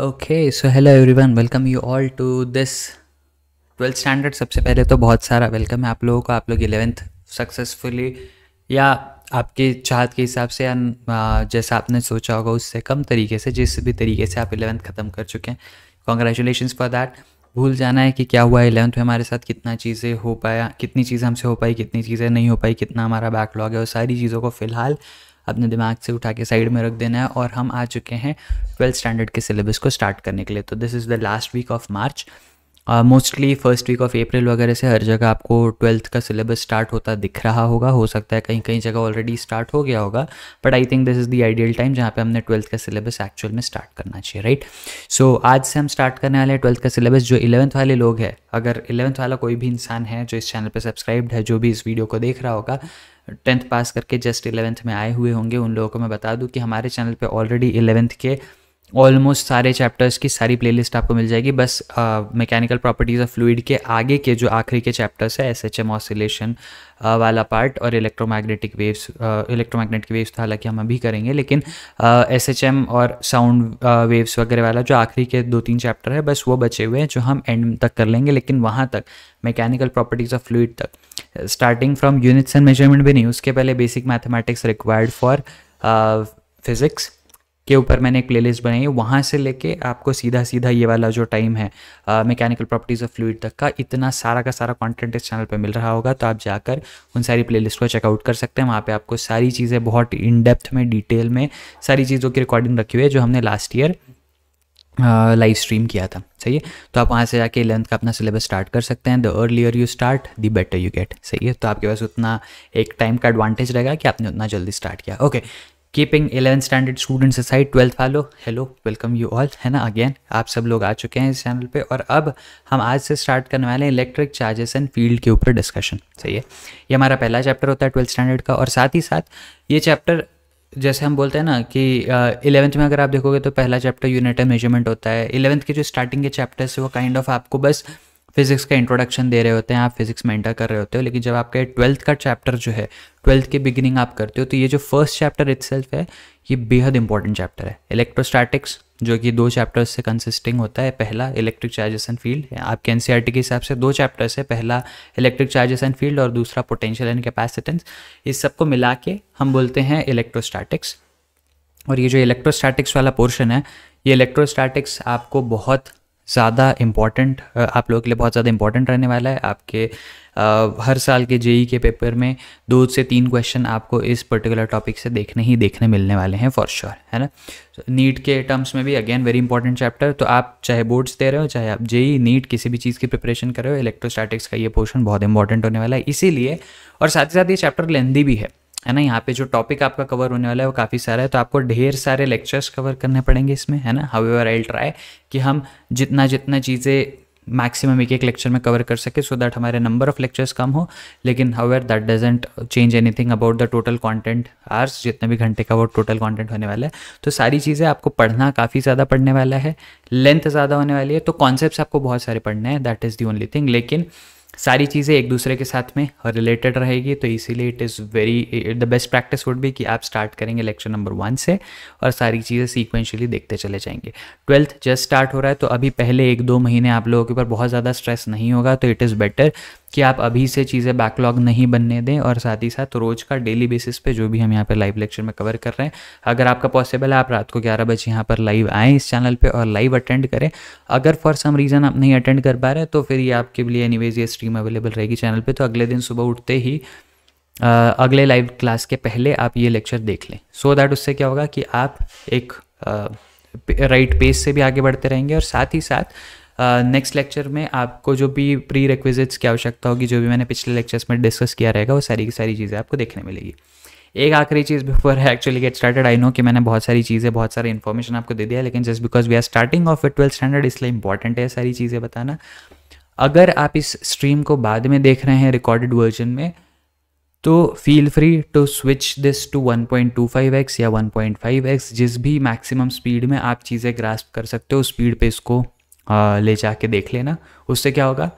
Okay so hello everyone welcome you all to this twelfth standard सबसे पहले तो बहुत सारा वेलकम है आप लोगों को आप लोग इलेवेंथ सक्सेसफुली या आपके चाहत के हिसाब से या जैसा आपने सोचा होगा उससे कम तरीके से जिस भी तरीके से आप इलेवेंथ ख़त्म कर चुके हैं कॉन्ग्रेचुलेशन फॉर दैट भूल जाना है कि क्या हुआ इलेवंथ में हमारे साथ कितना चीज़ें हो पाया कितनी चीज़ें हमसे हो पाई कितनी चीज़ें नहीं हो पाई कितना हमारा बैकलॉग है वो सारी चीज़ों को फ़िलहाल अपने दिमाग से उठा के साइड में रख देना है और हम आ चुके हैं ट्वेल्थ स्टैंडर्ड के सिलेबस को स्टार्ट करने के लिए तो this is the last week of March mostly first week of April वगैरह से हर जगह आपको ट्वेल्थ का सिलेबस स्टार्ट होता दिख रहा होगा हो सकता है कहीं कहीं जगह ऑलरेडी स्टार्ट हो गया होगा but I think this is the ideal time जहाँ पे हमने ट्वेल्थ का सिलेबस एक्चुअल में स्टार्ट करना चाहिए राइट सो so, आज से हम स्टार्ट करने वाले हैं ट्वेल्थ का सिलेबस जो इलेवंथ वाले लोग हैं अगर इलेवंथ वाला कोई भी इंसान है जो इस चैनल पर सब्सक्राइब्ड है जो भी इस वीडियो को देख रहा होगा टेंथ पास करके जस्ट इलेवेंथ में आए हुए होंगे उन लोगों को मैं बता दूं कि हमारे चैनल पे ऑलरेडी इलेवेंथ के ऑलमोस्ट सारे चैप्टर्स की सारी प्लेलिस्ट आपको मिल जाएगी बस मैकेनिकल प्रॉपर्टीज़ ऑफ फ्लूड के आगे के जो आखिरी के चैप्टर्स है एस एच एम ऑसिलेशन वाला पार्ट और इलेक्ट्रोमैग्नेटिक वेव्स इलेक्ट्रोमैग्नेटिक वेव्स था हालांकि हम अभी करेंगे लेकिन एस एच एम और साउंड वेव्स वगैरह वाला जो आखिरी के दो तीन चैप्टर है बस वो बचे हुए हैं जो हम एंड तक कर लेंगे लेकिन वहाँ तक मैकेनिकल प्रॉपर्टीज़ ऑफ फ्लूड तक starting from units and measurement भी नहीं उसके पहले basic mathematics required for physics के ऊपर मैंने एक प्लेलिस्ट बनाई है वहाँ से लेके आपको सीधा सीधा ये वाला जो टाइम है मैकेनिकल प्रॉपर्टीज़ ऑफ फ्लूड तक का इतना सारा का सारा कंटेंट इस चैनल पे मिल रहा होगा तो आप जाकर उन सारी प्लेलिस्ट को चेकआउट कर सकते हैं वहाँ पे आपको सारी चीज़ें बहुत इन डेप्थ में डिटेल में सारी चीज़ों की रिकॉर्डिंग रखी हुई है जो हमने लास्ट ईयर लाइव स्ट्रीम किया था सही है तो आप वहाँ से जाके लेंथ का अपना सिलेबस स्टार्ट कर सकते हैं the earlier you start the better you get सही है तो आपके पास उतना एक टाइम का एडवांटेज रहेगा कि आपने उतना जल्दी स्टार्ट किया okay keeping eleven standard students side twelfth वालो हेलो वेलकम यू ऑल है ना अगेन आप सब लोग आ चुके हैं इस चैनल पे और अब हम आज से स्टार्ट करने वाले हैं इलेक्ट्रिक चार्जेस एंड फील्ड के ऊपर डिस्कशन सही है ये हमारा पहला चैप्टर होता है ट्वेल्थ स्टैंडर्ड का और साथ ही साथ ये चैप्टर जैसे हम बोलते हैं ना कि इलेवंथ में अगर आप देखोगे तो पहला चैप्टर यूनिट एंड मेजरमेंट होता है इलेवंथ के जो स्टार्टिंग के चैप्टर्स है वो काइंड kind ऑफ of आपको बस फिजिक्स का इंट्रोडक्शन दे रहे होते हैं आप फिजिक्स में एंटर कर रहे होते हो लेकिन जब आपके ट्वेल्थ का चैप्टर जो है ट्वेल्थ के बिगिनिंग आप करते हो तो ये जो फर्स्ट चैप्टर इट है ये बेहद इंपॉर्टेंट चैप्टर है इलेक्ट्रोस्टैटिक्स जो कि दो चैप्टर्स से कंसिस्टिंग होता है पहला इलेक्ट्रिक चार्जेस एंड फील्ड आपके एन e के हिसाब से दो चैप्टर्स है पहला इलेक्ट्रिक चार्जेस एंड फील्ड और दूसरा पोटेंशियल एंड कैपेसिटेंस इस सबको मिला के हम बोलते हैं इलेक्ट्रोस्टैटिक्स और ये जो इलेक्ट्रोस्टैटिक्स वाला पोर्शन है ये इलेक्ट्रोस्टैटिक्स आपको बहुत ज़्यादा इम्पॉर्टेंट आप लोगों के लिए बहुत ज़्यादा इंपॉर्टेंट रहने वाला है आपके हर साल के जेई के पेपर में दो से तीन क्वेश्चन आपको इस पर्टिकुलर टॉपिक से देखने ही देखने मिलने वाले हैं फॉर श्योर है ना नीट के टर्म्स में भी अगेन वेरी इंपॉर्टेंट चैप्टर तो आप चाहे बोर्ड्स दे रहे हो चाहे आप जेई नीट किसी भी चीज़ की प्रिपरेशन कर रहे हो इलेक्ट्रोस्टैटिक्स का ये पोर्शन बहुत इंपॉर्टेंट होने वाला है इसीलिए और साथ ही साथ ये चैप्टर लेंदी भी है है ना यहाँ पे जो टॉपिक आपका कवर होने वाला है वो काफ़ी सारा है तो आपको ढेर सारे लेक्चर्स कवर करने पड़ेंगे इसमें है ना हाउ एवर आई ट्राई कि हम जितना जितना चीज़ें मैक्सिमम एक एक लेक्चर में कवर कर सके सो दैट हमारे नंबर ऑफ लेक्चर्स कम हो लेकिन however that doesn't change anything about the total content hours जितने भी घंटे का वो टोटल कंटेंट होने वाला है तो सारी चीज़ें आपको पढ़ना काफ़ी ज़्यादा पढ़ने वाला है लेंथ ज़्यादा होने वाली है तो कॉन्सेप्ट आपको बहुत सारे पढ़ने हैं that is the only thing लेकिन सारी चीज़ें एक दूसरे के साथ में रिलेटेड रहेगी तो इसीलिए it is very the best practice would भी कि आप स्टार्ट करेंगे लेक्चर नंबर वन से और सारी चीज़ें सीक्वेंशियली देखते चले जाएंगे ट्वेल्थ जस्ट स्टार्ट हो रहा है तो अभी पहले एक दो महीने आप लोगों के ऊपर बहुत ज़्यादा स्ट्रेस नहीं होगा तो इट इज़ बेटर कि आप अभी से चीज़ें बैकलॉग नहीं बनने दें और साथ ही साथ रोज़ का डेली बेसिस पे जो भी हम यहाँ पर लाइव लेक्चर में कवर कर रहे हैं अगर आपका पॉसिबल है आप रात को ग्यारह बजे यहाँ पर लाइव आएँ इस चैनल पर और लाइव अटेंड करें अगर फॉर सम रीज़न आप नहीं अटेंड कर पा रहे तो फिर ये आपके लिए एनी ये स्ट्रीम अवेलेबल रहेगी चैनल पर तो अगले दिन सुबह उठते ही अगले लाइव क्लास के पहले आप ये लेक्चर देख लें सो so दैट उससे क्या होगा कि आप एक राइट पेज से भी आगे बढ़ते रहेंगे और साथ ही साथ नेक्स्ट लेक्चर में आपको जो भी प्री रिक्विजिट्स की आवश्यकता होगी जो भी मैंने पिछले लेक्चर्स में डिस्कस किया रहेगा वो सारी की सारी चीज़ें आपको देखने मिलेगी एक आखिरी चीज़ before actually get started I know कि मैंने बहुत सारी चीज़ें बहुत सारी इन्फॉर्मेशन आपको दे दिया लेकिन just because we are starting off it twelfth standard इसलिए इंपॉर्टेंट है सारी चीज़ें बताना अगर आप इस स्ट्रीम को बाद में देख रहे हैं रिकॉर्डेड वर्जन में तो feel free to switch this to 1.25x या 1.5x जिस भी मैक्सिमम स्पीड में आप चीज़ें ग्रास्प कर सकते हो स्पीड पे इसको ले जा के देख लेना उससे क्या होगा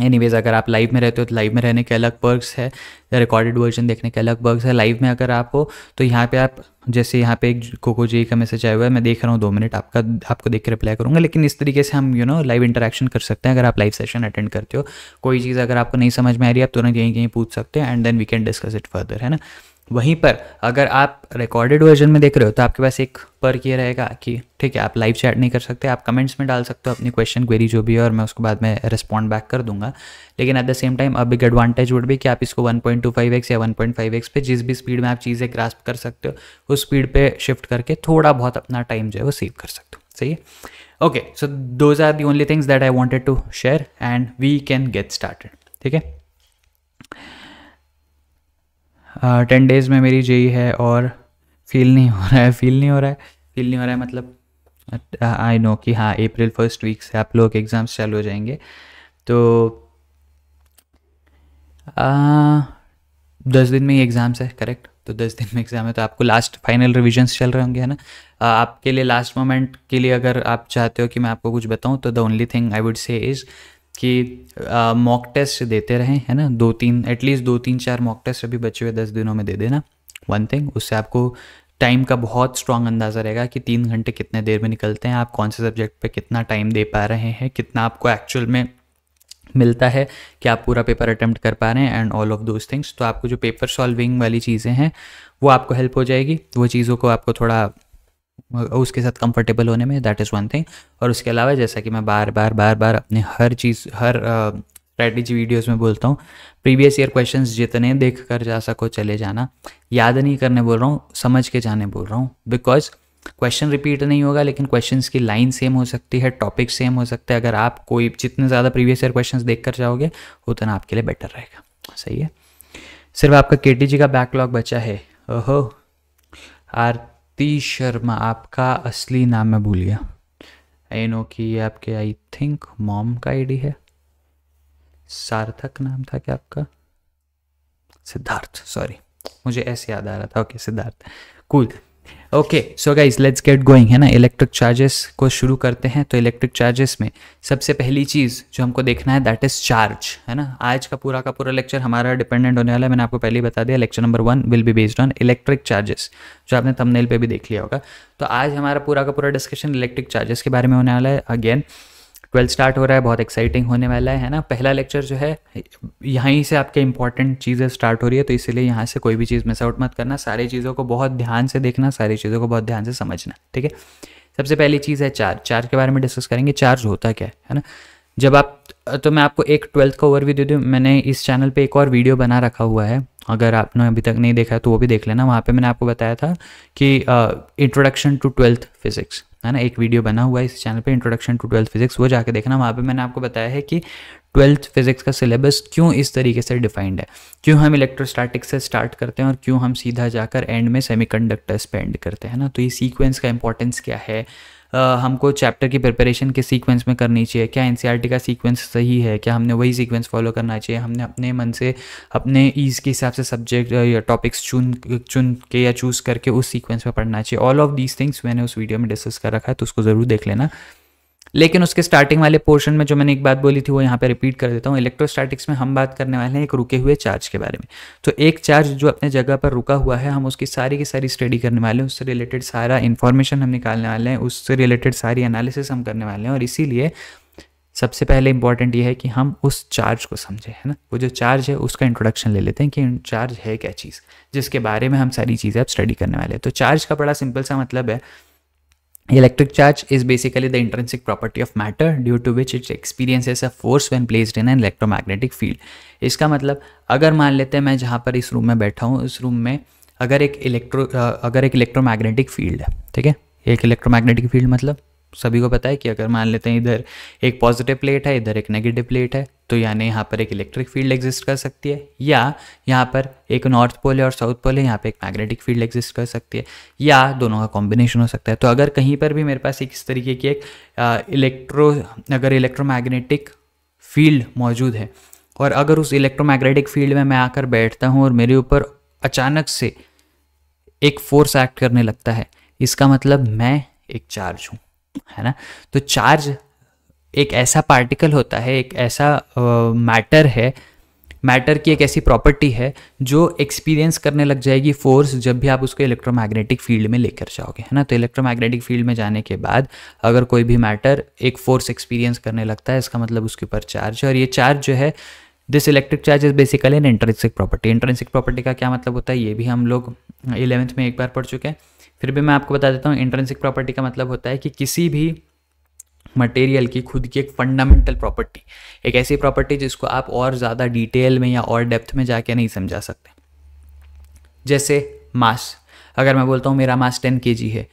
एनी अगर आप लाइव में रहते हो तो लाइव में रहने के अलग बर्ग्स है रिकॉर्डेड वर्जन देखने के अलग बर्ग्स है लाइव में अगर आप हो तो यहाँ पे आप जैसे यहाँ पे एक कोको जी का मैसेज आया हुआ है मैं देख रहा हूँ दो मिनट आपका आपको देख के रिप्लाई करूँगा लेकिन इस तरीके से हम यू नो लाइव इंटरेक्शन कर सकते हैं अगर आप लाइव सेशन अटेंड करते हो कोई चीज़ अगर आपको नहीं समझ में आ रही आप तुरंत यहीं कहीं पूछ सकते हैं and then we can discuss it further है ना वहीं पर अगर आप रिकॉर्डेड वर्जन में देख रहे हो तो आपके पास एक पर ये रहेगा कि ठीक है आप लाइव चैट नहीं कर सकते आप कमेंट्स में डाल सकते हो अपनी क्वेश्चन क्वेरी जो भी है और मैं उसको बाद में रिस्पॉन्ड बैक कर दूंगा लेकिन एट द सेम टाइम अब एक एडवांटेज वुड भी कि आप इसको एक्स या एक्स पे जिस भी स्पीड में आप चीज़ें ग्रास्प कर सकते हो उस स्पीड पर शिफ्ट करके थोड़ा बहुत अपना टाइम जो है वो सेव कर सकते हो सही है okay so those are the only things that I wanted to share and we can get started ठीक है टेन हाँ, डेज़ में मेरी जेई e है और फील नहीं हो रहा है फील नहीं हो रहा है फील नहीं हो रहा है मतलब आई नो कि हाँ अप्रैल फर्स्ट वीक से आप लोग के एग्ज़ाम्स चालू हो जाएंगे तो आ, दस दिन में ही एग्ज़ाम्स है करेक्ट तो दस दिन में एग्ज़ाम है तो आपको लास्ट फाइनल रिविजन्स चल रहे होंगे है ना आपके लिए लास्ट मोमेंट के लिए अगर आप चाहते हो कि मैं आपको कुछ बताऊँ तो the only thing I would say is कि मॉक टेस्ट देते रहें है ना दो तीन एटलीस्ट दो तीन चार मॉक टेस्ट अभी बचे हुए दस दिनों में दे देना वन थिंग उससे आपको टाइम का बहुत स्ट्रांग अंदाज़ा रहेगा कि तीन घंटे कितने देर में निकलते हैं आप कौन से सब्जेक्ट पे कितना टाइम दे पा रहे हैं कितना आपको एक्चुअल में मिलता है कि आप पूरा पेपर अटैम्प्ट कर पा रहे हैं and all of those things तो आपको जो पेपर सॉल्विंग वाली चीज़ें हैं वो आपको हेल्प हो जाएगी वो चीज़ों को आपको थोड़ा उसके साथ कंफर्टेबल होने में दैट इज़ वन थिंग और उसके अलावा जैसा कि मैं बार बार बार बार अपने हर चीज़ हर स्ट्रैटेजी वीडियोस में बोलता हूँ प्रीवियस ईयर क्वेश्चंस जितने देख कर जा सको चले जाना याद नहीं करने बोल रहा हूँ समझ के जाने बोल रहा हूँ बिकॉज क्वेश्चन रिपीट नहीं होगा लेकिन क्वेश्चंस की लाइन सेम हो सकती है टॉपिक सेम हो सकता है अगर आप कोई जितने ज़्यादा प्रीवियस ईयर क्वेश्चन देख कर जाओगे उतना आपके लिए बेटर रहेगा सही है सिर्फ आपका के का बैकलॉग बचा है ओहो आर सतीश शर्मा आपका असली नाम मैं भूल गया आई नो कि ये आपके आई थिंक मॉम का आईडी है सार्थक नाम था क्या आपका सिद्धार्थ सॉरी मुझे ऐसे याद आ रहा था okay Siddharth cool cool. Okay so guys let's get going है ना इलेक्ट्रिक चार्जेस को शुरू करते हैं तो इलेक्ट्रिक चार्जेस में सबसे पहली चीज़ जो हमको देखना है दैट इज़ चार्ज है ना आज का पूरा का पूरा लेक्चर हमारा डिपेंडेंट होने वाला है मैंने आपको पहले ही बता दिया lecture number one will be based on electric charges जो आपने तमनेल पे भी देख लिया होगा तो आज हमारा पूरा का पूरा डिस्कशन इलेक्ट्रिक चार्जेस के बारे में होने वाला है अगेन ट्वेल्थ स्टार्ट हो रहा है बहुत एक्साइटिंग होने वाला है है ना पहला लेक्चर जो है यहीं से आपके इंपॉर्टेंट चीज़ें स्टार्ट हो रही है तो इसीलिए यहाँ से कोई भी चीज़ मिस आउट मत करना सारी चीज़ों को बहुत ध्यान से देखना सारी चीज़ों को बहुत ध्यान से समझना ठीक है सबसे पहली चीज़ है चार्ज चार्ज के बारे में डिस्कस करेंगे चार्ज होता क्या है है ना जब आप तो मैं आपको एक ट्वेल्थ का ओवरव्यू दे दूँ मैंने इस चैनल पे एक और वीडियो बना रखा हुआ है अगर आपने अभी तक नहीं देखा है तो वो भी देख लेना वहाँ पे मैंने आपको बताया था कि इंट्रोडक्शन टू ट्वेल्थ फिजिक्स है ना एक वीडियो बना हुआ है इस चैनल पे इंट्रोडक्शन टू ट्वेल्थ फिजिक्स वो जाके देखना वहाँ पे मैंने आपको बताया है कि ट्वेल्थ फिजिक्स का सिलेबस क्यों इस तरीके से डिफाइंड है क्यों हम इलेक्ट्रोस्टैटिक्स से स्टार्ट करते हैं और क्यों हम सीधा जाकर एंड में सेमी पे एंड करते हैं ना तो ये सीक्वेंस का इंपॉर्टेंस क्या है हमको चैप्टर की प्रिपरेशन किस सीक्वेंस में करनी चाहिए क्या एन e का सीक्वेंस सही है क्या हमने वही सीक्वेंस फॉलो करना चाहिए हमने अपने मन से अपने ईज़ के हिसाब से सब्जेक्ट या टॉपिक्स चुन चुन के या चूज़ करके उस सीक्वेंस में पढ़ना चाहिए ऑल ऑफ दीज थिंग्स मैंने उस वीडियो में डिस्कस कर रखा है तो उसको ज़रूर देख लेना लेकिन उसके स्टार्टिंग वाले पोर्शन में जो मैंने एक बात बोली थी वो यहाँ पे रिपीट कर देता हूँ इलेक्ट्रोस्टैटिक्स में हम बात करने वाले हैं एक रुके हुए चार्ज के बारे में तो एक चार्ज जो अपने जगह पर रुका हुआ है हम उसकी सारी की सारी स्टडी करने वाले हैं उससे रिलेटेड सारा इन्फॉर्मेशन हम निकालने वाले हैं उससे रिलेटेड सारी एनालिसिस हम करने वाले हैं और इसीलिए सबसे पहले इंपॉर्टेंट ये है कि हम उस चार्ज को समझें है ना वो जो चार्ज है उसका इंट्रोडक्शन ले लेते हैं कि चार्ज है क्या चीज़ जिसके बारे में हम सारी चीज़ें अब स्टडी करने वाले हैं तो चार्ज का बड़ा सिंपल सा मतलब है Electric charge is basically the intrinsic property of matter due to which it experiences a force when placed in an electromagnetic field. इसका मतलब अगर मान लेते हैं मैं जहाँ पर इस रूम में बैठा हूँ इस रूम में अगर एक इलेक्ट्रो अगर एक इलेक्ट्रोमैग्नेटिक फील्ड है ठीक है एक इलेक्ट्रोमैग्नेटिक फील्ड मतलब सभी को पता है कि अगर मान लेते हैं इधर एक पॉजिटिव प्लेट है इधर एक नेगेटिव प्लेट है तो यानी यहाँ पर एक इलेक्ट्रिक फील्ड एग्जिस्ट कर सकती है या यहाँ पर एक नॉर्थ पोल है और साउथ पोल है यहाँ पर एक मैग्नेटिक फील्ड एग्जिस्ट कर सकती है या दोनों का कॉम्बिनेशन हो सकता है तो अगर कहीं पर भी मेरे पास एक इस तरीके की एक इलेक्ट्रो अगर इलेक्ट्रोमैग्नेटिक फील्ड मौजूद है और अगर उस इलेक्ट्रोमैग्नेटिक फील्ड में मैं आकर बैठता हूँ और मेरे ऊपर अचानक से एक फोर्स एक्ट करने लगता है इसका मतलब मैं एक चार्ज हूँ है ना तो चार्ज एक ऐसा पार्टिकल होता है एक ऐसा मैटर uh, है मैटर की एक ऐसी प्रॉपर्टी है जो एक्सपीरियंस करने लग जाएगी फोर्स जब भी आप उसको इलेक्ट्रोमैग्नेटिक फील्ड में लेकर जाओगे है ना तो इलेक्ट्रोमैग्नेटिक फील्ड में जाने के बाद अगर कोई भी मैटर एक फोर्स एक्सपीरियंस करने लगता है इसका मतलब उसके ऊपर चार्ज है और ये चार्ज जो है this electric charge is basically an intrinsic property intrinsic property का क्या मतलब होता है ये भी हम लोग इलेवंथ में एक बार पढ़ चुके हैं फिर भी मैं आपको बता देता हूँ इंट्रेंसिक प्रॉपर्टी का मतलब होता है कि किसी भी मटेरियल की खुद की एक फंडामेंटल प्रॉपर्टी एक ऐसी प्रॉपर्टी जिसको आप और ज़्यादा डिटेल में या और डेप्थ में जाके नहीं समझा सकते जैसे मास अगर मैं बोलता हूँ मेरा मास टेन के है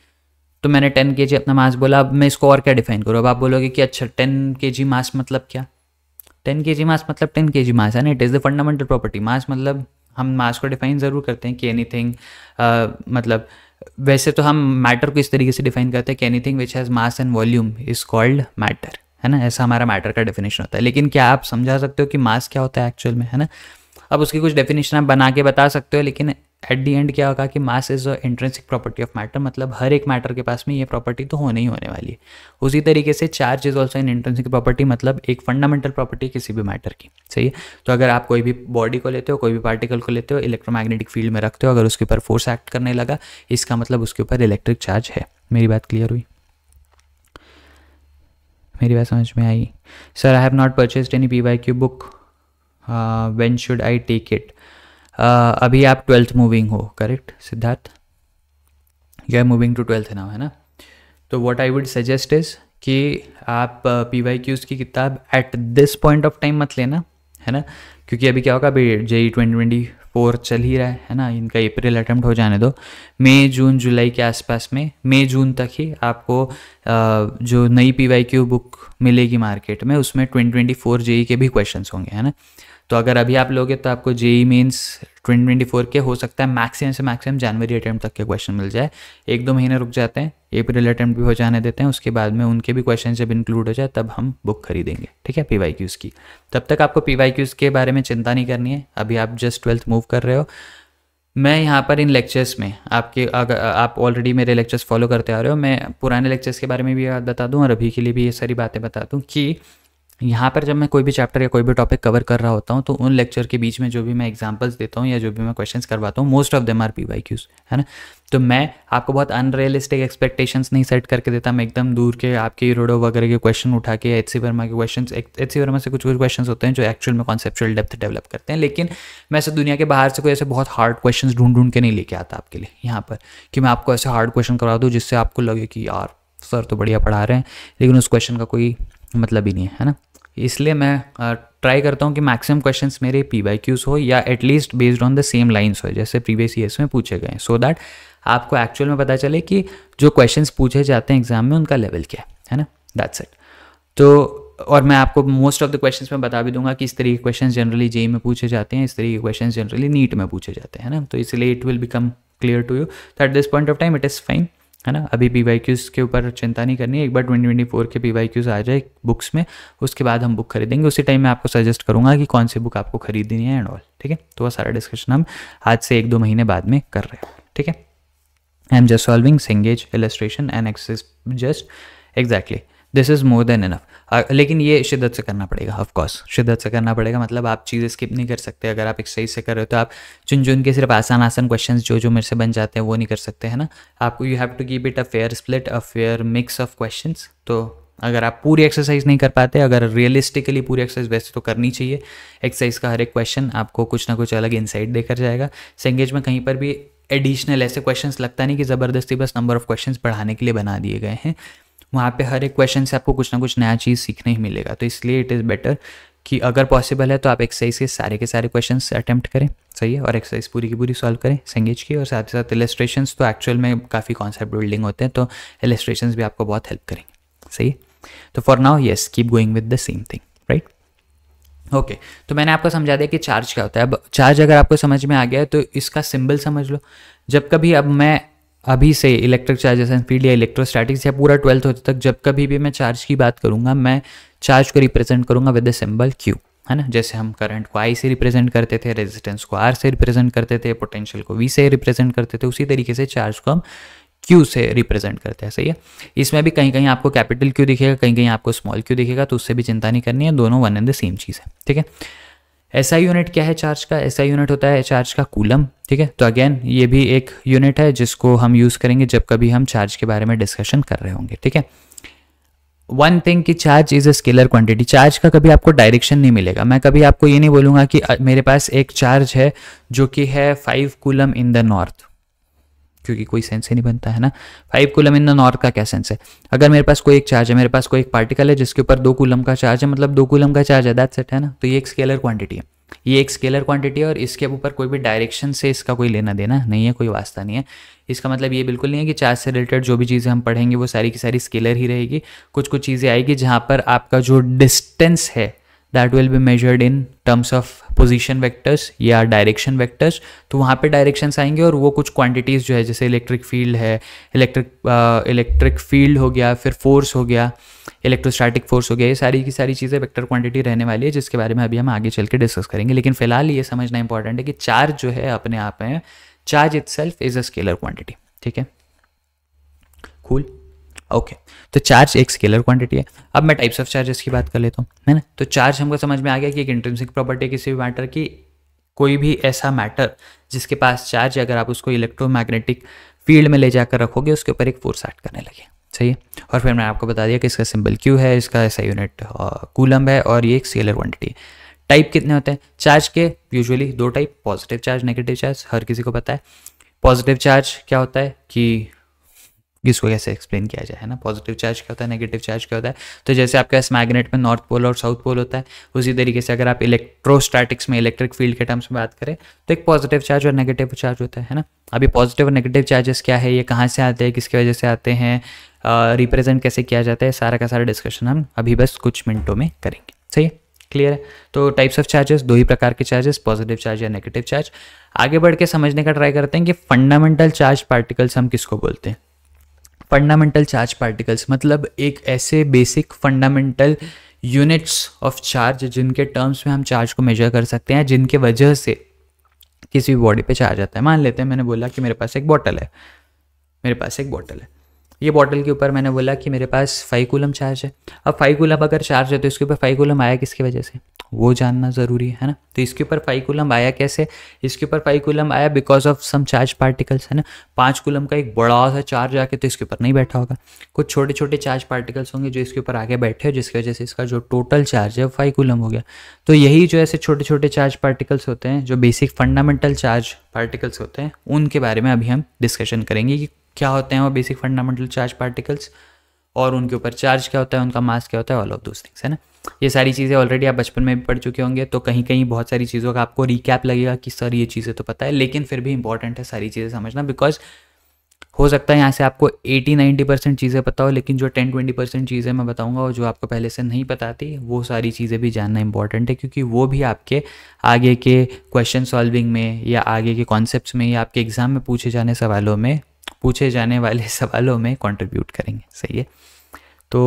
तो मैंने टेन के अपना मास बोला अब मैं इसको और क्या डिफाइन करूँ अब आप बोलोगे कि अच्छा टेन के मास मतलब क्या टेन के मास मतलब टेन के मास है ना it is the fundamental property mass मतलब हम मास को डिफाइन ज़रूर करते हैं कि एनी थिंग मतलब वैसे तो हम मैटर को इस तरीके से डिफाइन करते हैं कि anything which has mass and volume is called matter है ना ऐसा हमारा मैटर का डेफिनेशन होता है लेकिन क्या आप समझा सकते हो कि मास क्या होता है एक्चुअल में है ना अब उसकी कुछ डेफिनेशन आप बना के बता सकते हो लेकिन एट दी एंड क्या होगा कि mass is a intrinsic property of matter मतलब हर एक मैटर के पास में ये प्रॉपर्टी तो होने ही होने वाली है उसी तरीके से charge is also an intrinsic property मतलब एक फंडामेंटल प्रॉपर्टी किसी भी मैटर की सही है तो अगर आप कोई भी बॉडी को लेते हो कोई भी पार्टिकल को लेते हो इलेक्ट्रोमैग्नेटिक फील्ड में रखते हो अगर उसके ऊपर फोर्स एक्ट करने लगा इसका मतलब उसके ऊपर इलेक्ट्रिक चार्ज है मेरी बात क्लियर हुई मेरी बात समझ में आई sir I have not purchased any P Y Q book when should I take it अभी आप ट्वेल्थ मूविंग हो correct Siddharth you are moving to twelfth now है ना तो what I would suggest is कि आप पी वाई क्यूज़ की किताब at this point of time मत लेना है ना क्योंकि अभी क्या होगा अभी जे ट्वेंटी ट्वेंटी फोर चल ही रहा है है ना इनका अप्रैल अटैम्प्ट हो जाने दो मई जून जुलाई के आसपास में मई जून तक ही आपको जो नई पी वाई क्यू बुक मिलेगी मार्केट में उसमें ट्वेंटी ट्वेंटी फोर जे के भी क्वेश्चन होंगे है ना तो अगर अभी आप लोगे तो आपको JEE means twenty twenty four के हो सकता है मैक्सिमम से मैक्सिमम जनवरी अटैम्प्ट तक के क्वेश्चन मिल जाए एक दो महीने रुक जाते हैं अप्रैल अटैम्प्ट भी हो जाने देते हैं उसके बाद में उनके भी क्वेश्चन जब इंक्लूड हो जाए तब हम बुक खरीदेंगे ठीक है पी क्यूज़ की तब तक आपको पी क्यूज़ के बारे में चिंता नहीं करनी है अभी आप जस्ट ट्वेल्थ मूव कर रहे हो मैं यहाँ पर इन लेक्चर्स में आपके अगर आप ऑलरेडी मेरे लेक्चर्स फॉलो करते आ रहे हो मैं पुराने लेक्चर्स के बारे में भी बता दूँ और अभी के लिए भी ये सारी बातें बता दूँ कि यहाँ पर जब मैं कोई भी चैप्टर या कोई भी टॉपिक कवर कर रहा होता हूँ तो उन लेक्चर के बीच में जो भी मैं एग्जांपल्स देता हूँ या जो भी मैं क्वेश्चंस करवाता हूँ most of them are P Y है ना तो मैं आपको बहुत अनरियलिस्टिक एक्सपेक्टेशंस नहीं सेट करके देता मैं एकदम दूर के आपके रोडो वगैरह के क्वेश्चन उठा के एच सी वर्मा के क्वेश्चन एच सी वर्मा से कुछ कुछ क्वेश्चन होते हैं जो एक्चुअल में कॉन्सेप्चुअल डेप्थ डेवलप करते हैं लेकिन मैं ऐसे दुनिया के बाहर से कोई ऐसे बहुत हार्ड क्वेश्चन ढूंढ ढूंढ के नहीं लेके आता आपके लिए यहाँ पर कि मैं आपको ऐसे हार्ड क्वेश्चन करवा दूँ जिससे आपको लगे कि यार सर तो बढ़िया पढ़ा रहे हैं लेकिन उस क्वेश्चन का कोई मतलब ही नहीं है ना इसलिए मैं ट्राई करता हूँ कि मैक्सिमम क्वेश्चन मेरे पी वाई क्यूज हो या at least based on the same lines हो जैसे प्रीवियस ईयर्स में पूछे गए सो दैट आपको एक्चुअल में पता चले कि जो क्वेश्चन पूछे जाते हैं एग्जाम में उनका लेवल क्या है है ना दैट्स इट तो और मैं आपको मोस्ट ऑफ द क्वेश्चन में बता भी दूंगा कि इस तरीके के क्वेश्चन जनरली जेई में पूछे जाते हैं इस तरीके के क्वेश्चन जनरली नीट में पूछे जाते हैं ना तो इसलिए it will become clear to you तो at this point of time it is fine है ना अभी पी वाई क्यूज़ के ऊपर चिंता नहीं करनी एक बार ट्वेंटी ट्वेंटी फोर के पी वाई क्यूज़ आ जाए बुक्स में उसके बाद हम बुक खरीदेंगे उसी टाइम मैं आपको सजेस्ट करूँगा कि कौन सी बुक आपको खरीदनी है एंड ऑल ठीक है तो वह सारा डिस्कशन हम आज से एक दो महीने बाद में कर रहे हैं ठीक है I am just solving Cengage illustration and exercise just exactly this is more than enough लेकिन ये शिद्दत से करना पड़ेगा ऑफकोर्स शिद्दत से करना पड़ेगा मतलब आप चीज़ें स्किप नहीं कर सकते अगर आप एक्सरसाइज से कर रहे हो तो आप चुन चुन के सिर्फ आसान आसान क्वेश्चन जो जो मेरे से बन जाते हैं वो नहीं कर सकते है ना आपको you have to keep it a fair split a fair mix of question तो अगर आप पूरी एक्सरसाइज नहीं कर पाते अगर रियलिस्टिकली पूरी एक्सरसाइज वैसे तो करनी चाहिए एक्सरसाइज का हर एक क्वेश्चन आपको कुछ ना कुछ अलग इनसाइट देकर जाएगा सेंगेज में कहीं पर भी एडिशनल ऐसे क्वेश्चंस लगता नहीं कि ज़बरदस्ती बस नंबर ऑफ क्वेश्चंस बढ़ाने के लिए बना दिए गए हैं वहाँ पे हर एक क्वेश्चन से आपको कुछ ना कुछ नया चीज़ सीखने ही मिलेगा तो इसलिए इट इज़ बेटर कि अगर पॉसिबल है तो आप एक्सरसाइज के सारे के सारे क्वेश्चन अटैम्प्ट करें सही है और एक्सरसाइज पूरी की पूरी सॉल्व करें संगेज की और साथ ही साथ इलेस्ट्रेशन तो एक्चुअल में काफ़ी कॉन्सेप्ट बिल्डिंग होते हैं तो इलेस्ट्रेशन भी आपको बहुत हेल्प करेंगे सही है तो for now yes keep going with the same thing right okay okay, तो मैंने आपको समझा दिया कि चार्ज क्या होता है अब चार्ज अगर आपको समझ में आ गया है तो इसका सिंबल समझ लो जब कभी अब मैं अभी से इलेक्ट्रिक चार्जेस एंड फील्ड या इलेक्ट्रोस्टैटिक्स या पूरा ट्वेल्थ होते तक जब कभी भी मैं चार्ज की बात करूंगा मैं चार्ज को रिप्रेजेंट करूंगा विद द सिंबल क्यू है ना जैसे हम करंट को आई से रिप्रेजेंट करते थे रेजिस्टेंस को आर से रिप्रेजेंट करते थे पोटेंशियल को वी से रिप्रेजेंट करते थे उसी तरीके से चार्ज को हम क्यू से रिप्रेजेंट करते हैं सही है इसमें भी कहीं कहीं आपको कैपिटल क्यू दिखेगा कहीं कहीं आपको स्मॉल क्यू दिखेगा तो उससे भी चिंता नहीं करनी है दोनों वन एंड द सेम चीज़ है ठीक है एस आई यूनिट क्या है चार्ज का एस आई यूनिट होता है चार्ज का कूलम ठीक है तो अगेन ये भी एक यूनिट है जिसको हम यूज़ करेंगे जब कभी हम चार्ज के बारे में डिस्कशन कर रहे होंगे ठीक है वन थिंग कि charge is a scalar quantity charge का कभी आपको डायरेक्शन नहीं मिलेगा मैं कभी आपको ये नहीं बोलूंगा कि मेरे पास एक चार्ज है जो कि है five coulomb in the north क्योंकि कोई सेंस ही नहीं बनता है ना five coulomb in the north का क्या सेंस है अगर मेरे पास कोई एक चार्ज है मेरे पास कोई एक पार्टिकल है जिसके ऊपर दो कुलम का चार्ज है मतलब दो कुलम का चार्ज है दैट सेट है ना तो ये एक स्केलर क्वांटिटी है ये एक स्केलर क्वांटिटी है और इसके ऊपर कोई भी डायरेक्शन से इसका कोई लेना देना नहीं है कोई वास्ता नहीं है इसका मतलब ये बिल्कुल नहीं है कि चार्ज से रिलेटेड जो भी चीज़ें हम पढ़ेंगे वो सारी की सारी स्केलर ही रहेगी कुछ कुछ चीज़ें आएगी जहाँ पर आपका जो डिस्टेंस है that will be measured in terms of position vectors या डायरेक्शन वैक्टर्स तो वहाँ पर डायरेक्शंस आएंगे और वो कुछ क्वान्टिटीज जो है जैसे इलेक्ट्रिक फील्ड है इलेक्ट्रिक इलेक्ट्रिक फील्ड हो गया फिर फोर्स हो गया इलेक्ट्रोस्टैटिक फोर्स हो गया ये सारी की सारी चीज़ें वैक्टर क्वान्टिटी रहने वाली है जिसके बारे में अभी हम आगे चल के डिस्कस करेंगे लेकिन फिलहाल ये समझना इंपॉर्टेंट है कि चार्ज जो है अपने आप में charge itself is a scalar quantity ठीक है कूल cool. ओके तो चार्ज एक स्केलर क्वांटिटी है अब मैं टाइप्स ऑफ चार्जेस की बात कर लेता हूँ है ना तो चार्ज हमको समझ में आ गया कि एक इंट्रेंसिक प्रॉपर्टी किसी भी मैटर की कोई भी ऐसा मैटर जिसके पास चार्ज है अगर आप उसको इलेक्ट्रोमैग्नेटिक फील्ड में ले जाकर रखोगे उसके ऊपर एक फोर्स एक्ट करने लगे सही है और फिर मैंने आपको बता दिया कि इसका सिंबल क्यू है इसका ऐसा यूनिट कूलम है और ये एक स्केलर क्वांटिटी है टाइप कितने होते हैं चार्ज के यूजुअली दो type positive charge negative charge हर किसी को पता है पॉजिटिव चार्ज क्या होता है कि इसको कैसे एक्सप्लेन किया जाए है ना पॉजिटिव चार्ज क्या होता है नेगेटिव चार्ज क्या होता है तो जैसे आपके पास मैग्नेट में नॉर्थ पोल और साउथ पोल होता है उसी तरीके से अगर आप इलेक्ट्रोस्टैटिक्स में इलेक्ट्रिक फील्ड के टर्म्स में बात करें तो एक पॉजिटिव चार्ज और नेगेटिव चार्ज होता है ना अभी पॉजिटिव और नेगेटिव चार्जेस क्या है ये कहाँ से आते हैं किसकी वजह से आते हैं रिप्रेजेंट कैसे किया जाता है सारा का सारा डिस्कशन हम अभी बस कुछ मिनटों में करेंगे सही है क्लियर है तो टाइप्स ऑफ चार्जेस दो ही प्रकार के चार्जेस पॉजिटिव चार्ज या नेगेटिव चार्ज आगे बढ़ के समझने का ट्राई करते हैं कि फंडामेंटल चार्ज पार्टिकल्स हम किसको बोलते हैं फंडामेंटल चार्ज पार्टिकल्स मतलब एक ऐसे basic fundamental units of charge जिनके टर्म्स में हम चार्ज को मेजर कर सकते हैं जिनके वजह से किसी भी बॉडी पे चार्ज आता है मान लेते हैं मैंने बोला कि मेरे पास एक बॉटल है मेरे पास एक बॉटल है ये बॉटल के ऊपर मैंने बोला कि मेरे पास फाइव कूलम चार्ज है अब फाइव कूलम अगर चार्ज है तो इसके ऊपर फाइव कूलम आया किसकी वजह से वो जानना ज़रूरी है ना तो इसके ऊपर फाइव कूलम आया कैसे इसके ऊपर फाइव कूलम आया because of some charge particles है ना पाँच कूलम का एक बड़ा सा चार्ज आके तो इसके ऊपर नहीं बैठा होगा कुछ छोटे छोटे चार्ज पार्टिकल्स होंगे जो इसके ऊपर आगे बैठे हो जिसकी वजह से इसका जो टोटल चार्ज है वो फाइव कूलम हो गया तो यही जो ऐसे छोटे छोटे चार्ज पार्टिकल्स होते हैं जो बेसिक फंडामेंटल चार्ज पार्टिकल्स होते हैं उनके बारे में अभी हम डिस्कशन करेंगे कि क्या होते हैं वो बेसिक फंडामेंटल चार्ज पार्टिकल्स और उनके ऊपर चार्ज क्या होता है उनका मास क्या होता है ऑल ऑफ दोज थिंग्स है ना ये सारी चीज़ें ऑलरेडी आप बचपन में भी पढ़ चुके होंगे तो कहीं कहीं बहुत सारी चीज़ों का आपको रिकैप लगेगा कि सर ये चीज़ें तो पता है लेकिन फिर भी इंपॉर्टेंट है सारी चीज़ें समझना बिकॉज हो सकता है यहाँ से आपको 80 90 परसेंट चीज़ें पता हो लेकिन जो 10 20 परसेंट चीज़ें मैं बताऊँगा और जो आपको पहले से नहीं पता थी वो सारी चीज़ें भी जानना इंपॉर्टेंट है क्योंकि वो भी आपके आगे के क्वेश्चन सॉल्विंग में या आगे के कॉन्सेप्ट में या आपके एग्ज़ाम में पूछे जाने सवालों में पूछे जाने वाले सवालों में कंट्रीब्यूट करेंगे सही है तो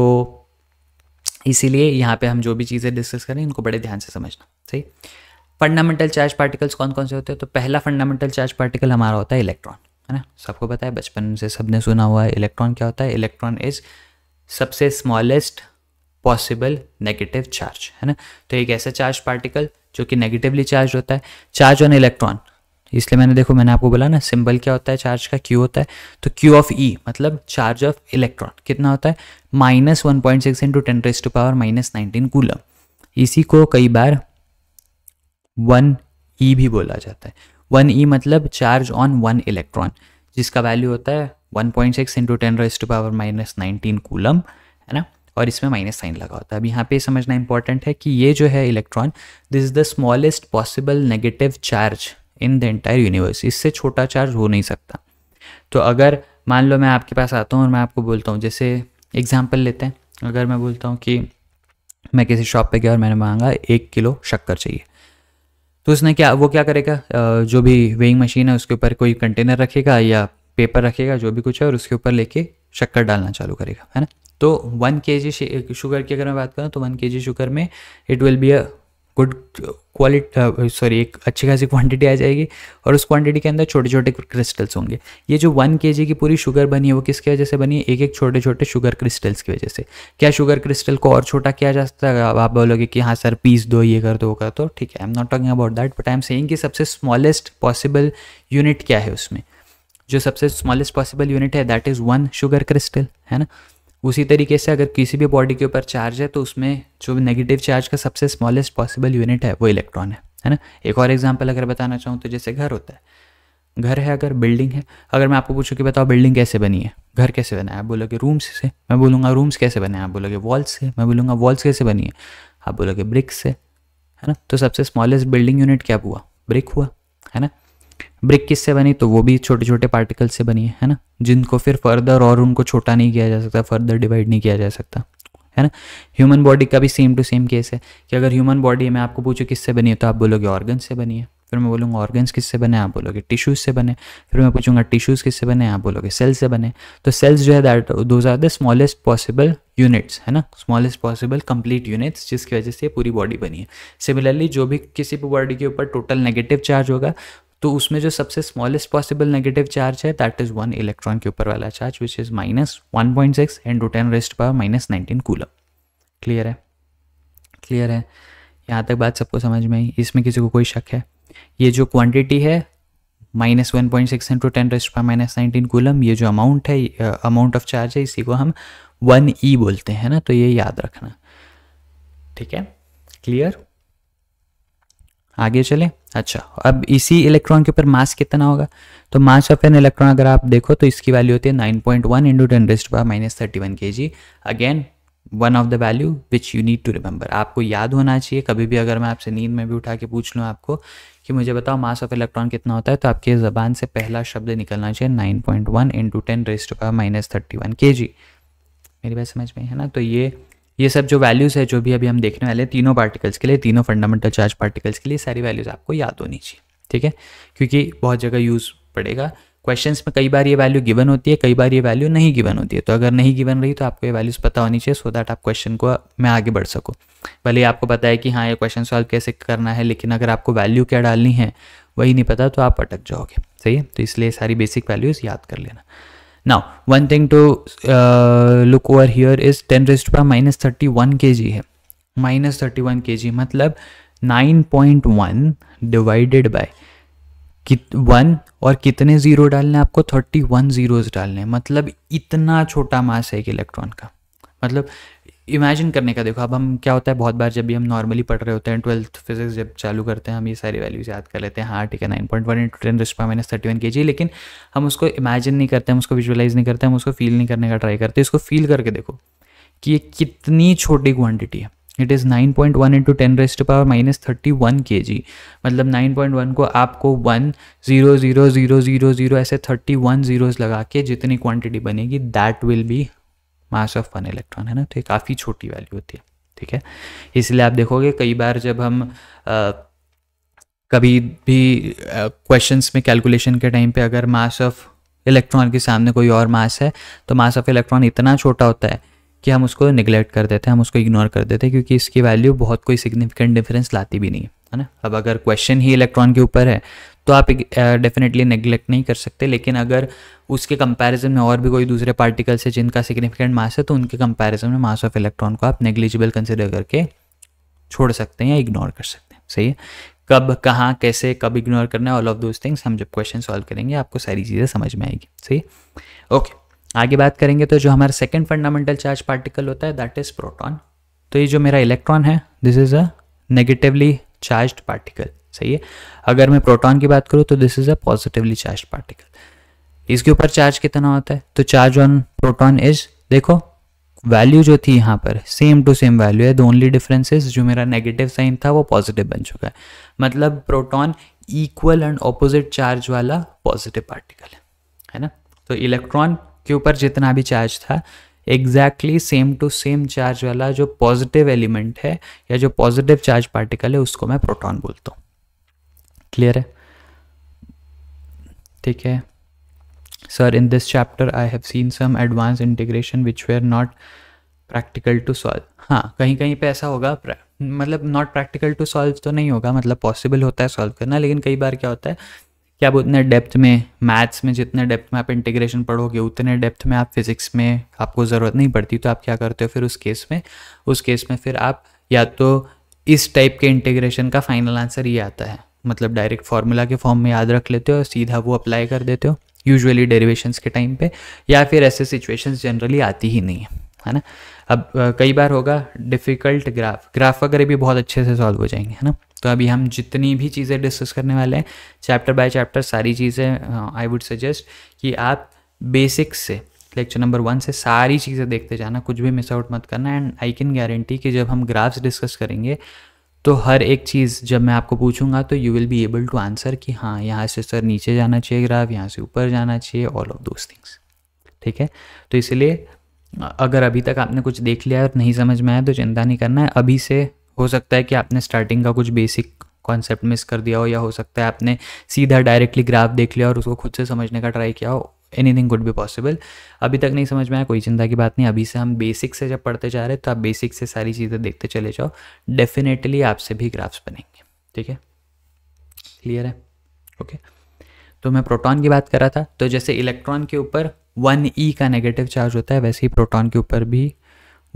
इसीलिए यहाँ पे हम जो भी चीज़ें डिस्कस करें इनको बड़े ध्यान से समझना सही फंडामेंटल चार्ज पार्टिकल्स कौन कौन से होते हैं तो पहला फंडामेंटल चार्ज पार्टिकल हमारा होता है इलेक्ट्रॉन है ना सबको पता है बचपन से सबने सुना हुआ है इलेक्ट्रॉन क्या होता है इलेक्ट्रॉन इज सबसे स्मॉलेस्ट पॉसिबल नेगेटिव चार्ज है ना तो एक ऐसा चार्ज पार्टिकल जो कि नेगेटिवली चार्ज होता है चार्ज ऑन इलेक्ट्रॉन इसलिए मैंने देखो मैंने आपको बोला ना सिंबल क्या होता है चार्ज का क्यू होता है तो क्यू ऑफ ई मतलब चार्ज ऑफ इलेक्ट्रॉन कितना होता है minus one point six into ten raise to power minus nineteen coulomb इसी को कई बार वन ई e भी बोला जाता है वन ई e मतलब चार्ज ऑन वन इलेक्ट्रॉन जिसका वैल्यू होता है one point six into ten raise to power minus nineteen coulomb है ना और इसमें माइनस साइन लगा होता है अब यहाँ पे समझना इंपॉर्टेंट है कि ये जो है electron this is the smallest possible negative charge in the entire universe इससे छोटा चार्ज हो नहीं सकता तो अगर मान लो मैं आपके पास आता हूँ और मैं आपको बोलता हूँ जैसे एग्जाम्पल लेते हैं अगर मैं बोलता हूँ कि मैं किसी शॉप पे गया और मैंने मांगा एक किलो शक्कर चाहिए तो उसने क्या वो क्या करेगा जो भी वेइंग मशीन है उसके ऊपर कोई कंटेनर रखेगा या पेपर रखेगा जो भी कुछ है और उसके ऊपर लेके शक्कर डालना चालू करेगा है ना तो वन के जी शुगर की अगर मैं बात करूँ तो वन के जी शुगर में it will be a good quality sorry एक अच्छी खासी क्वांटिटी आ जाएगी और उस क्वांटिटी के अंदर छोटे छोटे क्रिस्टल्स होंगे ये जो वन के की पूरी शुगर बनी है वो किसकी वजह से बनी है एक एक छोटे छोटे शुगर क्रिस्टल्स की वजह से क्या शुगर क्रिस्टल को और छोटा किया जा सकता है आप बोलोगे कि हाँ सर पीस दो ये कर दो वो कर दो ठीक है I am not talking about that but I am saying कि सबसे स्मॉलेस्ट पॉसिबल यूनिट क्या है उसमें जो सबसे स्मॉलेस्ट पॉसिबल यूनिट है that is one sugar crystal है ना उसी तरीके से अगर किसी भी बॉडी के ऊपर चार्ज है तो उसमें जो नेगेटिव चार्ज का सबसे स्मॉलेस्ट पॉसिबल यूनिट है वो इलेक्ट्रॉन है है ना एक और एग्जाम्पल अगर बताना चाहूँ तो जैसे घर होता है घर है अगर बिल्डिंग है अगर मैं आपको पूछूँ कि बताओ बिल्डिंग कैसे बनी है घर कैसे बना है आप बोलोगे रूम्स से मैं बोलूँगा रूम्स कैसे बने हैं आप बोलोगे वॉल्स से मैं बोलूँगा वॉल्स कैसे बनी है आप बोलोगे ब्रिक्स से है ना तो सबसे स्मॉलेस्ट बिल्डिंग यूनिट क्या हुआ ब्रिक हुआ है ना ब्रिक किससे बनी तो वो भी छोटे छोटे पार्टिकल से बनी है है ना जिनको फिर फर्दर और उनको छोटा नहीं किया जा सकता फर्दर डिवाइड नहीं किया जा सकता है ना ह्यूमन बॉडी का भी सेम टू सेम केस है कि अगर ह्यूमन बॉडी मैं आपको पूछू किससे बनी है तो आप बोलोगे ऑर्गन से बनी है फिर मैं बोलूँगा ऑर्गन्स किससे बने आप बोलोगे टिश्यूज से बने फिर मैं पूछूंगा टिश्यूज किससे बने आप बोलोगे सेल्स से बने तो सेल्स जो है that those are the smallest possible units है ना स्मॉलेस्ट पॉसिबल कंप्लीट यूनिट्स जिसकी वजह से पूरी बॉडी बनी है सिमिलरली जो भी किसी भी बॉडी के ऊपर टोटल नेगेटिव चार्ज होगा तो उसमें जो सबसे स्मॉलेस्ट पॉसिबल नेगेटिव चार्ज है दैट इज़ वन इलेक्ट्रॉन के ऊपर वाला charge which is minus one point six and ten raised power minus nineteen coulomb clear है क्लियर है यहाँ तक बात सबको समझ में आई इसमें किसी को कोई शक है ये जो क्वांटिटी है minus one point six into ten raised power minus nineteen coulomb ये जो अमाउंट है अमाउंट ऑफ चार्ज है इसी को हम वन ई e बोलते हैं ना तो ये याद रखना ठीक है क्लियर आगे चलें अच्छा अब इसी इलेक्ट्रॉन के ऊपर मास कितना होगा तो मास ऑफ एन इलेक्ट्रॉन अगर आप देखो तो इसकी वैल्यू होती है nine point one into ten raised power minus thirty one K G again one of the value which you need to remember आपको याद होना चाहिए कभी भी अगर मैं आपसे नींद में भी उठा के पूछ लूँ आपको कि मुझे बताओ मास ऑफ इलेक्ट्रॉन कितना होता है तो आपके ज़बान से पहला शब्द निकलना चाहिए nine point one into ten raised power minus thirty one K G मेरी बात समझ में है ना तो ये ये सब जो वैल्यूज़ है जो भी अभी हम देखने वाले हैं तीनों पार्टिकल्स के लिए तीनों फंडामेंटल चार्ज पार्टिकल्स के लिए सारी वैल्यूज़ आपको याद होनी चाहिए ठीक है क्योंकि बहुत जगह यूज़ पड़ेगा क्वेश्चन में कई बार ये वैल्यू गिवन होती है कई बार ये वैल्यू नहीं गिवन होती है तो अगर नहीं गिवन रही तो आपको ये वैल्यूज़ पता होनी चाहिए सो दैट आप क्वेश्चन को मैं आगे बढ़ सकूँ भले आपको पता है कि हाँ ये क्वेश्चन सॉल्व कैसे करना है लेकिन अगर आपको वैल्यू क्या डालनी है वही नहीं पता तो आप अटक जाओगे सही है तो इसलिए सारी बेसिक वैल्यूज़ याद कर लेना now one thing to look over here is ten raised पर minus thirty one K G है minus thirty one K G मतलब nine point one divided by one और कितने जीरो डालने आपको थर्टी वन जीरोज डालने मतलब इतना छोटा मास है एक इलेक्ट्रॉन का मतलब इमेजिन करने का देखो अब हम क्या होता है बहुत बार जब भी हम नॉर्मली पढ़ रहे होते हैं ट्वेल्थ फिजिक्स जब चालू करते हैं हम ये सारी वैल्यूज याद कर लेते हैं हाँ ठीक है nine point one into ten रिस्पा minus thirty one K G लेकिन हम उसको इमेजिन नहीं करते हम उसको विजुअलाइज नहीं करते हम उसको फील नहीं करने का ट्राई करते इसको फील करके देखो कि ये कितनी छोटी क्वान्टिटी है it is nine point one into ten raised power minus thirty one K G मतलब नाइन पॉइंट वन को आपको one zero zero zero zero zero ऐसे थर्टी वन ज़ीरोज़ लगा के जितनी क्वान्टिटी बनेगी that will be mass of one electron है ना तो ये काफ़ी छोटी वैल्यू होती है ठीक है इसलिए आप देखोगे कई बार जब हम आ, कभी भी क्वेश्चंस में कैलकुलेशन के टाइम पे अगर मास ऑफ इलेक्ट्रॉन के सामने कोई और मास है तो मास ऑफ इलेक्ट्रॉन इतना छोटा होता है कि हम उसको निगलेक्ट कर देते हैं हम उसको इग्नोर कर देते हैं क्योंकि इसकी वैल्यू बहुत कोई सिग्निफिकेंट डिफरेंस लाती भी नहीं है है ना अब अगर क्वेश्चन ही इलेक्ट्रॉन के ऊपर है तो आप डेफिनेटली नेग्लेक्ट नहीं कर सकते लेकिन अगर उसके कंपैरिजन में और भी कोई दूसरे पार्टिकल्स है जिनका सिग्निफिकेंट मास है तो उनके कंपैरिजन में मास ऑफ इलेक्ट्रॉन को आप नेग्लिजिबल कंसिडर करके छोड़ सकते हैं या इग्नोर कर सकते हैं सही है कब कहाँ कैसे कब इग्नोर करना है ऑल ऑफ दोज थिंग्स हम जब क्वेश्चन सॉल्व करेंगे आपको सारी चीज़ें समझ में आएगी सही ओके आगे बात करेंगे तो जो हमारा सेकेंड फंडामेंटल चार्ज पार्टिकल होता है दैट इज़ प्रोटॉन तो ये जो मेरा इलेक्ट्रॉन है this is a negatively charge particle सही है अगर मैं प्रोटॉन की बात करूँ तो this is a positively charge particle इसके ऊपर चार्ज कितना होता है तो चार्ज ऑन प्रोटॉन इज देखो वैल्यू जो थी यहाँ पर सेम टू सेम वैल्यू है द ओनली डिफरेंस इज जो मेरा नेगेटिव साइन था वो पॉजिटिव बन चुका है मतलब proton equal and opposite charge वाला पॉजिटिव पार्टिकल है है ना तो इलेक्ट्रॉन के ऊपर जितना भी चार्ज था exactly same to same charge वाला जो पॉजिटिव एलिमेंट है या जो पॉजिटिव चार्ज पार्टिकल है उसको मैं प्रोटॉन बोलता हूँ क्लियर है ठीक है sir in this chapter I have seen some advance integration which were not practical to solve हाँ कहीं कहीं पे ऐसा होगा मतलब नॉट प्रैक्टिकल टू सॉल्व तो नहीं होगा मतलब पॉसिबल होता है सॉल्व करना लेकिन कई बार क्या होता है कि आप उतने डेप्थ में मैथ्स में जितने डेप्थ में आप इंटीग्रेशन पढ़ोगे उतने डेप्थ में आप फिज़िक्स में आपको ज़रूरत नहीं पड़ती तो आप क्या करते हो फिर उस केस में उस केस में फिर आप या तो इस टाइप के इंटीग्रेशन का फाइनल आंसर ये आता है मतलब डायरेक्ट फार्मूला के फॉर्म में याद रख लेते हो और सीधा वो अप्लाई कर देते हो यूजुअली डेरिवेशंस के टाइम पे या फिर ऐसे सिचुएशंस जनरली आती ही नहीं है है ना अब कई बार होगा डिफ़िकल्ट ग्राफ ग्राफ वगैरह भी बहुत अच्छे से सॉल्व हो जाएंगे है ना तो अभी हम जितनी भी चीज़ें डिस्कस करने वाले हैं चैप्टर बाय चैप्टर सारी चीज़ें आई वुड सजेस्ट कि आप बेसिक्स से लेक्चर नंबर वन से सारी चीज़ें देखते जाना कुछ भी मिस आउट मत करना एंड आई कैन गारंटी कि जब हम ग्राफ्स डिस्कस करेंगे तो हर एक चीज़ जब मैं आपको पूछूंगा तो you will be able to answer कि हाँ यहाँ से सर नीचे जाना चाहिए ग्राफ यहाँ से ऊपर जाना चाहिए ऑल ऑफ दोज थिंग्स ठीक है तो इसलिए अगर अभी तक आपने कुछ देख लिया है और नहीं समझ में आया तो चिंता नहीं करना है अभी से हो सकता है कि आपने स्टार्टिंग का कुछ बेसिक कॉन्सेप्ट मिस कर दिया हो या हो सकता है आपने सीधा डायरेक्टली ग्राफ देख लिया और उसको खुद से समझने का ट्राई किया हो anything good be possible अभी तक नहीं समझ में आया कोई चिंता की बात नहीं अभी से हम बेसिक से जब पढ़ते जा रहे हैं तो आप बेसिक से सारी चीज़ें देखते चले जाओ डेफिनेटली आपसे भी ग्राफ्स बनेंगे ठीक है क्लियर है ओके okay. तो मैं प्रोटॉन की बात कर रहा था तो जैसे इलेक्ट्रॉन के ऊपर वन ई e का नेगेटिव चार्ज होता है वैसे ही प्रोटॉन के ऊपर भी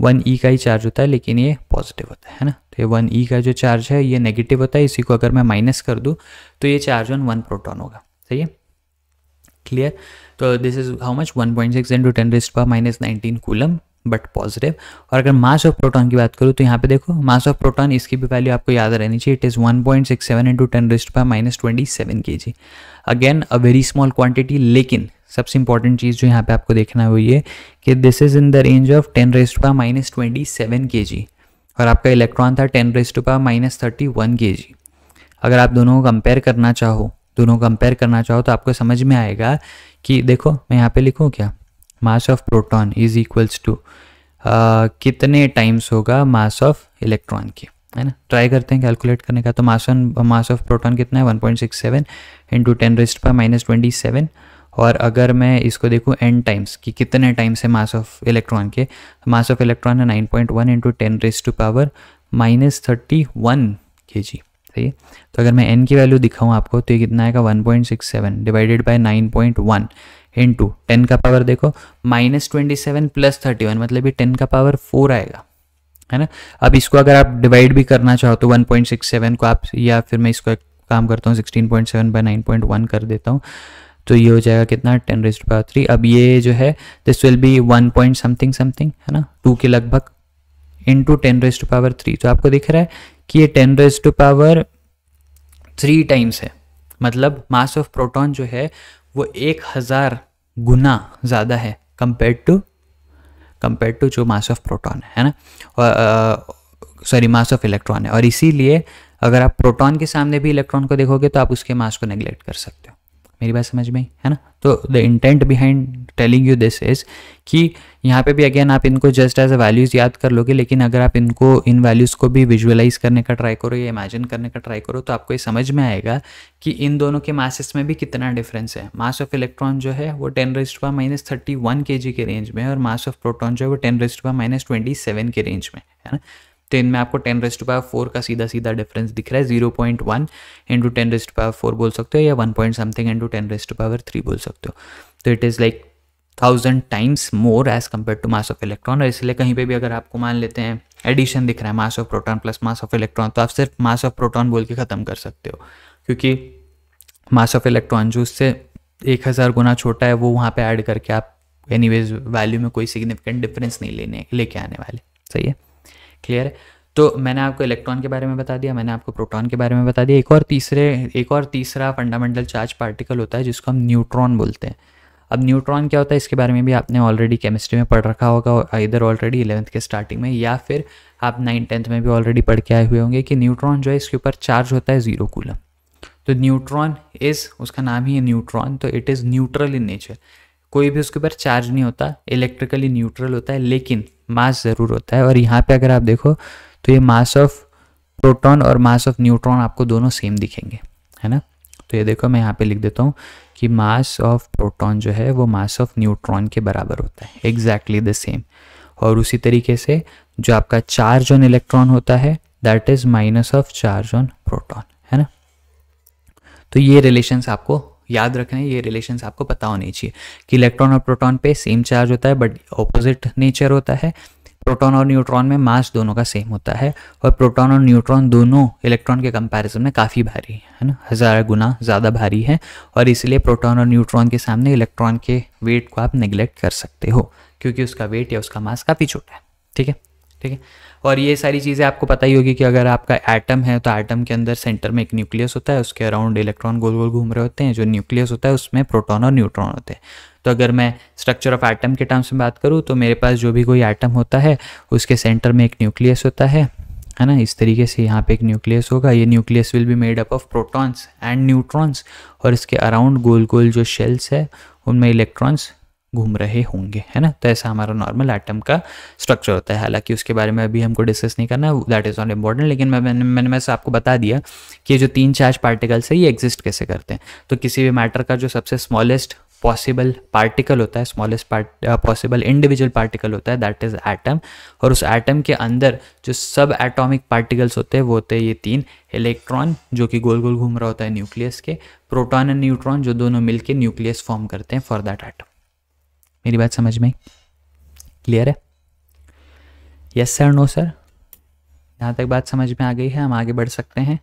वन ई e का ही चार्ज होता है लेकिन ये पॉजिटिव होता है ना तो ये वन ई e का जो चार्ज है ये नेगेटिव होता है इसी को अगर मैं माइनस कर दूँ तो ये चार्ज ऑन वन प्रोटॉन होगा सही है क्लियर तो this is how much one point six into ten raised पर minus nineteen coulomb but positive और अगर मास ऑफ प्रोटॉन की बात करूँ तो यहाँ पे देखो मास ऑफ प्रोटॉन इसकी भी वैल्यू आपको याद रहनी चाहिए it is one point six seven into ten raised पर minus twenty seven K G again a very small quantity लेकिन सबसे इंपॉर्टेंट चीज़ जो यहाँ पे आपको देखना है वो ये कि this is in the range of ten raised पर minus twenty seven K G और आपका इलेक्ट्रॉन था टेन रेस्ट पर minus thirty one K G अगर आप दोनों को कंपेयर करना चाहो दोनों कंपेयर करना चाहो तो आपको समझ में आएगा कि देखो मैं यहाँ पे लिखूँ क्या mass of proton is equals to कितने टाइम्स होगा मास ऑफ इलेक्ट्रॉन की है ना ट्राई करते हैं कैलकुलेट करने का तो mass on mass of proton कितना है 1.67 point six seven into ten raised पर माइनस ट्वेंटी सेवन और अगर मैं इसको देखूँ एन टाइम्स कि कितने टाइम्स है मास ऑफ इलेक्ट्रॉन के मास ऑफ इलेक्ट्रॉन है nine point one into ten raised to power minus thirty one K G सही तो अगर मैं एन की वैल्यू दिखाऊँ आपको तो ये कितना आएगा one point six seven divided by nine point one into ten का पावर देखो minus twenty seven plus thirty one मतलब ये टेन का पावर फोर आएगा है ना अब इसको अगर आप डिवाइड भी करना चाहो तो वन पॉइंट सिक्स सेवन को आप या फिर मैं इसको काम करता हूँ sixteen point seven by nine point one कर देता हूँ तो ये हो जाएगा कितना टेन रेस्ट पावर थ्री अब ये जो है this will be one point something something है ना टू के लगभग into ten raised power three तो आपको दिख रहा है कि ये ten raised power three times है मतलब मास ऑफ प्रोटॉन जो है वो एक हज़ार गुना ज़्यादा है कंपेयर टू कंपेयर टू जो मास ऑफ प्रोटॉन है ना सॉरी मास ऑफ इलेक्ट्रॉन है और इसीलिए अगर आप प्रोटॉन के सामने भी इलेक्ट्रॉन को देखोगे तो आप उसके मास को नेग्लेक्ट कर सकते हो मेरी बात समझ में है ना तो the intent behind telling you this is कि यहाँ पे भी अगेन आप इनको जस्ट एज अ वैल्यूज़ याद कर लोगे लेकिन अगर आप इनको इन वैल्यूज़ को भी विजुअलाइज करने का ट्राई करो या इमेजिन करने का ट्राई करो तो आपको ये समझ में आएगा कि इन दोनों के मासेस में भी कितना डिफरेंस है मास ऑफ इलेक्ट्रॉन जो है वो टेन रेस्ट पर minus thirty one K G के रेंज में है और मास ऑफ प्रोटोन जो है वो टेन रेस्ट पर माइनस ट्वेंटी सेवन के रेंज में है ना टेन में आपको टेन रेस्ट पावर फोर का सीधा सीधा डिफरेंस दिख रहा है zero point one into ten raised power four बोल सकते हो या one point something into ten raised power three बोल सकते हो तो it is like thousand times more as compare to mass of electron और इसलिए कहीं पे भी अगर आपको मान लेते हैं एडिशन दिख रहा है mass of proton plus mass of electron तो आप सिर्फ मास ऑफ प्रोटॉन बोल के ख़त्म कर सकते हो क्योंकि मास ऑफ इलेक्ट्रॉन जो उससे एक हज़ार गुना छोटा है वो वहाँ पे ऐड करके आप वेज वैल्यू में कोई सिग्निफिकेंट डिफरेंस नहीं लेने लेके आने वाले सही है क्लियर है तो मैंने आपको इलेक्ट्रॉन के बारे में बता दिया मैंने आपको प्रोटॉन के बारे में बता दिया एक और तीसरे एक और तीसरा फंडामेंटल चार्ज पार्टिकल होता है जिसको हम न्यूट्रॉन बोलते हैं अब न्यूट्रॉन क्या होता है इसके बारे में भी आपने ऑलरेडी केमिस्ट्री में पढ़ रखा होगा इधर ऑलरेडी इलेवंथ के स्टार्टिंग में या फिर आप नाइन टेंथ में भी ऑलरेडी पढ़ के आए हुए होंगे कि न्यूट्रॉन जो है इसके ऊपर चार्ज होता है ज़ीरो कूलम तो न्यूट्रॉन इज़ उसका नाम ही है न्यूट्रॉन तो it is neutral in nature कोई भी उसके ऊपर चार्ज नहीं होता इलेक्ट्रिकली न्यूट्रल होता है लेकिन मास ज़रूर होता है और यहाँ पे अगर आप देखो तो ये मास ऑफ प्रोटॉन और मास ऑफ न्यूट्रॉन आपको दोनों सेम दिखेंगे है ना तो ये देखो मैं यहाँ पे लिख देता हूँ कि मास ऑफ प्रोटॉन जो है वो मास ऑफ न्यूट्रॉन के बराबर होता है एग्जैक्टली द सेम और उसी तरीके से जो आपका चार्ज ऑन इलेक्ट्रॉन होता है that is minus of charge on proton है ना तो ये रिलेशन आपको याद रखना है ये रिलेशन आपको पता होने चाहिए कि इलेक्ट्रॉन और प्रोटॉन पे सेम चार्ज होता है बट ऑपोजिट नेचर होता है प्रोटॉन और न्यूट्रॉन में मास दोनों का सेम होता है और प्रोटॉन और न्यूट्रॉन दोनों इलेक्ट्रॉन के कंपैरिजन में काफ़ी भारी है ना हज़ार गुना ज़्यादा भारी है और इसलिए प्रोटॉन और न्यूट्रॉन के सामने इलेक्ट्रॉन के वेट को आप निगलेक्ट कर सकते हो क्योंकि उसका वेट या उसका मास काफ़ी छोटा है ठीक है ठीक है और ये सारी चीज़ें आपको पता ही होगी कि अगर आपका एटम है तो एटम के अंदर सेंटर में एक न्यूक्लियस होता है उसके अराउंड इलेक्ट्रॉन गोल गोल घूम रहे होते हैं जो न्यूक्लियस होता है उसमें प्रोटॉन और न्यूट्रॉन होते हैं तो अगर मैं स्ट्रक्चर ऑफ एटम के टर्म्स में बात करूँ तो मेरे पास जो भी कोई एटम होता है उसके सेंटर में एक न्यूक्लियस होता है है ना इस तरीके से यहाँ पे एक न्यूक्लियस होगा ये nucleus will be made up of protons and neutrons और इसके अराउंड गोल गोल जो शेल्स है उनमें इलेक्ट्रॉन्स घूम रहे होंगे है ना तो ऐसा हमारा नॉर्मल एटम का स्ट्रक्चर होता है हालांकि उसके बारे में अभी हमको डिस्कस नहीं करना दैट इज़ नॉट इम्पॉर्टेंट लेकिन मैं मैंने मैंने मैं आपको बता दिया कि जो तीन चार्ज पार्टिकल्स है ये एग्जिस्ट कैसे करते हैं तो किसी भी मैटर का जो सबसे स्मॉलेस्ट पॉसिबल पार्टिकल होता है smallest part possible individual particle होता है दैट इज़ एटम और उस एटम के अंदर जो सब एटॉमिक पार्टिकल्स होते हैं वो होते हैं ये तीन इलेक्ट्रॉन जो कि गोल गोल घूम रहा होता है न्यूक्लियस के प्रोटॉन एंड न्यूट्रॉन जो दोनों मिलके न्यूक्लियस फॉर्म करते हैं फॉर दैट एटम मेरी बात समझ में क्लियर है यस सर नो सर यहाँ तक बात समझ में आ गई है हम आगे बढ़ सकते हैं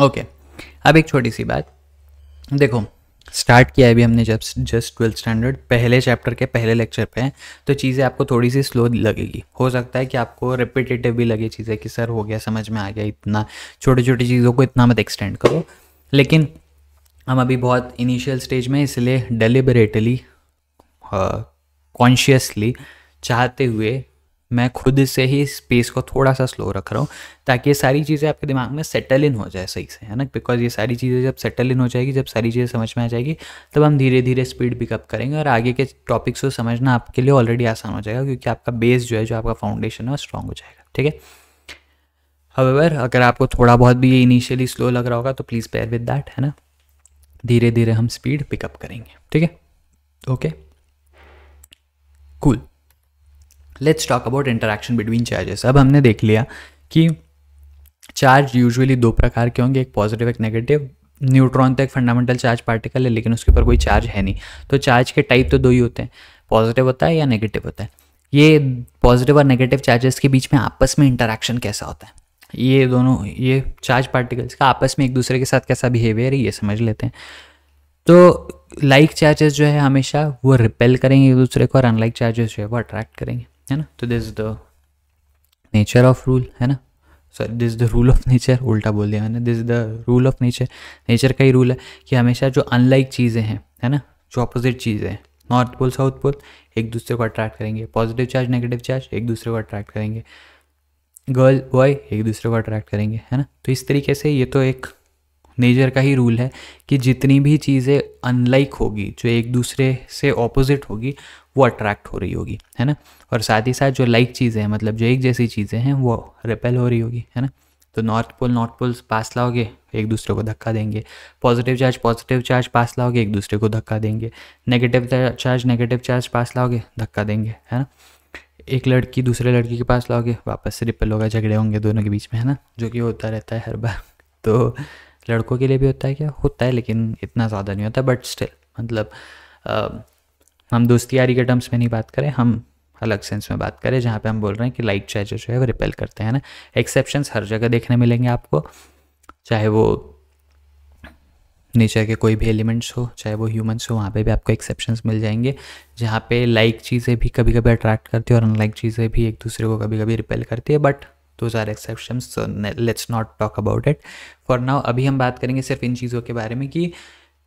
ओके okay, अब एक छोटी सी बात देखो स्टार्ट किया है अभी हमने जब जस्ट ट्वेल्थ स्टैंडर्ड पहले चैप्टर के पहले लेक्चर पे हैं तो चीज़ें आपको थोड़ी सी स्लो लगेगी हो सकता है कि आपको रिपीटेटिव भी लगे चीज़ें कि सर हो गया समझ में आ गया इतना छोटी छोटी चीज़ों को इतना मत एक्सटेंड करो लेकिन हम अभी बहुत इनिशियल स्टेज में इसलिए डेलिबरेटली कॉन्शियसली हाँ, चाहते हुए मैं खुद से ही स्पेस को थोड़ा सा स्लो रख रहा हूँ ताकि ये सारी चीज़ें आपके दिमाग में सेटल इन हो जाए सही से है ना बिकॉज ये सारी चीज़ें जब सेटल इन हो जाएगी जब सारी चीज़ें समझ में आ जाएगी तब हम धीरे धीरे स्पीड पिकअप करेंगे और आगे के टॉपिक्स को समझना आपके लिए ऑलरेडी आसान हो जाएगा क्योंकि आपका बेस जो है जो आपका फाउंडेशन है वो स्ट्रांग हो जाएगा ठीक है हवेवर अगर आपको थोड़ा बहुत भी ये इनिशियली स्लो लग रहा होगा तो प्लीज़ पेयर विद दैट है ना धीरे धीरे हम स्पीड पिकअप करेंगे ठीक है okay cool let's talk about interaction between charges अब हमने देख लिया कि चार्ज यूजुअली दो प्रकार के होंगे एक पॉजिटिव एक नेगेटिव न्यूट्रॉन तो एक फंडामेंटल चार्ज पार्टिकल है लेकिन उसके ऊपर कोई चार्ज है नहीं तो चार्ज के टाइप तो दो ही होते हैं पॉजिटिव होता है या नेगेटिव होता है ये पॉजिटिव और नेगेटिव चार्जेस के बीच में आपस में इंटरेक्शन कैसा होता है ये दोनों ये चार्ज पार्टिकल्स का आपस में एक दूसरे के साथ कैसा बिहेवियर है ये समझ लेते हैं तो लाइक like चार्जेस जो है हमेशा वो रिपेल करेंगे एक दूसरे को और अनलाइक चार्जेस जो है वो अट्रैक्ट करेंगे है ना तो this is the nature of rule है ना sorry this is the rule of nature उल्टा बोल दिया मैंने this is the rule of nature nature का ही रूल है कि हमेशा जो अनलाइक चीज़ें हैं है ना जो अपोजिट चीज़ें हैं नॉर्थ पोल साउथ पोल एक दूसरे को अट्रैक्ट करेंगे पॉजिटिव चार्ज नेगेटिव चार्ज एक दूसरे को अट्रैक्ट करेंगे गर्ल बॉय एक दूसरे को अट्रैक्ट करेंगे है ना तो इस तरीके से ये तो एक नेचर का ही रूल है कि जितनी भी चीज़ें अनलाइक होगी जो एक दूसरे से ऑपोजिट होगी वो अट्रैक्ट हो रही होगी है ना और साथ ही साथ जो लाइक चीज़ें हैं मतलब जो एक जैसी चीज़ें हैं वो रिपेल हो रही होगी है ना तो नॉर्थ पोल नॉर्थ पोल पास लाओगे एक दूसरे को धक्का देंगे पॉजिटिव चार्ज पॉजिटिव चार्ज पास लाओगे एक दूसरे को धक्का देंगे नेगेटिव चार्ज नेगेटिव चार्ज पास लाओगे धक्का देंगे है ना एक लड़की दूसरे लड़की के पास लाओगे वापस से रिपेल होगा झगड़े होंगे दोनों के बीच में है ना जो कि होता रहता है हर बार तो लड़कों के लिए भी होता है क्या होता है लेकिन इतना ज़्यादा नहीं होता बट स्टिल मतलब हम दोस्ती यारी के टर्म्स में नहीं बात करें हम अलग सेंस में बात करें जहाँ पे हम बोल रहे हैं कि लाइक चार्जेस जो है वो रिपेल करते हैं ना एक्सेप्शंस हर जगह देखने मिलेंगे आपको चाहे वो नेचर के कोई भी एलिमेंट्स हो चाहे वो ह्यूमन्स हो वहाँ पे भी आपको एक्सेप्शंस मिल जाएंगे जहाँ पे लाइक चीज़ें भी कभी कभी अट्रैक्ट करती है और अनलाइक चीज़ें भी एक दूसरे को कभी कभी रिपेल करती है but those are exception let's not talk about it for now अभी हम बात करेंगे सिर्फ इन चीज़ों के बारे में कि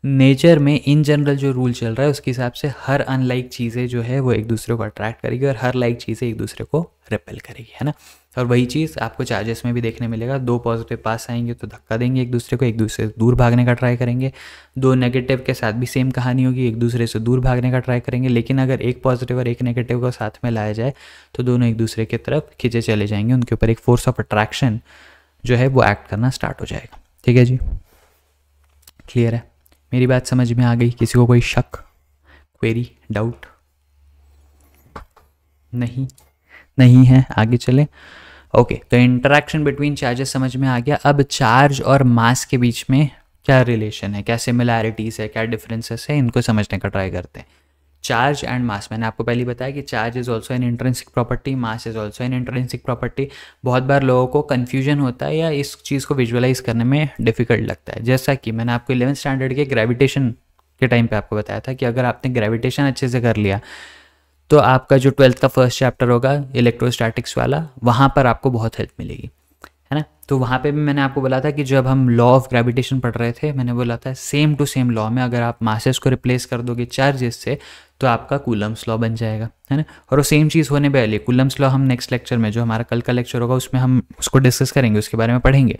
नेचर में इन जनरल जो रूल चल रहा है उसके हिसाब से हर अनलाइक चीज़ें जो है वो एक दूसरे को अट्रैक्ट करेगी और हर लाइक चीज़ें एक दूसरे को रिपेल करेगी है ना और वही चीज़ आपको चार्जेस में भी देखने मिलेगा दो पॉजिटिव पास आएंगे तो धक्का देंगे एक दूसरे को एक दूसरे से दूर भागने का ट्राई करेंगे दो नेगेटिव के साथ भी सेम कहानी होगी एक दूसरे से दूर भागने का ट्राई करेंगे लेकिन अगर एक पॉजिटिव और एक नेगेटिव को साथ में लाया जाए तो दोनों एक दूसरे की तरफ खींचे चले जाएंगे उनके ऊपर एक फोर्स ऑफ अट्रैक्शन जो है वो एक्ट करना स्टार्ट हो जाएगा ठीक है जी क्लियर है मेरी बात समझ में आ गई किसी को कोई शक क्वेरी डाउट नहीं नहीं है आगे चले ओके तो इंटरेक्शन बिटवीन चार्जेस समझ में आ गया अब चार्ज और मास के बीच में क्या रिलेशन है क्या सिमिलैरिटीज़ है क्या डिफरेंसेस है इनको समझने का ट्राई करते हैं चार्ज एंड मास मैंने आपको पहले बताया कि charge is also an intrinsic property mass is also an intrinsic property बहुत बार लोगों को कन्फ्यूजन होता है या इस चीज़ को विजुअलाइज करने में डिफिकल्ट लगता है जैसा कि मैंने आपको इलेवन स्टैंडर्ड के ग्रेविटेशन के टाइम पे आपको बताया था कि अगर आपने ग्रेविटेशन अच्छे से कर लिया तो आपका जो ट्वेल्थ का फर्स्ट चैप्टर होगा इलेक्ट्रोस्टैटिक्स वाला वहाँ पर आपको बहुत हेल्प मिलेगी है ना तो वहाँ पे भी मैंने आपको बोला था कि जब हम लॉ ऑफ ग्रेविटेशन पढ़ रहे थे मैंने बोला था सेम टू सेम लॉ में अगर आप मासेस को रिप्लेस कर दोगे चार्जेस से तो आपका कूलम्स लॉ बन जाएगा है ना और वो सेम चीज़ होने पहले कूलम्स लॉ हम नेक्स्ट लेक्चर में जो हमारा कल का लेक्चर होगा उसमें हम उसको डिस्कस करेंगे उसके बारे में पढ़ेंगे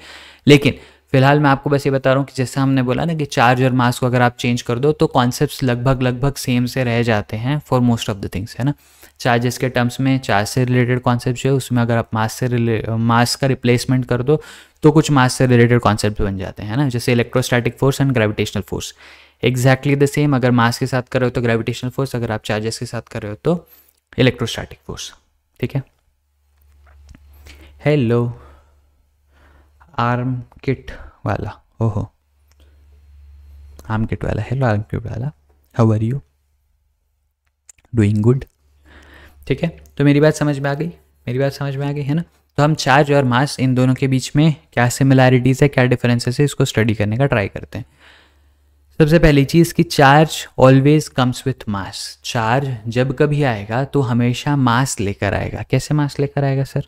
लेकिन फिलहाल मैं आपको बस ये बता रहा हूँ कि जैसे हमने बोला ना कि चार्ज और मास को अगर आप चेंज कर दो तो कॉन्सेप्ट लगभग लगभग सेम से रह जाते हैं for most of the things है ना चार्जेस के टर्म्स में चार्ज से रिलेटेड कॉन्सेप्ट है उसमें अगर आप मास से मास का रिप्लेसमेंट कर दो तो कुछ मास से रिलेटेड कॉन्सेप्ट बन जाते हैं ना जैसे electrostatic force and gravitational force exactly the same अगर मास के साथ कर रहे हो तो ग्रेविटेशनल फोर्स अगर आप चार्जेस के साथ कर रहे हो तो इलेक्ट्रोस्टैटिक फोर्स ठीक है हेलो आर्म किट वाला ओहो आर्म किट वाला हेलो आर्म किट वाला how are you doing good ठीक है तो मेरी बात समझ में आ गई मेरी बात समझ में आ गई है ना तो हम चार्ज और मास इन दोनों के बीच में क्या सिमिलैरिटीज़ है क्या डिफरेंसेस है इसको स्टडी करने का ट्राई करते हैं सबसे पहली चीज़ कि charge always comes with mass charge जब कभी आएगा तो हमेशा मास लेकर आएगा कैसे मास लेकर आएगा सर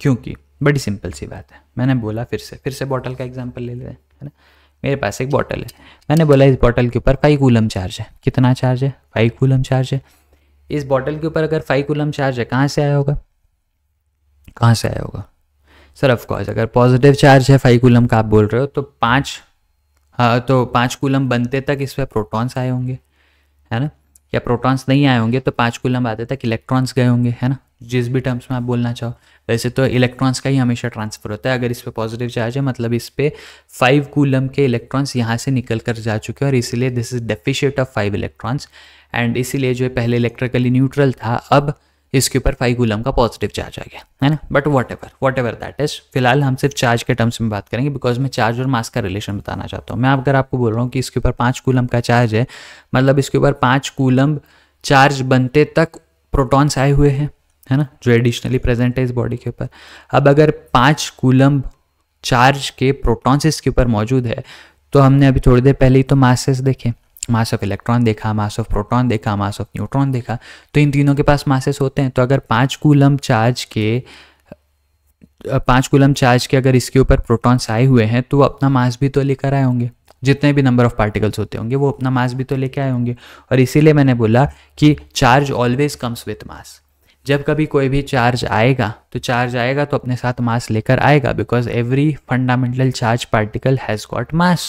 क्योंकि बड़ी सिंपल सी बात है मैंने बोला फिर से फिर से बॉटल का एग्जाम्पल ले लें है ना मेरे पास एक बॉटल है मैंने बोला इस बॉटल के ऊपर फाइव कूलम चार्ज है कितना चार्ज है फाइव कूलम चार्ज है इस बॉटल के ऊपर अगर फाइव कुलम चार्ज है कहाँ से आया होगा कहाँ से आया होगा सर ऑफकोर्स अगर पॉजिटिव चार्ज है फाइव कुलम का आप बोल रहे हो तो पाँच हाँ तो पाँच कुलम बनते तक इस पर प्रोटॉन्स आए होंगे है ना या प्रोटॉन्स नहीं आए होंगे तो पाँच कुलम आते तक इलेक्ट्रॉन्स गए होंगे है ना जिस भी टर्म्स में आप बोलना चाहो वैसे तो इलेक्ट्रॉन्स का ही हमेशा ट्रांसफर होता है अगर इस पर पॉजिटिव चार्ज है मतलब इस पर फाइव कूलम के इलेक्ट्रॉन्स यहाँ से निकल कर जा चुके हैं और इसलिए this is deficient of five electrons and इसीलिए जो है पहले इलेक्ट्रिकली न्यूट्रल था अब इसके ऊपर फाइव कूलम का पॉजिटिव चार्ज आ गया है ना but whatever whatever that is फिलहाल हम सिर्फ चार्ज के टर्म्स में बात करेंगे बिकॉज मैं चार्ज और मास का रिलेशन बताना चाहता हूँ मैं अगर आपको बोल रहा हूँ कि इसके ऊपर पाँच कूलम का चार्ज है मतलब इसके ऊपर पाँच कूलम चार्ज बनते तक प्रोटॉन्स आए हुए हैं है ना जो एडिशनली प्रेजेंट है इस बॉडी के ऊपर अब अगर पाँच कूलम चार्ज के प्रोटॉन्स इसके ऊपर मौजूद है तो हमने अभी थोड़ी देर पहले ही तो मासेस देखे मास ऑफ इलेक्ट्रॉन देखा मास ऑफ प्रोटॉन देखा मास ऑफ न्यूट्रॉन देखा तो इन तीनों के पास मासेस होते हैं तो अगर पाँच कूलम चार्ज के पाँच कूलम चार्ज के अगर इसके ऊपर प्रोटॉन्स आए हुए हैं तो अपना मास भी तो लेकर आए होंगे जितने भी नंबर ऑफ पार्टिकल्स होते होंगे वो अपना मास भी तो लेके आए होंगे और इसीलिए मैंने बोला कि charge always comes with mass जब कभी कोई भी चार्ज आएगा तो चार्ज आएगा तो अपने साथ मास लेकर आएगा because every fundamental charge particle has got mass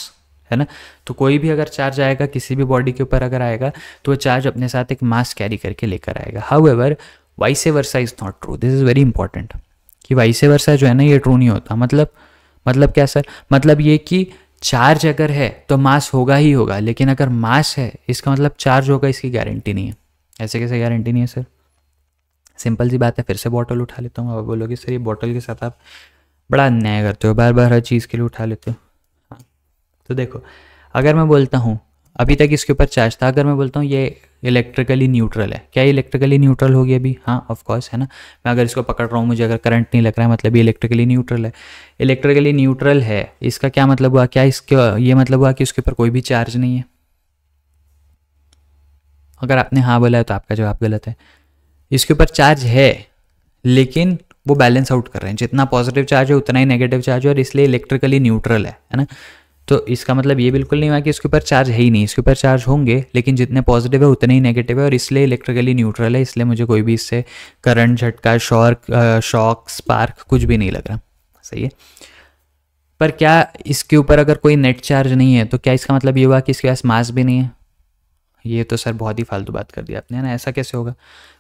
है ना तो कोई भी अगर चार्ज आएगा किसी भी बॉडी के ऊपर अगर आएगा तो वो चार्ज अपने साथ एक मास कैरी करके लेकर आएगा however vice versa is not true this is very important कि वाइस वर्सा जो है ना ये ट्रू नहीं होता मतलब मतलब क्या सर मतलब ये कि चार्ज अगर है तो मास होगा ही होगा लेकिन अगर मास है इसका मतलब चार्ज होगा इसकी गारंटी नहीं है ऐसे कैसे गारंटी नहीं है सर सिंपल सी बात है फिर से बॉटल उठा लेता हूँ आप बोलोगे सर ये बॉटल के साथ आप बड़ा अन्याय करते हो बार बार हर चीज़ के लिए उठा लेते हो तो देखो अगर मैं बोलता हूँ अभी तक इसके ऊपर चार्ज था अगर मैं बोलता हूँ ये इलेक्ट्रिकली न्यूट्रल है क्या इलेक्ट्रिकली न्यूट्रल होगी अभी हाँ ऑफकोर्स है ना मैं अगर इसको पकड़ रहा हूँ मुझे अगर करंट नहीं लग रहा है मतलब ये इलेक्ट्रिकली न्यूट्रल है इलेक्ट्रिकली न्यूट्रल है इसका क्या मतलब हुआ क्या इसके ये मतलब हुआ कि उसके ऊपर कोई भी चार्ज नहीं है अगर आपने हाँ बोला है तो आपका जवाब गलत है इसके ऊपर चार्ज है लेकिन वो बैलेंस आउट कर रहे हैं जितना पॉजिटिव चार्ज है उतना ही नेगेटिव चार्ज है और इसलिए इलेक्ट्रिकली न्यूट्रल है है ना तो इसका मतलब ये बिल्कुल नहीं हुआ कि इसके ऊपर चार्ज है ही नहीं इसके ऊपर चार्ज होंगे लेकिन जितने पॉजिटिव है उतने ही नेगेटिव है और इसलिए इलेक्ट्रिकली न्यूट्रल है इसलिए मुझे कोई भी इससे करंट झटका शॉर्क शॉक स्पार्क कुछ भी नहीं लग रहा सही है पर क्या इसके ऊपर अगर कोई नेट चार्ज नहीं है तो क्या इसका मतलब ये हुआ कि इसके पास मास भी नहीं है ये तो सर बहुत ही फालतू बात कर दिया आपने है ना ऐसा कैसे होगा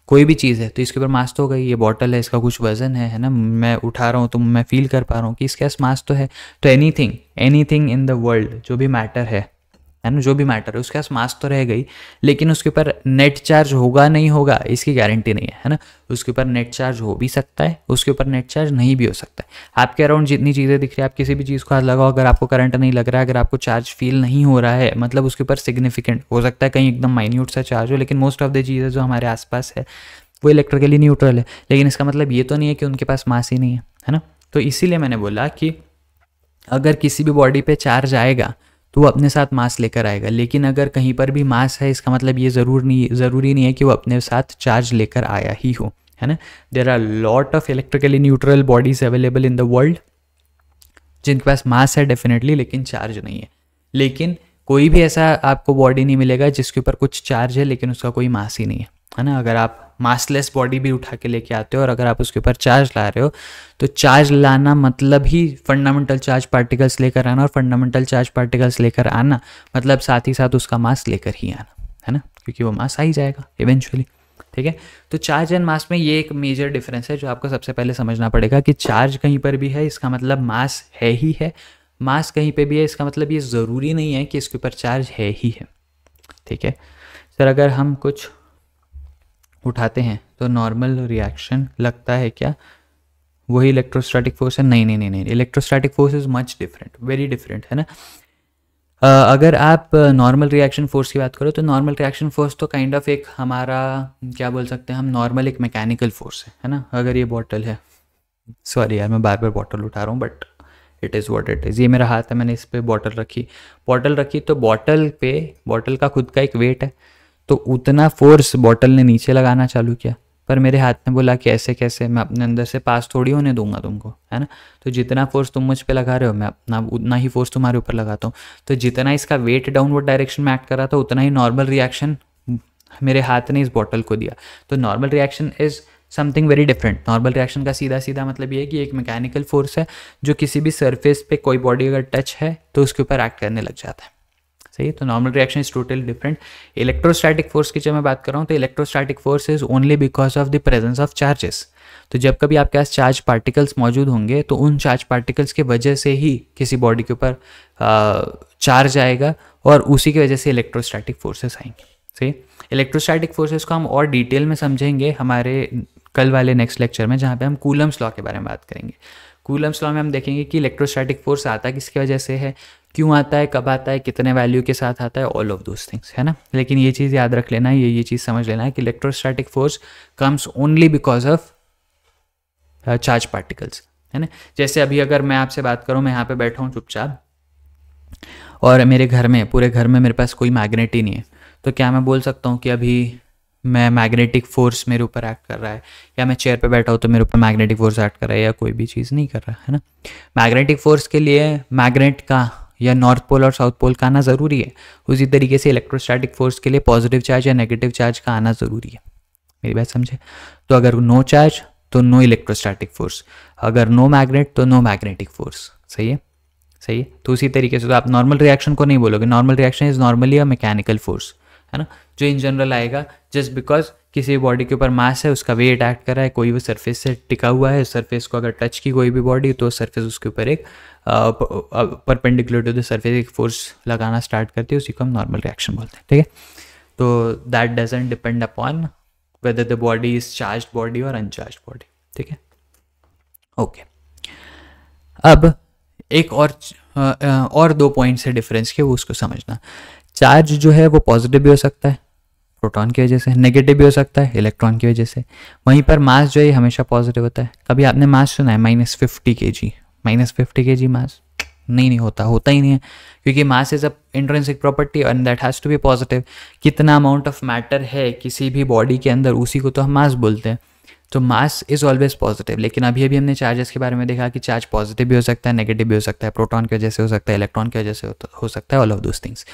कोई भी चीज़ है तो इसके ऊपर मास तो हो गई ये बॉटल है इसका कुछ वजन है है ना मैं उठा रहा हूँ तो मैं फील कर पा रहा हूँ कि इसके पास मास तो है तो anything anything in the world जो भी मैटर है है ना जो भी मैटर है उसके पास मास्क तो रह गई लेकिन उसके ऊपर नेट चार्ज होगा नहीं होगा इसकी गारंटी नहीं है है ना उसके ऊपर नेट चार्ज हो भी सकता है उसके ऊपर नेट चार्ज नहीं भी हो सकता है आपके अराउंड जितनी चीज़ें दिख रही है आप किसी भी चीज़ को हाथ लगाओ अगर आपको करंट नहीं लग रहा है अगर आपको चार्ज फील नहीं हो रहा है मतलब उसके ऊपर सिग्निफिकेंट हो सकता है कहीं एकदम माइन्यूट सा चार्ज हो लेकिन मोस्ट ऑफ द चीज़ें जो हमारे आसपास है वो इलेक्ट्रिकली न्यूट्रल है लेकिन इसका मतलब ये तो नहीं है कि उनके पास मास ही नहीं है है ना तो इसीलिए मैंने बोला कि अगर किसी भी बॉडी पे चार्ज आएगा तो वो अपने साथ मास्क लेकर आएगा लेकिन अगर कहीं पर भी मास है इसका मतलब ये ज़रूर नहीं ज़रूरी नहीं है कि वो अपने साथ चार्ज लेकर आया ही हो है ना there are lot of electrically neutral bodies available in the world जिनके पास मास है डेफिनेटली लेकिन चार्ज नहीं है लेकिन कोई भी ऐसा आपको बॉडी नहीं मिलेगा जिसके ऊपर कुछ चार्ज है लेकिन उसका कोई मास ही नहीं है है ना अगर आप मासलेस बॉडी भी उठा के लेके आते हो और अगर आप उसके ऊपर चार्ज ला रहे हो तो चार्ज लाना मतलब ही फंडामेंटल चार्ज पार्टिकल्स लेकर आना और फंडामेंटल चार्ज पार्टिकल्स लेकर आना मतलब साथ ही साथ उसका मास लेकर ही आना है ना क्योंकि वो मास आ ही जाएगा इवेंचुअली ठीक है तो चार्ज एंड मास में ये एक मेजर डिफरेंस है जो आपको सबसे पहले समझना पड़ेगा कि चार्ज कहीं पर भी है इसका मतलब मास है ही है मास कहीं पर भी है इसका मतलब ये ज़रूरी नहीं है कि इसके ऊपर चार्ज है ही है ठीक है सर अगर हम कुछ उठाते हैं तो नॉर्मल रिएक्शन लगता है क्या वही इलेक्ट्रोस्टैटिक फोर्स है नहीं नहीं नहीं नहीं electrostatic force is much different very different है ना uh, अगर आप नॉर्मल रिएक्शन फोर्स की बात करो तो नॉर्मल रिएक्शन फोर्स तो काइंड kind ऑफ of एक हमारा क्या बोल सकते हैं हम नॉर्मल एक मैकेनिकल फोर्स है है ना अगर ये बॉटल है सॉरी यार मैं बार बार बॉटल उठा रहा हूँ but it is what it is ये मेरा हाथ है मैंने इस पर बॉटल रखी बॉटल रखी तो बॉटल पे बॉटल का खुद का एक वेट है तो उतना फोर्स बॉटल ने नीचे लगाना चालू किया पर मेरे हाथ में बोला कि ऐसे कैसे मैं अपने अंदर से पास थोड़ी होने दूंगा तुमको है ना तो जितना फोर्स तुम मुझ पे लगा रहे हो मैं अपना उतना ही फोर्स तुम्हारे ऊपर लगाता हूँ तो जितना इसका वेट डाउनवर्ड डायरेक्शन में एक्ट रहा था उतना ही नॉर्मल रिएक्शन मेरे हाथ ने इस बॉटल को दिया तो normal reaction is something very different normal reaction का सीधा सीधा मतलब ये है कि एक मैकेनिकल फोर्स है जो किसी भी सरफेस पे कोई बॉडी अगर टच है तो उसके ऊपर एक्ट करने लग जाता है सही तो normal reaction is totally different electrostatic force की जब मैं बात कर रहा हूँ तो electrostatic force is only because of the presence of charges तो जब कभी आपके पास चार्ज पार्टिकल्स मौजूद होंगे तो उन चार्ज पार्टिकल्स की वजह से ही किसी बॉडी के ऊपर चार्ज आएगा और उसी की वजह से इलेक्ट्रोस्टैटिक फोर्सेस आएंगे सही इलेक्ट्रोस्टैटिक फोर्सेस को हम और डिटेल में समझेंगे हमारे कल वाले नेक्स्ट लेक्चर में जहाँ पे हम कूलम्स लॉ के बारे में बात करेंगे कूलम्स लॉ में हम देखेंगे कि इलेक्ट्रोस्टैटिक फोर्स आता किसकी वजह से है क्यों आता है कब आता है कितने वैल्यू के साथ आता है ऑल ऑफ दोज थिंग्स है ना लेकिन ये चीज़ याद रख लेना है ये ये चीज़ समझ लेना है कि electrostatic force comes only because of charge particles है ना जैसे अभी अगर मैं आपसे बात करूँ मैं यहाँ पे बैठा हूँ चुपचाप और मेरे घर में पूरे घर में मेरे पास कोई मैग्नेट ही नहीं है तो क्या मैं बोल सकता हूँ कि अभी मैं मैग्नेटिक फोर्स मेरे ऊपर एक्ट कर रहा है या मैं चेयर पे बैठा हूँ तो मेरे ऊपर मैग्नेटिक फोर्स एक्ट कर रहा है या कोई भी चीज़ नहीं कर रहा है ना मैग्नेटिक फोर्स के लिए मैग्नेट का या नॉर्थ पोल और साउथ पोल का आना ज़रूरी है उसी तरीके से इलेक्ट्रोस्टैटिक फोर्स के लिए पॉजिटिव चार्ज या नेगेटिव चार्ज का आना ज़रूरी है मेरी बात समझे तो अगर नो चार्ज तो नो इलेक्ट्रोस्टैटिक फोर्स अगर नो मैग्नेट तो नो मैग्नेटिक फोर्स सही है सही है तो उसी तरीके से तो आप नॉर्मल रिएक्शन को नहीं बोलोगे normal reaction is normally a mechanical force है ना जो इन जनरल आएगा जस्ट बिकॉज किसी भी बॉडी के ऊपर मास है उसका वेट एक्ट कर रहा है कोई भी सरफेस से टिका हुआ है सरफेस को अगर टच की कोई भी बॉडी तो सरफेस उसके ऊपर एक परपेंडिकुलर टू द सरफेस एक फोर्स लगाना स्टार्ट करती है उसी को हम नॉर्मल रिएक्शन बोलते हैं ठीक है तो that doesn't depend upon whether the body is charge body और अनचार्ज बॉडी ठीक है ओके अब एक और और दो पॉइंट है डिफरेंस के वो उसको समझना चार्ज जो है वो पॉजिटिव भी हो सकता है प्रोटॉन की वजह से नेगेटिव भी हो सकता है इलेक्ट्रॉन की वजह से वहीं पर मास जो है हमेशा पॉजिटिव होता है कभी आपने मास सुना है माइनस फिफ्टी के जी माइनस फिफ्टी के जी मास नहीं नहीं होता होता ही नहीं है क्योंकि mass is a intrinsic property and that has to be positive कितना अमाउंट ऑफ मैटर है किसी भी बॉडी के अंदर उसी को तो हम मास बोलते हैं तो मास इज़ ऑलवेज पॉजिटिव लेकिन अभी अभी हमने चार्जेस के बारे में देखा कि चार्ज पॉजिटिव भी हो सकता है नेगेटिव भी हो सकता है प्रोटॉन की वजह से हो सकता है इलेक्ट्रॉन की वजह से हो सकता है ऑल ऑफ दोज थिंग्स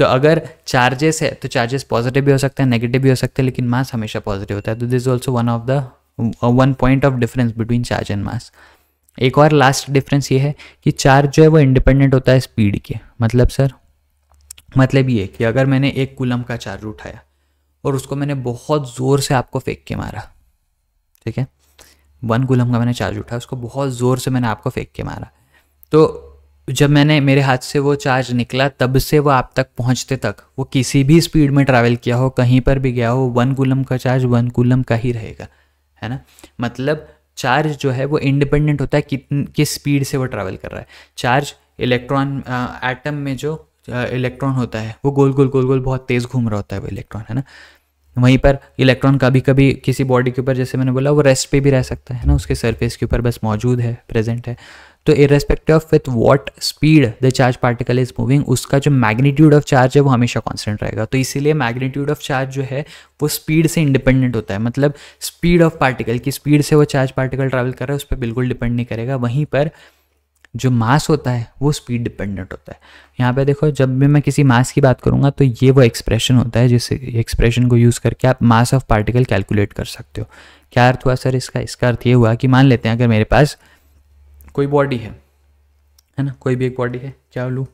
तो अगर चार्जेस है तो चार्जेस पॉजिटिव भी हो सकते हैं नेगेटिव भी हो सकते हैं लेकिन मास हमेशा पॉजिटिव होता है तो this also one of the one point of difference between charge and mass एक और लास्ट डिफरेंस ये है कि चार्ज जो है वो इंडिपेंडेंट होता है स्पीड के मतलब सर मतलब ये कि अगर मैंने एक कुलम का चार्ज उठाया और उसको मैंने बहुत ज़ोर से आपको फेंक के मारा ठीक है वन कुलम का मैंने चार्ज उठाया उसको बहुत ज़ोर से मैंने आपको फेंक के मारा तो जब मैंने मेरे हाथ से वो चार्ज निकला तब से वो आप तक पहुंचते तक वो किसी भी स्पीड में ट्रैवल किया हो कहीं पर भी गया हो वन कूलम का चार्ज वन कूलम का ही रहेगा है ना मतलब चार्ज जो है वो इंडिपेंडेंट होता है कितन किस स्पीड से वो ट्रैवल कर रहा है चार्ज इलेक्ट्रॉन एटम में जो इलेक्ट्रॉन होता है वो गोल गोल गोल गोल बहुत तेज़ घूम रहा होता है वो इलेक्ट्रॉन है ना वहीं पर इलेक्ट्रॉन कभी कभी किसी बॉडी के ऊपर जैसे मैंने बोला वो रेस्ट पे भी रह सकता है ना उसके सरफेस के ऊपर बस मौजूद है प्रेजेंट है तो irrespective of with what speed the charge particle is moving उसका जो मैग्नीट्यूड ऑफ चार्ज है वो हमेशा कॉन्स्टेंट रहेगा तो इसीलिए मैग्नीट्यूड ऑफ चार्ज जो है वो स्पीड से इंडिपेंडेंट होता है मतलब स्पीड ऑफ पार्टिकल की स्पीड से वो चार्ज पार्टिकल ट्रैवल कर रहा है उस पर बिल्कुल डिपेंड नहीं करेगा वहीं पर जो मास होता है वो स्पीड डिपेंडेंट होता है यहाँ पे देखो जब भी मैं किसी मास की बात करूँगा तो ये वो एक्सप्रेशन होता है जिस एक्सप्रेशन को यूज़ करके आप मास ऑफ पार्टिकल कैलकुलेट कर सकते हो क्या अर्थ हुआ सर इसका इसका अर्थ ये हुआ कि मान लेते हैं अगर मेरे पास कोई बॉडी है है ना कोई भी एक बॉडी है क्या लूँ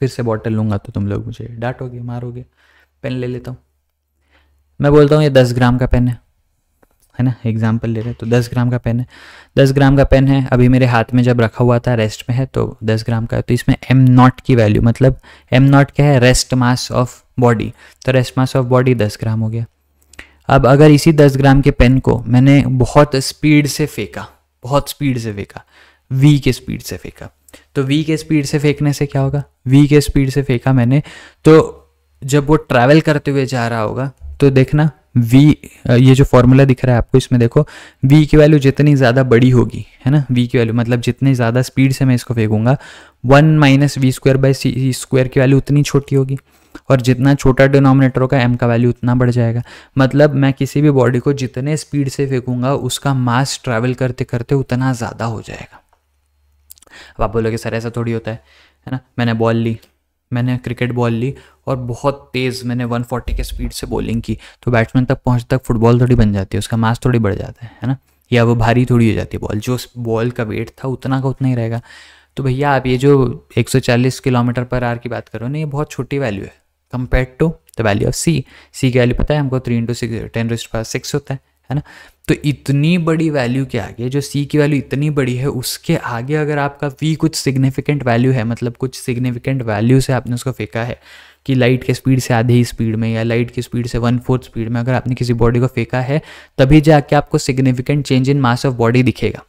फिर से बॉटल लूँगा तो तुम लोग मुझे डांटोगे मारोगे पेन ले लेता हूँ मैं बोलता हूँ ये दस ग्राम का पेन है है ना एग्जाम्पल ले रहे तो दस ग्राम का पेन है दस ग्राम का पेन है अभी मेरे हाथ में जब रखा हुआ था रेस्ट में है तो दस ग्राम का है तो इसमें एम नॉट की वैल्यू मतलब एम नॉट क्या है रेस्ट मास ऑफ बॉडी तो रेस्ट मास ऑफ बॉडी दस ग्राम हो गया अब अगर इसी दस ग्राम के पेन को मैंने बहुत स्पीड से फेंका बहुत स्पीड से फेंका वी के स्पीड से फेंका तो वी के स्पीड से फेंकने से क्या होगा वी के स्पीड से फेंका मैंने तो जब वो ट्रैवल करते हुए जा रहा होगा तो देखना v ये जो फॉर्मूला दिख रहा है आपको इसमें देखो v की वैल्यू जितनी ज़्यादा बड़ी होगी है ना v की वैल्यू मतलब जितनी ज़्यादा स्पीड से मैं इसको फेंकूंगा one minus V square by C square की वैल्यू उतनी छोटी होगी और जितना छोटा डिनोमिनेटर होगा एम का वैल्यू उतना बढ़ जाएगा मतलब मैं किसी भी बॉडी को जितने स्पीड से फेंकूंगा उसका मास ट्रैवल करते करते उतना ज़्यादा हो जाएगा अब आप बोलोगे सर ऐसा थोड़ी होता है है ना मैंने बॉल ली मैंने क्रिकेट बॉल ली और बहुत तेज़ मैंने 140 के स्पीड से बॉलिंग की तो बैट्समैन तक पहुंचते तक फुटबॉल थोड़ी बन जाती है उसका मास थोड़ी बढ़ जाता है है ना या वो भारी थोड़ी हो जाती है बॉल जो बॉल का वेट था उतना का उतना ही रहेगा तो भैया आप ये जो 140 किलोमीटर पर आर की बात करो ना ये बहुत छोटी वैल्यू है compare to the value of C C की वैल्यू पता है हमको three into six ten rest pass six होता है है ना तो इतनी बड़ी वैल्यू के आगे जो सी की वैल्यू इतनी बड़ी है उसके आगे अगर आपका वी कुछ सिग्निफिकेंट वैल्यू है मतलब कुछ सिग्निफिकेंट वैल्यू से आपने उसको फेंका है कि लाइट के स्पीड से आधी ही स्पीड में या लाइट की स्पीड से वन फोर्थ स्पीड में अगर आपने किसी बॉडी को फेंका है तभी जाके आपको significant change in mass of body दिखेगा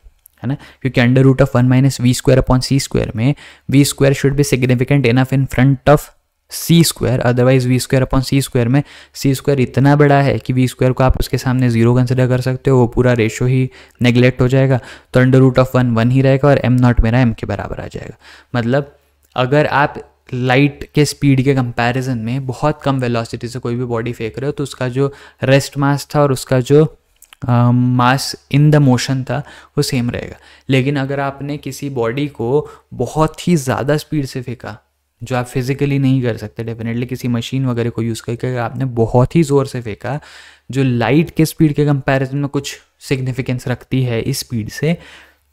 है ना क्योंकि under root of one minus V square upon C square में V square should be significant enough in front of C square otherwise V square upon C square में C square इतना बड़ा है कि वी स्क्वायर को आप उसके सामने जीरो कंसिडर कर सकते हो वो पूरा रेशो ही नेग्लेक्ट हो जाएगा तो under root of one one ही रहेगा और एम नॉट मेरा एम के बराबर आ जाएगा मतलब अगर आप लाइट के स्पीड के कंपैरिजन में बहुत कम वेलोसिटी से कोई भी बॉडी फेंक रहे हो तो उसका जो रेस्ट मास था और उसका जो मास इन द मोशन था वो सेम रहेगा लेकिन अगर आपने किसी बॉडी को बहुत ही ज़्यादा स्पीड से फेंका जो आप फिजिकली नहीं कर सकते डेफिनेटली किसी मशीन वगैरह को यूज़ करके आपने बहुत ही ज़ोर से फेंका जो लाइट के स्पीड के कंपैरिजन में कुछ सिग्निफिकेंस रखती है इस स्पीड से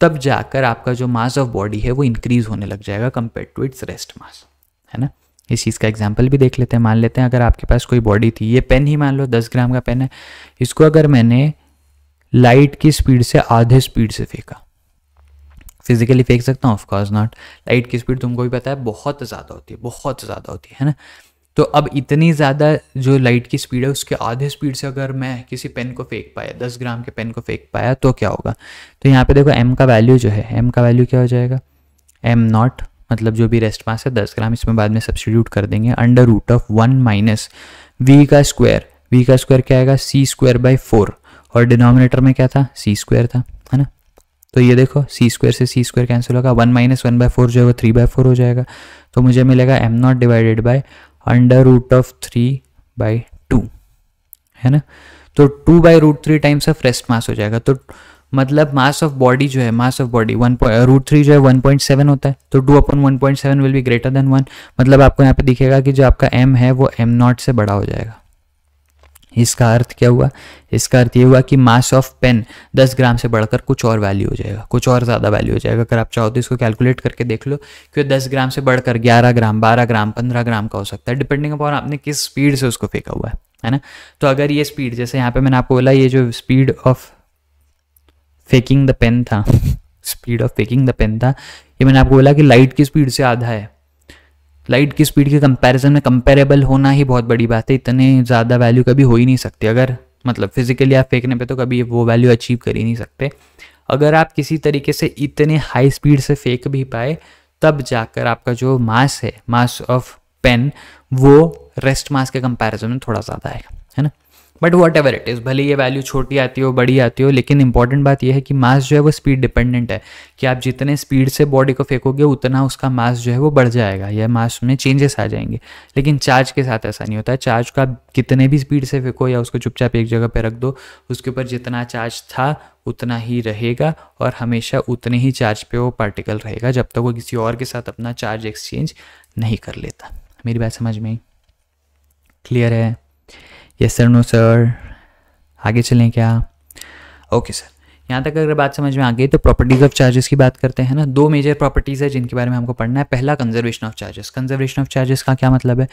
तब जाकर आपका जो मास ऑफ बॉडी है वो इंक्रीज होने लग जाएगा compare to its rest mass है ना इस चीज़ का एग्जाम्पल भी देख लेते हैं मान लेते हैं अगर आपके पास कोई बॉडी थी ये पेन ही मान लो दस ग्राम का पेन है इसको अगर मैंने लाइट की स्पीड से आधे स्पीड से फेंका फिजिकली फेंक सकता हूँ ऑफकोर्स नॉट लाइट की स्पीड तुमको भी पता है बहुत ज़्यादा होती है बहुत ज़्यादा होती है ना तो अब इतनी ज़्यादा जो लाइट की स्पीड है उसके आधे स्पीड से अगर मैं किसी पेन को फेंक पाया दस ग्राम के पेन को फेंक पाया तो क्या होगा तो यहाँ पे देखो एम का वैल्यू जो है एम का वैल्यू क्या हो जाएगा एम नॉट मतलब जो भी रेस्ट मास है दस ग्राम इसमें बाद में सब्सटीट्यूट कर देंगे under root of one minus V का स्क्वायर वी का स्क्वायर क्या आएगा सी स्क्वायर बाई फोर और डिनोमिनेटर में क्या था सी स्क्वायर था है ना तो ये देखो सी स्क्वायर से सी स्क्वायर कैंसिल होगा one minus one by four जो है वो थ्री बाय फोर हो जाएगा तो मुझे मिलेगा M naught divided by under root of three by two है ना तो two by root three times of rest mass हो जाएगा तो मतलब मास ऑफ बॉडी जो है mass of body one root three जो है वन पॉइंट सेवन होता है तो two upon one point seven will be greater than one मतलब आपको यहाँ पे दिखेगा कि जो आपका एम है वो एम नॉट से बड़ा हो जाएगा इसका अर्थ क्या हुआ इसका अर्थ ये हुआ कि मास ऑफ पेन 10 ग्राम से बढ़कर कुछ और वैल्यू हो जाएगा कुछ और ज़्यादा वैल्यू हो जाएगा अगर आप चाहो तो इसको कैलकुलेट करके देख लो कि 10 ग्राम से बढ़कर 11 ग्राम 12 ग्राम 15 ग्राम का हो सकता है डिपेंडिंग अपॉन आपने किस स्पीड से उसको फेंका हुआ है है ना तो अगर ये स्पीड जैसे यहाँ पर मैंने आपको बोला ये जो स्पीड ऑफ फेकिंग द पेन था स्पीड ऑफ फेकिंग द पेन था ये मैंने आपको बोला कि लाइट की स्पीड से आधा है लाइट की स्पीड के कंपैरिजन में कंपेरेबल होना ही बहुत बड़ी बात है इतने ज़्यादा वैल्यू कभी हो ही नहीं सकती अगर मतलब फिजिकली आप फेंकने पे तो कभी वो वैल्यू अचीव कर ही नहीं सकते अगर आप किसी तरीके से इतने हाई स्पीड से फेंक भी पाए तब जाकर आपका जो मास है मास ऑफ पेन वो रेस्ट मास के कंपैरिजन में थोड़ा ज़्यादा आएगा but whatever it is भले ये वैल्यू छोटी आती हो बड़ी आती हो लेकिन इंपॉर्टेंट बात यह है कि मास जो है वो स्पीड डिपेंडेंट है कि आप जितने स्पीड से बॉडी को फेंकोगे उतना उसका मास जो है वो बढ़ जाएगा या मास में चेंजेस आ जाएंगे लेकिन चार्ज के साथ ऐसा नहीं होता है चार्ज को आप कितने भी स्पीड से फेंको या उसको चुपचाप एक जगह पर रख दो उसके ऊपर जितना चार्ज था उतना ही रहेगा और हमेशा उतने ही चार्ज पे वो पार्टिकल रहेगा जब तक वो किसी और के साथ अपना चार्ज एक्सचेंज नहीं कर लेता मेरी बात समझ में क्लियर है यस सर नो सर आगे चलें क्या ओके सर यहाँ तक अगर बात समझ में आ गई तो प्रॉपर्टीज़ ऑफ चार्जेस की बात करते हैं ना दो मेजर प्रॉपर्टीज़ है जिनके बारे में हमको पढ़ना है पहला conservation of charges conservation of charges का क्या मतलब है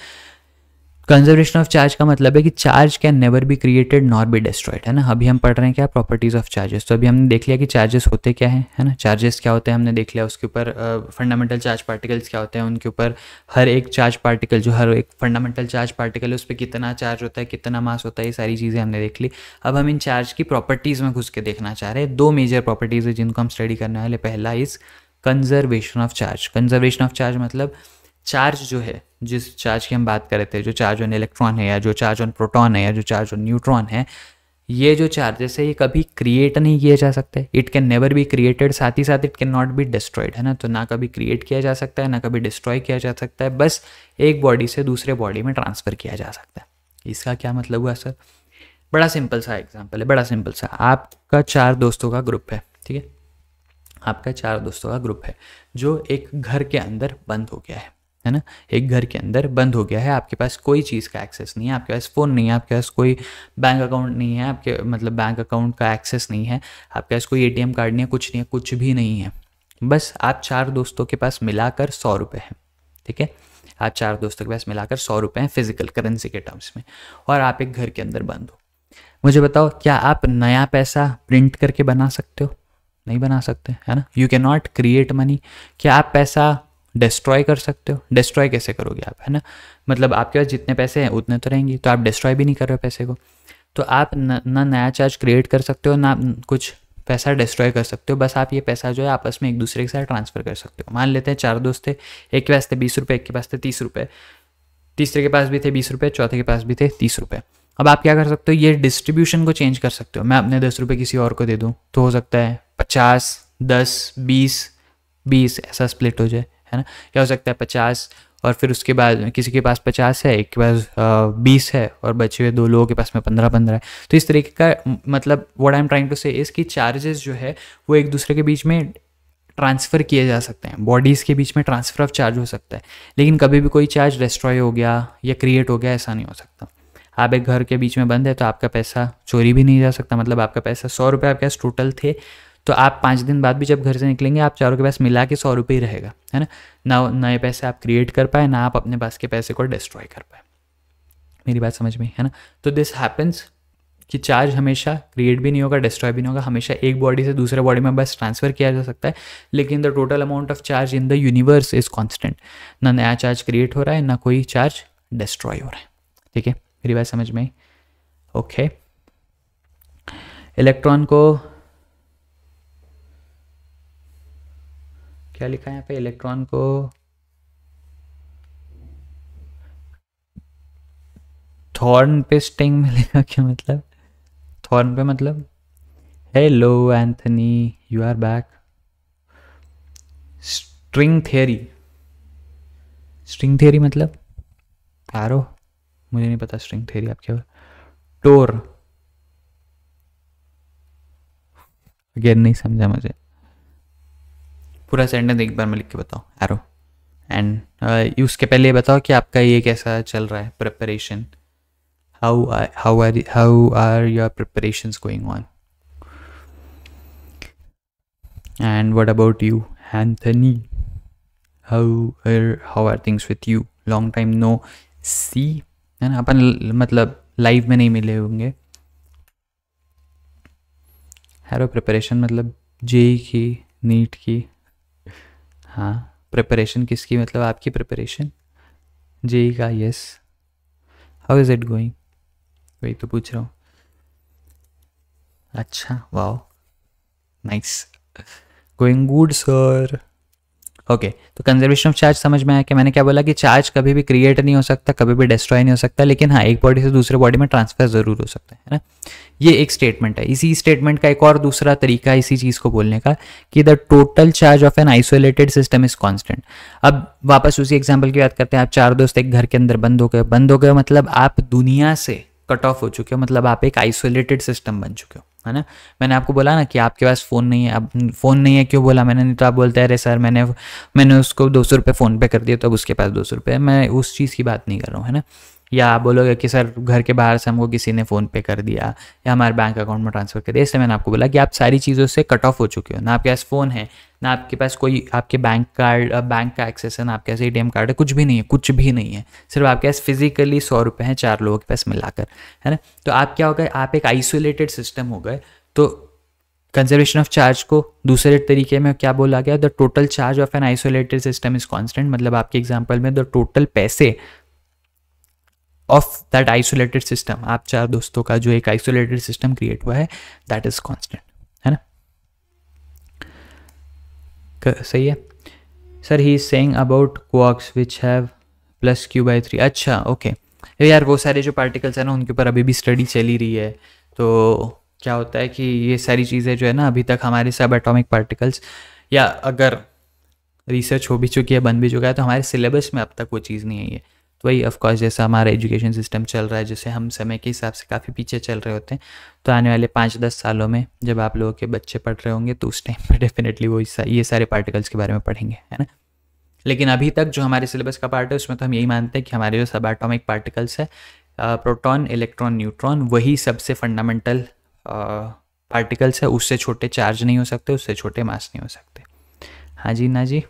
कंजर्वेशन ऑफ चार्ज का मतलब है कि charge can never be created nor be destroyed है ना अभी हम पढ़ रहे हैं क्या प्रॉपर्टीज़ ऑफ चार्जेस तो अभी हमने देख लिया कि चार्जेस होते क्या हैं है ना चार्जेस क्या होते हैं हमने देख लिया उसके ऊपर फंडामेंटल चार्ज पार्टिकल्स क्या होते हैं उनके ऊपर हर एक चार्ज पार्टिकल जो हर एक फंडामेंटल चार्ज पार्टिकल है उस पर कितना चार्ज होता है कितना मास होता है ये सारी चीज़ें हमने देख ली अब हम इन चार्ज की प्रॉपर्टीज़ में घुस के देखना चाह रहे हैं दो मेजर प्रॉपर्टीज़ है जिनको हम स्टडी करने वाले पहला is conservation of charge conservation of charge मतलब चार्ज जो है जिस चार्ज की हम बात कर रहे थे जो चार्ज ऑन इलेक्ट्रॉन है या जो चार्ज ऑन प्रोटॉन है या जो चार्ज ऑन न्यूट्रॉन है ये जो चार्जेस है ये कभी क्रिएट नहीं किए जा सकते it can never be created साथ ही साथ it can not be destroyed है ना तो ना कभी क्रिएट किया जा सकता है ना कभी डिस्ट्रॉय किया जा सकता है बस एक बॉडी से दूसरे बॉडी में ट्रांसफ़र किया जा सकता है इसका क्या मतलब हुआ सर बड़ा सिंपल सा एग्जाम्पल है बड़ा सिंपल सा आपका चार दोस्तों का ग्रुप है ठीक है आपका चार दोस्तों का ग्रुप है जो एक घर के अंदर बंद हो गया है है ना एक घर के अंदर बंद हो गया है आपके पास कोई चीज़ का एक्सेस नहीं है आपके पास फ़ोन नहीं है आपके पास कोई बैंक अकाउंट नहीं है आपके मतलब बैंक अकाउंट का एक्सेस नहीं है आपके पास कोई एटीएम कार्ड नहीं है कुछ नहीं है कुछ भी नहीं है बस आप चार दोस्तों के पास मिलाकर सौ रुपये हैं ठीक है आप चार दोस्तों के पास मिलाकर सौ रुपये हैं फिजिकल करेंसी के टर्म्स में और आप एक घर के अंदर बंद हो मुझे बताओ क्या आप नया पैसा प्रिंट करके बना सकते हो नहीं बना सकते है ना you can not create money क्या आप पैसा डिस्ट्रॉय कर सकते हो डिस्ट्रॉय कैसे करोगे आप है ना मतलब आपके पास जितने पैसे हैं उतने तो रहेंगे तो आप डिस्ट्रॉय भी नहीं कर रहे हो पैसे को तो आप न, ना नया चार्ज क्रिएट कर सकते हो ना कुछ पैसा डिस्ट्रॉय कर सकते हो बस आप ये पैसा जो है आपस में एक दूसरे के साथ ट्रांसफ़र कर सकते हो मान लेते हैं चार दोस्त थे एक के पास थे बीस रुपये एक के पास थे तीस रुपये तीसरे के पास भी थे बीस रुपये चौथे के पास भी थे तीस रुपये अब आप क्या कर सकते हो ये डिस्ट्रीब्यूशन को चेंज कर सकते हो मैं अपने दस रुपये किसी और को दे दूँ तो हो सकता है पचास दस बीस बीस ऐसा स्प्लिट हो जाए है ना क्या हो सकता है पचास और फिर उसके बाद किसी के पास पचास है एक के पास बीस है और बचे हुए दो लोगों के पास में पंद्रह पंद्रह है तो इस तरीके का मतलब what I am trying to say इसकी चार्जेस जो है वो एक दूसरे के बीच में ट्रांसफ़र किए जा सकते हैं बॉडीज़ के बीच में ट्रांसफ़र ऑफ चार्ज हो सकता है लेकिन कभी भी कोई चार्ज डिस्ट्रॉय हो गया या क्रिएट हो गया ऐसा नहीं हो सकता आप एक घर के बीच में बंद है तो आपका पैसा चोरी भी नहीं जा सकता मतलब आपका पैसा सौ रुपये आपके पास टोटल थे तो आप पाँच दिन बाद भी जब घर से निकलेंगे आप चारों के पास मिला के सौ रुपये ही रहेगा है ना ना नए पैसे आप क्रिएट कर पाए ना आप अपने पास के पैसे को डिस्ट्रॉय कर पाए मेरी बात समझ में है ना तो दिस हैपन्स कि चार्ज हमेशा क्रिएट भी नहीं होगा डिस्ट्रॉय भी नहीं होगा हमेशा एक बॉडी से दूसरे बॉडी में बस ट्रांसफर किया जा सकता है लेकिन the total amount of charge in the universe is constant ना नया चार्ज क्रिएट हो रहा है ना कोई चार्ज डिस्ट्रॉय हो रहा है ठीक है मेरी बात समझ में ओके इलेक्ट्रॉन को क्या लिखा है यहाँ पे इलेक्ट्रॉन को थॉर्न पे स्टिंग मिलेगा क्या मतलब थॉर्न पे मतलब hello Anthony you are back string theory string theory मतलब आरो मुझे नहीं पता स्ट्रिंग थ्योरी आपके टोर अगेन नहीं समझा मुझे पूरा सेंटेंस एक बार में लिख के बताओ एरो एंड उसके पहले बताओ कि आपका ये कैसा चल रहा है preparation how how are how are your preparation going on and what about you Anthony how are how are things with you long time no see है ना अपन मतलब लाइव में नहीं मिले होंगे हैरो प्रिपरेशन मतलब जेई की नीट की हाँ प्रिपरेशन किसकी मतलब आपकी प्रिपरेशन जी का yes how is it going वही तो पूछ रहा हूँ अच्छा wow nice going good sir okay okay, तो कंजर्वेशन ऑफ चार्ज समझ में आया कि मैंने क्या बोला कि चार्ज कभी भी क्रिएट नहीं हो सकता कभी भी डिस्ट्रॉय नहीं हो सकता लेकिन हाँ एक बॉडी से दूसरे बॉडी में ट्रांसफर ज़रूर हो सकता है ना ये एक स्टेटमेंट है इसी स्टेटमेंट का एक और दूसरा तरीका है इसी चीज़ को बोलने का कि the total charge of an isolated system is constant अब वापस उसी एग्जाम्पल की बात करते हैं आप चार दोस्त एक घर के अंदर बंद हो गए बंद हो गए मतलब आप दुनिया से कट ऑफ हो चुके हो मतलब आप एक आइसोलेटेड सिस्टम बन चुके हो है ना मैंने आपको बोला ना कि आपके पास फ़ोन नहीं है अब फ़ोन नहीं है क्यों बोला मैंने नहीं तो आप बोलते हैं अरे सर मैंने मैंने उसको दो सौ रुपये फ़ोन पे कर दिया तो अब उसके पास दो सौ रुपये मैं उस चीज़ की बात नहीं कर रहा हूँ है ना या आप बोलोगे कि सर घर के बाहर से हमको किसी ने फ़ोन पे कर दिया या हमारे बैंक अकाउंट में ट्रांसफ़र कर दिया इसलिए मैंने आपको बोला कि आप सारी चीज़ों से कट ऑफ हो चुके हो ना आपके पास फ़ोन है ना आपके पास कोई आपके बैंक कार्ड बैंक का एक्सेस है ना आपके पास ए कार्ड है कुछ भी नहीं है कुछ भी नहीं है सिर्फ आपके पास फिजिकली सौ रुपये हैं चार लोगों के पास मिलाकर है ना तो आप क्या हो गए आप एक आइसोलेटेड सिस्टम हो गए तो कंजर्वेशन ऑफ चार्ज को दूसरे तरीके में क्या बोला गया the total charge of an isolated system is constant मतलब आपके एग्जाम्पल में द टोटल पैसे ऑफ दैट आइसोलेटेड सिस्टम आप चार दोस्तों का जो एक आइसोलेटेड सिस्टम क्रिएट हुआ है दैट इज कॉन्स्टेंट है ना सही है sir he is saying about quarks which have plus Q by three अच्छा ओके okay. यार वो सारे जो पार्टिकल्स हैं ना उनके ऊपर अभी भी स्टडी चली रही है तो क्या होता है कि ये सारी चीज़ें जो है ना अभी तक हमारे सब एटॉमिक पार्टिकल्स या अगर रिसर्च हो भी चुकी है बन भी चुका है तो हमारे सिलेबस में अब तक वो चीज़ नहीं आई है तो वही ऑफकोर्स जैसा हमारा एजुकेशन सिस्टम चल रहा है जैसे हम समय के हिसाब से काफ़ी पीछे चल रहे होते हैं तो आने वाले पाँच दस सालों में जब आप लोगों के बच्चे पढ़ रहे होंगे तो उस टाइम पर डेफिनेटली वो ये सारे पार्टिकल्स के बारे में पढ़ेंगे है ना लेकिन अभी तक जो हमारे सिलेबस का पार्ट है उसमें तो हम यही मानते हैं कि हमारे जो सब एटॉमिक पार्टिकल्स है प्रोटॉन इलेक्ट्रॉन न्यूट्रॉन वही सबसे फंडामेंटल पार्टिकल्स है उससे छोटे चार्ज नहीं हो सकते उससे छोटे मास नहीं हो सकते हाँ जी ना जी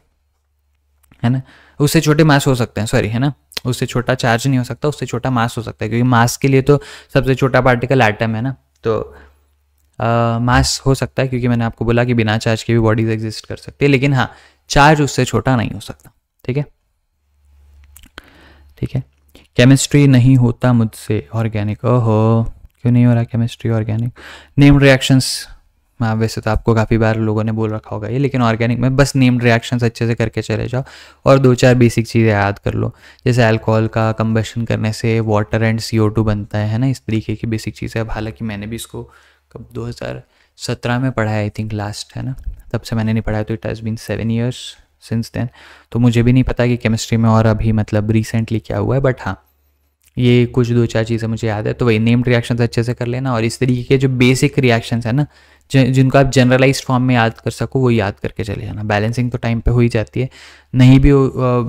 है ना उससे छोटे मास हो सकते हैं सॉरी है ना उससे छोटा चार्ज नहीं हो सकता उससे छोटा मास हो सकता है क्योंकि मास के लिए तो सबसे छोटा पार्टिकल एटम है ना तो मास हो सकता है क्योंकि मैंने आपको बोला कि बिना चार्ज के भी बॉडीज एग्जिस्ट कर सकती है लेकिन हाँ चार्ज उससे छोटा नहीं हो सकता ठीक है ठीक है केमिस्ट्री नहीं होता मुझसे ऑर्गेनिक ओहो क्यों नहीं हो रहा केमिस्ट्री ऑर्गेनिक नेम रिएक्शंस हाँ वैसे तो आपको काफ़ी बार लोगों ने बोल रखा होगा ये लेकिन ऑर्गेनिक में बस नेम्ड रिएक्शंस अच्छे से करके चले जाओ और दो चार बेसिक चीज़ें याद कर लो जैसे अल्कोहल का कम्बशन करने से वाटर एंड सी बनता है ना इस तरीके की बेसिक चीज़ें अब हालांकि मैंने भी इसको कब दो सत्रह में पढ़ा है आई थिंक लास्ट है ना तब से मैंने नहीं पढ़ाया तो it has been seven years since then तो मुझे भी नहीं पता कि केमिस्ट्री में और अभी मतलब रिसेंटली क्या हुआ है बट हाँ ये कुछ दो चार चीज़ें मुझे याद है तो वही नेम्ड रिएक्शन अच्छे से कर लेना और इस तरीके के जो बेसिक रिएक्शंस है ना जिनको आप जनरलाइज फॉर्म में याद कर सको वो याद करके चले जाना बैलेंसिंग तो टाइम पे हो ही जाती है नहीं भी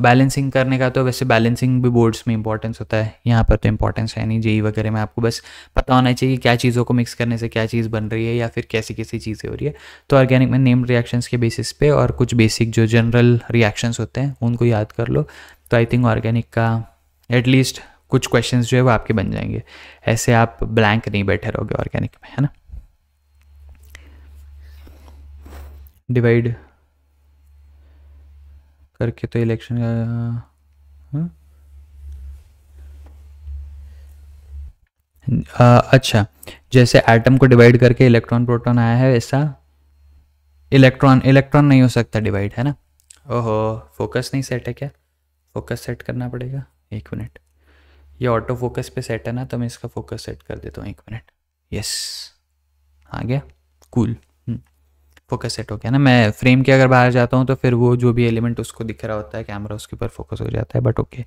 बैलेंसिंग करने का तो वैसे बैलेंसिंग भी बोर्ड्स में इंपॉर्टेंस होता है यहाँ पर तो इंपॉर्टेंस है नहीं जेई e वगैरह में आपको बस पता होना चाहिए क्या चीज़ों को मिक्स करने से क्या चीज़ बन रही है या फिर कैसी कैसी चीज़ें हो रही है तो ऑर्गेनिक में नेम रिएक्शंस के बेसिस पे और कुछ बेसिक जो जनरल रिएक्शंस होते हैं उनको याद कर लो तो आई थिंक ऑर्गेनिक का एटलीस्ट कुछ क्वेश्चन जो है वो आपके बन जाएंगे ऐसे आप ब्लैंक नहीं बैठे रहोगे ऑर्गेनिक में है ना डिवाइड करके तो इलेक्शन का आ, हाँ? अच्छा जैसे एटम को डिवाइड करके इलेक्ट्रॉन प्रोटॉन आया है ऐसा इलेक्ट्रॉन इलेक्ट्रॉन नहीं हो सकता डिवाइड है ना ओहो फोकस नहीं सेट है क्या फोकस सेट करना पड़ेगा एक मिनट ये ऑटो फोकस पे सेट है ना तो मैं इसका फोकस सेट कर देता हूँ एक मिनट यस आ गया कूल फोकस सेट हो गया ना मैं फ्रेम के अगर बाहर जाता हूँ तो फिर वो जो भी एलिमेंट उसको दिख रहा होता है कैमरा उसके ऊपर फोकस हो जाता है बट ओके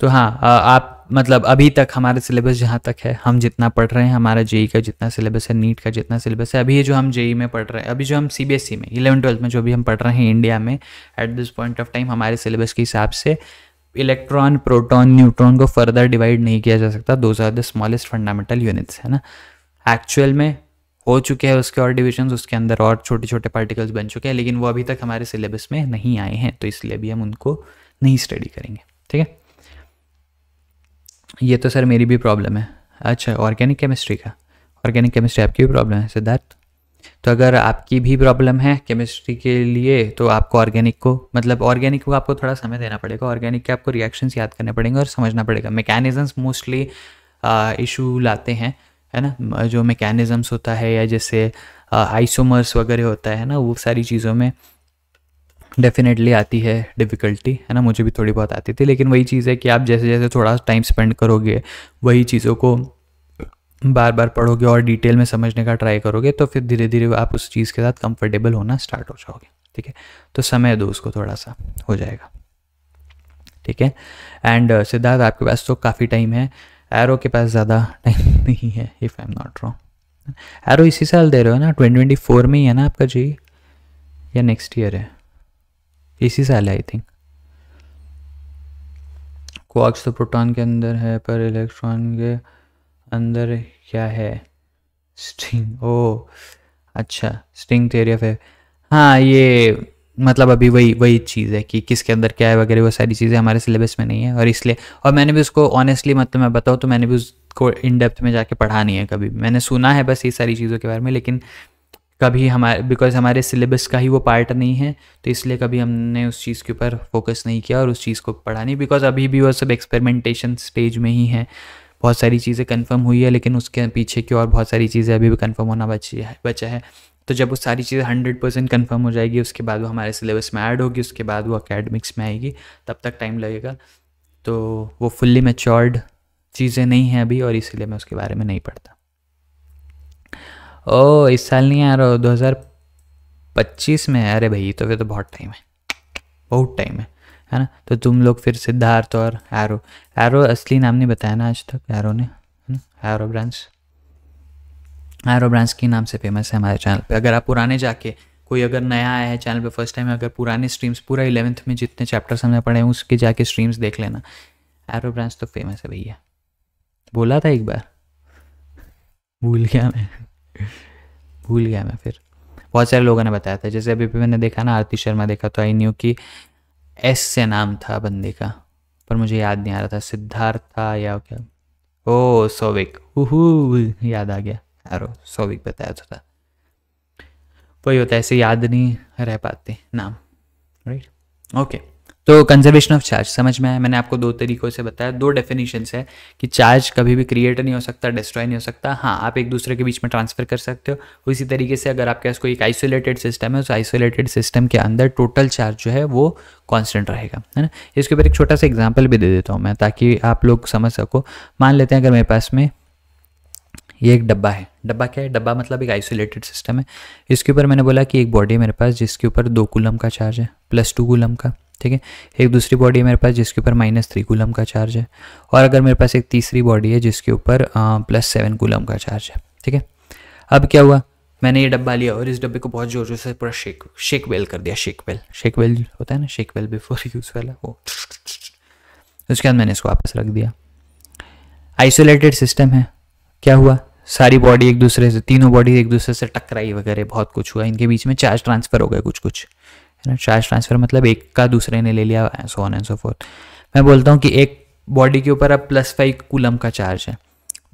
तो हाँ आप मतलब अभी तक हमारे सिलेबस जहाँ तक है हम जितना पढ़ रहे हैं हमारा जेई e का जितना सिलेबस है नीट का जितना सिलेबस है अभी ये जो हम जेई e में पढ़ रहे हैं अभी जो हम सीबीएसई e में इलेवन ट्वेल्थ में जो भी हम पढ़ रहे हैं इंडिया में at this point of time हमारे सिलेबस के हिसाब से इलेक्ट्रॉन प्रोटॉन न्यूट्रॉन को फर्दर डिवाइड नहीं किया जा सकता those are the smallest fundamental units है ना एक्चुअल में हो चुके हैं उसके और डिविजन्स उसके अंदर और छोटे छोटे पार्टिकल्स बन चुके हैं लेकिन वो अभी तक हमारे सिलेबस में नहीं आए हैं तो इसलिए भी हम उनको नहीं स्टडी करेंगे ठीक है ये तो सर मेरी भी प्रॉब्लम है अच्छा ऑर्गेनिक केमिस्ट्री का ऑर्गेनिक केमिस्ट्री आपकी भी प्रॉब्लम है सिद्धार्थ तो अगर आपकी भी प्रॉब्लम है केमिस्ट्री के लिए तो आपको ऑर्गेनिक को मतलब ऑर्गेनिक को आपको थोड़ा समय देना पड़ेगा ऑर्गेनिक के आपको रिएक्शंस याद करने पड़ेंगे और समझना पड़ेगा मैकेनिज़म्स मोस्टली इशू लाते हैं है ना जो मैकेनिज़म्स होता है या जैसे आइसोमर्स वगैरह होता है ना वो सारी चीज़ों में डेफिनेटली आती है डिफ़िकल्टी है ना मुझे भी थोड़ी बहुत आती थी लेकिन वही चीज़ है कि आप जैसे जैसे थोड़ा टाइम स्पेंड करोगे वही चीज़ों को बार बार पढ़ोगे और डिटेल में समझने का ट्राई करोगे तो फिर धीरे धीरे आप उस चीज़ के साथ कंफर्टेबल होना स्टार्ट हो जाओगे ठीक है तो समय दो उसको थोड़ा सा हो जाएगा ठीक है एंड uh, सिद्धार्थ आपके पास तो काफ़ी टाइम है एरो के पास ज़्यादा टाइम नहीं है if I am not wrong एरो इसी साल दे रहे हो ना ट्वेंटी ट्वेंटी फोर में ही है ना आपका जी या नेक्स्ट ईयर है इसी साल है आई थिंक क्वार्क्स तो प्रोटॉन के अंदर है पर इलेक्ट्रॉन के अंदर क्या है स्ट्रिंग ओ अच्छा स्ट्रिंग थेरी ऑफ हाँ ये मतलब अभी वही वही चीज़ है कि किसके अंदर क्या है वगैरह वो सारी चीज़ें हमारे सिलेबस में नहीं है और इसलिए और मैंने भी उसको ऑनेस्टली मतलब मैं बताऊँ तो मैंने भी उसको इन डेप्थ में जाके पढ़ा नहीं है कभी मैंने सुना है बस ये सारी चीज़ों के बारे में लेकिन कभी हमारे बिकॉज हमारे सिलेबस का ही वो पार्ट नहीं है तो इसलिए कभी हमने उस चीज़ के ऊपर फोकस नहीं किया और उस चीज़ को पढ़ा नहीं बिकॉज अभी भी वो सब एक्सपेरिमेंटेशन स्टेज में ही है बहुत सारी चीज़ें कन्फर्म हुई है लेकिन उसके पीछे की और बहुत सारी चीज़ें अभी भी कन्फर्म होना बची है बचा है तो जब वो सारी चीज़ें हंड्रेड परसेंट कन्फर्म हो जाएगी उसके बाद वो हमारे सिलेबस में ऐड होगी उसके बाद वो अकेडमिक्स में आएगी तब तक टाइम लगेगा तो वो फुल्ली मेच्योर्ड चीज़ें नहीं हैं अभी और इसीलिए मैं उसके बारे में नहीं पढ़ता ओ इस साल नहीं आ रहा दो हज़ार पच्चीस में अरे भाई तो फिर तो बहुत टाइम है बहुत टाइम है है ना तो तुम लोग फिर सिद्धार्थ और एरो एरो असली नाम नहीं बताया ना आज तक एरो ने है ना एरो ब्रांच एरो ब्रांच के नाम से फेमस है हमारे चैनल पे अगर आप पुराने जाके कोई अगर नया आया है चैनल पे फर्स्ट टाइम अगर पुराने स्ट्रीम्स पूरा इलेवंथ में जितने चैप्टर्स हमने पढ़े हैं उसके जाके स्ट्रीम्स देख लेना एरो ब्रांच तो फेमस है भैया बोला था एक बार भूल गया मैं भूल गया मैं फिर बहुत सारे लोगों ने बताया था जैसे अभी भी मैंने देखा ना आरती शर्मा देखा तो आई न्यू कि एस से नाम था बंदे का पर मुझे याद नहीं आ रहा था सिद्धार्थ था या क्या ओ सोविक याद आ गया अरे सोविक बताया तो था वही होता है ऐसे याद नहीं रह पाते नाम राइट ओके तो कंजर्वेशन ऑफ चार्ज समझ में आया मैंने आपको दो तरीकों से बताया दो डेफिनेशन है कि चार्ज कभी भी क्रिएट नहीं हो सकता डिस्ट्रॉय नहीं हो सकता हाँ आप एक दूसरे के बीच में ट्रांसफर कर सकते हो इसी तरीके से अगर आपके पास कोई एक आइसोलेटेड सिस्टम है उस आइसोलेटेड सिस्टम के अंदर टोटल चार्ज जो है वो कॉन्स्टेंट रहेगा है ना इसके ऊपर एक छोटा सा एग्जाम्पल भी दे देता हूँ मैं ताकि आप लोग समझ सको मान लेते हैं अगर मेरे पास में ये एक डब्बा है डब्बा क्या है डब्बा मतलब एक आइसोलेटेड सिस्टम है इसके ऊपर मैंने बोला कि एक बॉडी है मेरे पास जिसके ऊपर दो कुलम का चार्ज है प्लस टू कुलम का ठीक है एक दूसरी बॉडी है मेरे पास जिसके ऊपर माइनस थ्री गुलम का चार्ज है और अगर मेरे पास एक तीसरी बॉडी है जिसके ऊपर प्लस सेवन गुलम का चार्ज है ठीक है अब क्या हुआ मैंने ये डब्बा लिया और इस डब्बे को बहुत जोर जोर से पूरा शेक शेक वेल कर दिया शेक वेल शेक वेल होता है ना शेक वेल बिफोर यूज़ वाला वो उसके बाद मैंने इसको वापस रख दिया आइसोलेटेड सिस्टम है क्या हुआ सारी बॉडी एक दूसरे से तीनों बॉडी एक दूसरे से टकराई वगैरह बहुत कुछ हुआ इनके बीच में चार्ज ट्रांसफ़र हो गए कुछ कुछ ना चार्ज ट्रांसफ़र मतलब एक का दूसरे ने ले लिया so on and so forth मैं बोलता हूँ कि एक बॉडी के ऊपर अब प्लस फाइव कूलम का चार्ज है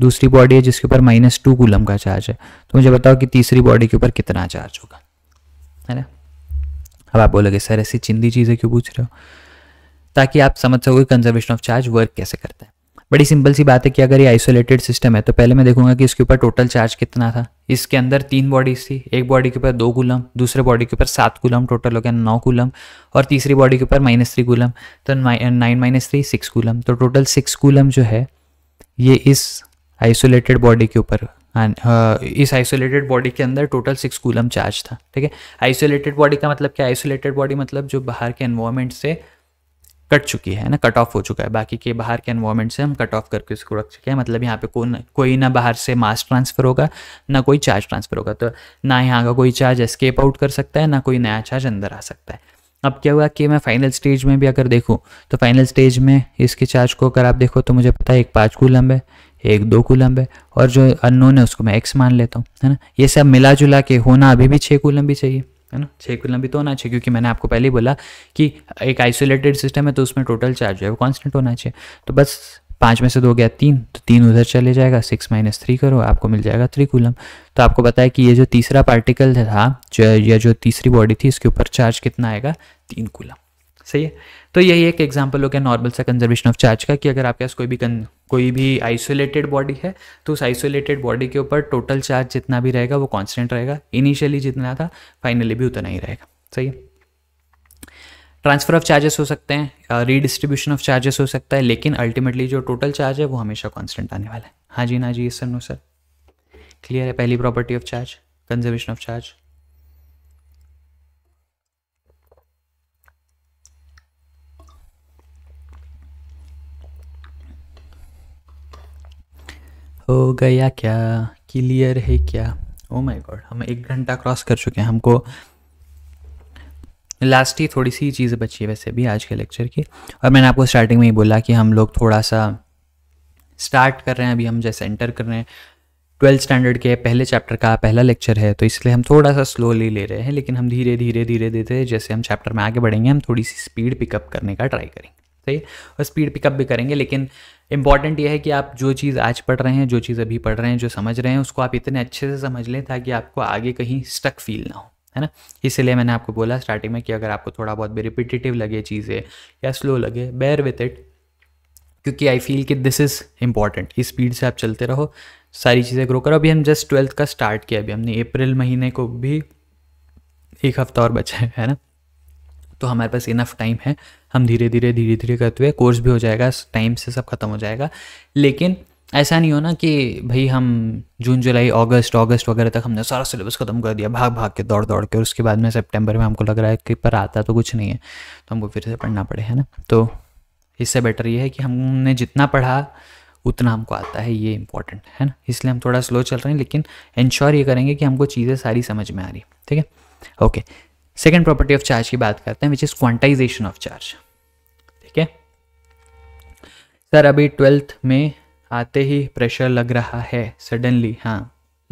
दूसरी बॉडी है जिसके ऊपर माइनस टू कूलम का चार्ज है तो मुझे बताओ कि तीसरी बॉडी के ऊपर कितना चार्ज होगा है ना अब आप बोलोगे सर ऐसी चिंदी चीज़ें क्यों पूछ रहे हो ताकि आप समझ सको कंजर्वेशन ऑफ चार्ज वर्क कैसे करता है बड़ी सिंपल सी बात है कि अगर ये आइसोलेटेड सिस्टम है तो पहले मैं देखूंगा कि इसके ऊपर टोटल चार्ज कितना था इसके अंदर तीन बॉडीज थी एक बॉडी के ऊपर दो गुलम दूसरे बॉडी के ऊपर सात गुलम टोटल हो गया नौ गुलम और तीसरी बॉडी के ऊपर माइनस थ्री गुलम तो nine minus three six coulomb तो टोटल सिक्स गुलम जो है ये इस आइसोलेटेड बॉडी के ऊपर uh, इस आइसोलेटेड बॉडी के अंदर टोटल सिक्स कूलम चार्ज था ठीक है आइसोलेटेड बॉडी का मतलब क्या आइसोलेटेड बॉडी मतलब जो बाहर के एनवायरमेंट से कट चुकी है ना कट ऑफ हो चुका है बाकी के बाहर के एनवायरमेंट से हम कट ऑफ करके उसको रख चुके हैं मतलब यहाँ पे कोई कोई ना बाहर से मास ट्रांसफ़र होगा ना कोई चार्ज ट्रांसफ़र होगा तो ना यहाँ का कोई चार्ज एस्केप आउट कर सकता है ना कोई नया चार्ज अंदर आ सकता है अब क्या हुआ कि मैं फाइनल स्टेज में भी अगर देखूँ तो फाइनल स्टेज में इसके चार्ज को अगर आप देखो तो मुझे पता है एक पाँच कूलम्ब है एक दो कूलम्ब है और जो अननोन है उसको मैं एक्स मान लेता हूँ है ना ये सब मिला जुला के होना अभी भी छः को भी चाहिए है ना छः कूलम भी तो होना चाहिए क्योंकि मैंने आपको पहले ही बोला कि एक आइसोलेटेड सिस्टम है तो उसमें टोटल चार्ज जो है वो कॉन्स्टेंट होना चाहिए तो बस पाँच में से दो गया तीन तो तीन उधर चले जाएगा सिक्स माइनस थ्री करो आपको मिल जाएगा थ्री कूलम तो आपको बताया कि ये जो तीसरा पार्टिकल था जो या जो तीसरी बॉडी थी इसके ऊपर चार्ज कितना आएगा तीन कूलम सही है तो यही एक एग्जाम्पल हो गया नॉर्मल सा कंजर्वेशन ऑफ चार्ज का कि अगर आपके पास कोई भी कन, कोई भी आइसोलेटेड बॉडी है तो उस आइसोलेटेड बॉडी के ऊपर टोटल चार्ज जितना भी रहेगा वो कॉन्स्टेंट रहेगा इनिशियली जितना था फाइनली भी उतना ही रहेगा सही है ट्रांसफर ऑफ चार्जेस हो सकते हैं रीडिस्ट्रीब्यूशन ऑफ चार्जेस हो सकता है लेकिन अल्टीमेटली जो टोटल चार्ज है वो हमेशा कॉन्स्टेंट आने वाला है हाँ जी ना जी सर नो सर क्लियर है पहली property of charge conservation of charge हो गया क्या क्लियर है क्या ओ माय गॉड हम एक घंटा क्रॉस कर चुके हैं हमको लास्ट ही थोड़ी सी चीज़ें बची है वैसे भी आज के लेक्चर की और मैंने आपको स्टार्टिंग में ही बोला कि हम लोग थोड़ा सा स्टार्ट कर रहे हैं अभी हम जैसे एंटर कर रहे हैं ट्वेल्थ स्टैंडर्ड के पहले चैप्टर का पहला लेक्चर है तो इसलिए हम थोड़ा सा स्लोली ले रहे हैं लेकिन हम धीरे धीरे धीरे धीरे जैसे हम चैप्टर में आगे बढ़ेंगे हम थोड़ी सी स्पीड पिकअप करने का ट्राई करेंगे सही और स्पीड पिकअप भी करेंगे लेकिन इंपॉर्टेंट यह है कि आप जो चीज़ आज पढ़ रहे हैं जो चीज़ अभी पढ़ रहे हैं जो समझ रहे हैं उसको आप इतने अच्छे से समझ लें ताकि आपको आगे कहीं स्टक फील ना हो है ना इसलिए मैंने आपको बोला स्टार्टिंग में कि अगर आपको थोड़ा बहुत भी रिपीटेटिव लगे चीज़ें या स्लो लगे बेयर विथ इट क्योंकि आई फील कि दिस इज़ इंपॉर्टेंट इस स्पीड से आप चलते रहो सारी चीज़ें ग्रो करो अभी हम जस्ट ट्वेल्थ का स्टार्ट किया अभी हमने अप्रैल महीने को भी एक हफ्ता और बचा है है ना तो हमारे पास इनफ टाइम है हम धीरे धीरे धीरे धीरे करते हुए कोर्स भी हो जाएगा टाइम से सब खत्म हो जाएगा लेकिन ऐसा नहीं हो ना कि भाई हम जून जुलाई अगस्त अगस्त वगैरह तक हमने सारा सिलेबस ख़त्म कर दिया भाग भाग के दौड़ दौड़ के और उसके बाद में सितंबर में हमको लग रहा है कि पर आता तो कुछ नहीं है तो हमको फिर से पढ़ना पड़े है ना तो इससे बेटर ये है कि हमने जितना पढ़ा उतना हमको आता है ये इंपॉर्टेंट है ना इसलिए हम थोड़ा स्लो चल रहे हैं लेकिन इंश्योर ये करेंगे कि हमको चीज़ें सारी समझ में आ रही ठीक है okay second property of charge की बात करते हैं which is quantization of charge ठीक है सर अभी ट्वेल्थ में आते ही प्रेशर लग रहा है सडनली हाँ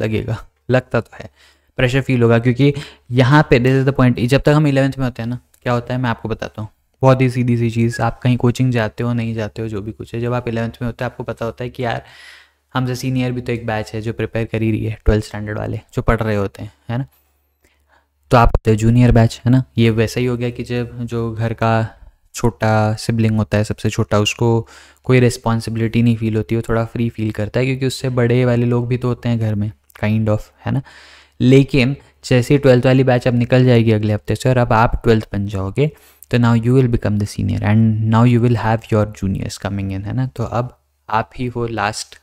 लगेगा लगता तो है प्रेशर फील होगा क्योंकि यहाँ पे दिस इज द पॉइंट जब तक हम इलेवेंथ में होते हैं ना क्या होता है मैं आपको बताता हूँ बहुत ही सीधी सी चीज़ आप कहीं कोचिंग जाते हो नहीं जाते हो जो भी कुछ है जब आप इलेवंथ में होते हो आपको पता होता है कि यार हमसे सीनियर भी तो एक बैच है जो प्रिपेयर कर ही रही है ट्वेल्थ स्टैंडर्ड वाले जो पढ़ रहे होते हैं है ना तो आप जूनियर बैच है ना ये वैसा ही हो गया कि जब जो घर का छोटा सिबलिंग होता है सबसे छोटा उसको कोई रिस्पॉन्सिबिलिटी नहीं फील होती वो थोड़ा फ्री फील करता है क्योंकि उससे बड़े वाले लोग भी तो होते हैं घर में काइंड ऑफ है ना लेकिन जैसे ही ट्वेल्थ वाली बैच अब निकल जाएगी अगले हफ्ते से और अब आप ट्वेल्थ बन जाओगे तो now you will become the senior and now you will have your juniors coming in है ना तो अब आप ही हो लास्ट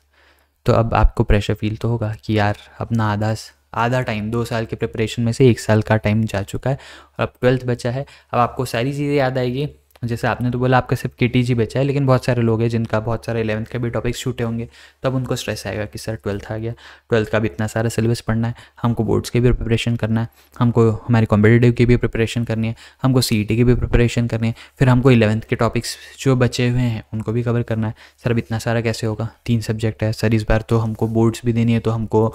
तो अब आपको प्रेशर फील तो होगा कि यार अपना आधा आधा टाइम दो साल के प्रिपरेशन में से एक साल का टाइम जा चुका है और अब ट्वेल्थ बचा है अब आपको सारी चीज़ें याद आएगी जैसे आपने तो बोला आपका सिर्फ के टी जी बचा है लेकिन बहुत सारे लोग हैं जिनका बहुत सारे इलेवंथ के भी टॉपिक्स छूटे होंगे तब उनको स्ट्रेस आएगा कि सर ट्वेल्थ आ गया ट्वेल्थ का भी इतना सारा सिलेबस पढ़ना है हमको बोर्ड्स के भी प्रिपरेशन करना है हमको हमारी कॉम्पिटेटिव की भी प्रिपरेशन करनी है हमको सी e की भी प्रिपरेशन करनी है फिर हमको इलेवंथ के टॉपिक्स जो बचे हुए हैं उनको भी कवर करना है सर अब इतना सारा कैसे होगा तीन सब्जेक्ट है सर इस बार तो हमको बोर्ड्स भी देनी है तो हमको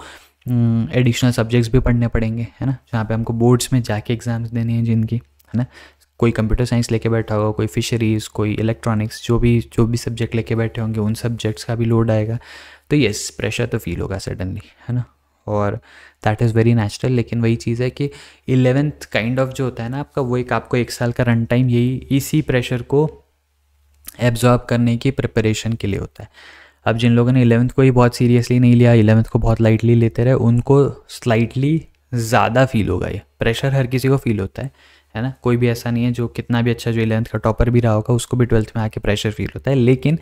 एडिशनल हम्म, सब्जेक्ट्स भी पढ़ने पड़ेंगे है ना जहाँ पे हमको बोर्ड्स में जाके एग्ज़ाम्स देने हैं जिनकी है ना कोई कंप्यूटर साइंस लेके बैठा होगा कोई फिशरीज़ कोई इलेक्ट्रॉनिक्स जो भी जो भी सब्जेक्ट लेके बैठे होंगे उन सब्जेक्ट्स का भी लोड आएगा तो येस प्रेशर तो फील होगा सडनली है ना और दैट इज़ वेरी नेचुरल लेकिन वही चीज़ है कि इलेवेंथ काइंड ऑफ जो होता है ना आपका वो एक आपको एक साल का रन टाइम यही इसी प्रेशर को एब्जॉर्ब करने की प्रिपरेशन के लिए होता है अब जिन लोगों ने इलेवंथ को ही बहुत सीरियसली नहीं लिया इलेवंथ को बहुत लाइटली लेते रहे उनको स्लाइटली ज़्यादा फील होगा ये प्रेशर हर किसी को फील होता है है ना कोई भी ऐसा नहीं है जो कितना भी अच्छा जो इलेवंथ का टॉपर भी रहा होगा उसको भी ट्वेल्थ में आके प्रेशर फील होता है लेकिन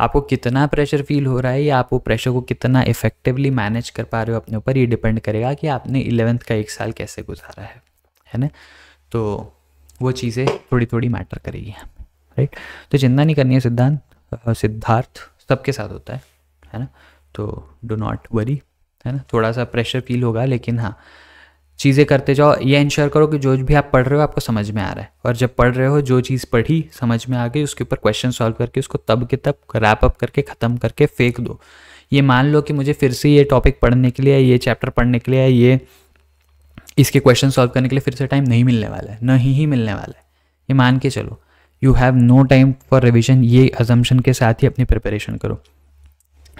आपको कितना प्रेशर फील हो रहा है या आप वो प्रेशर को कितना इफेक्टिवली मैनेज कर पा रहे हो अपने ऊपर ये डिपेंड करेगा कि आपने इलेवंथ का एक साल कैसे गुजारा है है ना तो वो चीज़ें थोड़ी थोड़ी मैटर करेगी राइट तो चिंता नहीं करनी है सिद्धांत सिद्धार्थ सबके साथ होता है है ना तो डो नॉट वरी है ना थोड़ा सा प्रेशर फील होगा लेकिन हाँ चीज़ें करते जाओ ये इंश्योर करो कि जो भी आप पढ़ रहे हो आपको समझ में आ रहा है और जब पढ़ रहे हो जो चीज़ पढ़ी समझ में आ गई उसके ऊपर क्वेश्चन सॉल्व करके उसको तब के तब रैप अप करके ख़त्म करके फेंक दो ये मान लो कि मुझे फिर से ये टॉपिक पढ़ने के लिए ये चैप्टर पढ़ने के लिए ये इसके क्वेश्चन सॉल्व करने के लिए फिर से टाइम नहीं मिलने वाला है नहीं ही मिलने वाला है ये मान के चलो you have no time for revision ये अजम्पन के साथ ही अपनी प्रिपरेशन करो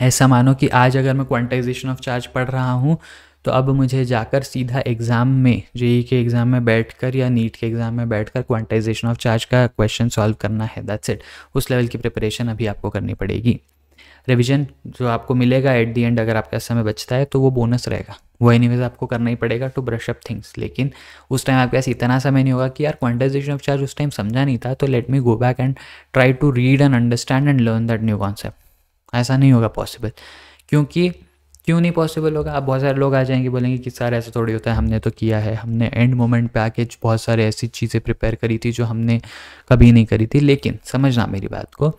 ऐसा मानो कि आज अगर मैं क्वांटाइजेशन ऑफ चार्ज पढ़ रहा हूँ तो अब मुझे जाकर सीधा एग्ज़ाम में जे e के एग्ज़ाम में बैठकर या नीट के एग्ज़ाम में बैठकर क्वांटाइजेशन ऑफ चार्ज का क्वेश्चन सॉल्व करना है दैट्स इट उस लेवल की प्रिपरेशन अभी आपको करनी पड़ेगी रिविजन जो आपको मिलेगा एट दी एंड अगर आपका समय बचता है तो वो बोनस रहेगा वो वेज आपको करना ही पड़ेगा टू ब्रश अप थिंग्स लेकिन उस टाइम आपके पास इतना समय नहीं होगा कि यार क्वांटाइजेशन ऑफ चार्ज उस टाइम समझा नहीं था तो let me go back and try to read and understand and learn that new concept ऐसा नहीं होगा पॉसिबल क्योंकि क्यों नहीं पॉसिबल होगा आप बहुत सारे लोग आ जाएंगे बोलेंगे कि सर ऐसा थोड़ी होता है हमने तो किया है हमने एंड मोमेंट आके बहुत सारे ऐसी चीज़ें प्रिपेयर करी थी जो हमने कभी नहीं करी थी लेकिन समझना मेरी बात को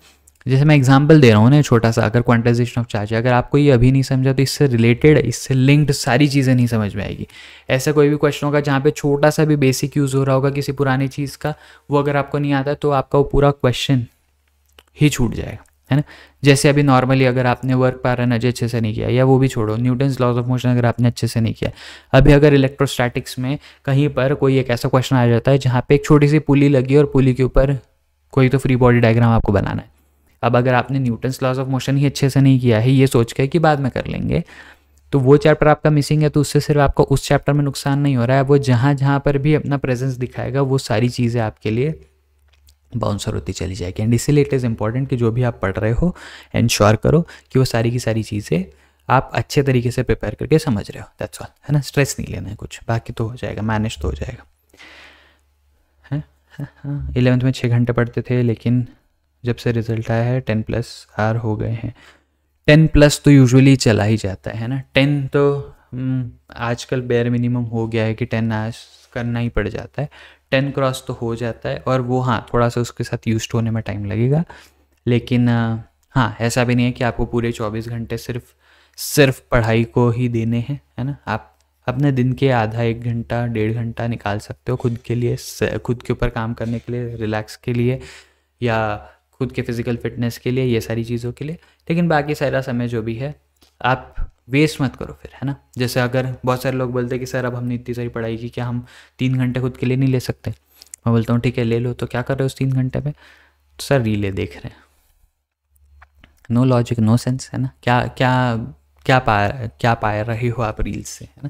जैसे मैं एग्जाम्पल दे रहा हूँ ना छोटा सा अगर क्वांटाइजेशन ऑफ चार्ज अगर आपको ये अभी नहीं समझा तो इससे रिलेटेड इससे लिंक्ड सारी चीज़ें नहीं समझ में आएगी ऐसा कोई भी क्वेश्चन होगा जहाँ पे छोटा सा भी बेसिक यूज़ हो रहा होगा किसी पुरानी चीज़ का वो अगर आपको नहीं आता तो आपका वो पूरा क्वेश्चन ही छूट जाएगा है ना जैसे अभी नॉर्मली अगर आपने वर्क पैरन अजय अच्छे से नहीं किया या वो भी छोड़ो न्यूटन्स लॉज ऑफ मोशन अगर आपने अच्छे से नहीं किया अभी अगर इलेक्ट्रोस्टैटिक्स में कहीं पर कोई एक ऐसा क्वेश्चन आ जाता है जहाँ पे एक छोटी सी पुली लगी और पुली के ऊपर कोई तो फ्री बॉडी डायग्राम आपको बनाना है अब अगर आपने न्यूटन्स लॉज ऑफ मोशन ही अच्छे से नहीं किया है ये सोच के कि बाद में कर लेंगे तो वो चैप्टर आपका मिसिंग है तो उससे सिर्फ आपको उस चैप्टर में नुकसान नहीं हो रहा है वो जहाँ जहाँ पर भी अपना प्रेजेंस दिखाएगा वो सारी चीज़ें आपके लिए बाउंसर होती चली जाएगी एंड इसीलिए इट इज़ इम्पॉर्टेंट कि जो भी आप पढ़ रहे हो इन्श्योर करो कि वो सारी की सारी चीज़ें आप अच्छे तरीके से प्रिपेयर करके समझ रहे हो दैट्स ऑल है ना स्ट्रेस नहीं लेना है कुछ बाकी तो हो जाएगा मैनेज तो हो जाएगा है इलेवंथ हाँ, हाँ, हाँ। में छः घंटे पढ़ते थे लेकिन जब से रिजल्ट आया है टेन प्लस आर हो गए हैं टेन प्लस तो यूजुअली चला ही जाता है ना टेन तो हम्म, आजकल बेयर मिनिमम हो गया है कि टेन आज करना ही पड़ जाता है टेन क्रॉस तो हो जाता है और वो हाँ थोड़ा सा उसके साथ यूज होने में टाइम लगेगा लेकिन हाँ ऐसा भी नहीं है कि आपको पूरे चौबीस घंटे सिर्फ सिर्फ पढ़ाई को ही देने हैं है ना आप अपने दिन के आधा एक घंटा डेढ़ घंटा निकाल सकते हो खुद के लिए खुद के ऊपर काम करने के लिए रिलैक्स के लिए या खुद के फिजिकल फिटनेस के लिए ये सारी चीज़ों के लिए लेकिन बाकी सारा समय जो भी है आप वेस्ट मत करो फिर है ना जैसे अगर बहुत सारे लोग बोलते हैं कि सर अब हमने इतनी सारी पढ़ाई की क्या हम तीन घंटे खुद के लिए नहीं ले सकते मैं बोलता हूँ ठीक है ले लो तो क्या कर रहे हो उस तीन घंटे में सर रीले देख रहे हैं नो लॉजिक नो सेंस है ना क्या क्या क्या पा क्या पा रहे हो आप रील्स से है ना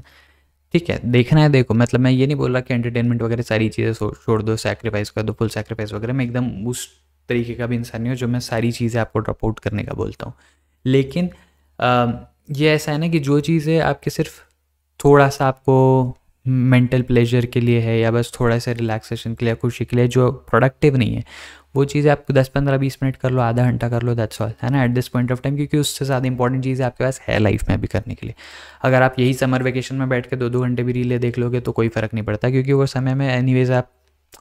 ठीक है देखना है देखो मतलब मैं ये नहीं बोल रहा कि एंटरटेनमेंट वगैरह सारी चीज़ें छोड़ दो सैक्रीफाइस कर दो फुल सैक्रीफाइस वगैरह मैं एकदम उस तरीके का भी इंसान नहीं हो जो मैं सारी चीज़ें आपको ड्रॉप आउट करने का बोलता हूँ लेकिन आ, ये ऐसा है ना कि जो चीज़ें आपके सिर्फ थोड़ा सा आपको मेंटल प्लेजर के लिए है या बस थोड़ा सा रिलैक्सेशन के लिए खुशी के लिए जो प्रोडक्टिव नहीं है वो चीज़ें आपको दस पंद्रह बीस मिनट कर लो आधा घंटा कर लो दैट्स ऑल है ना at this point of time क्योंकि उससे ज़्यादा इंपॉर्टेंट चीज़ें आपके पास है लाइफ में अभी करने के लिए अगर आप यही समर वेकेशन में बैठ के दो दो घंटे भी रीले देख लोगे तो कोई फ़र्क नहीं पड़ता क्योंकि वो समय में एनी आप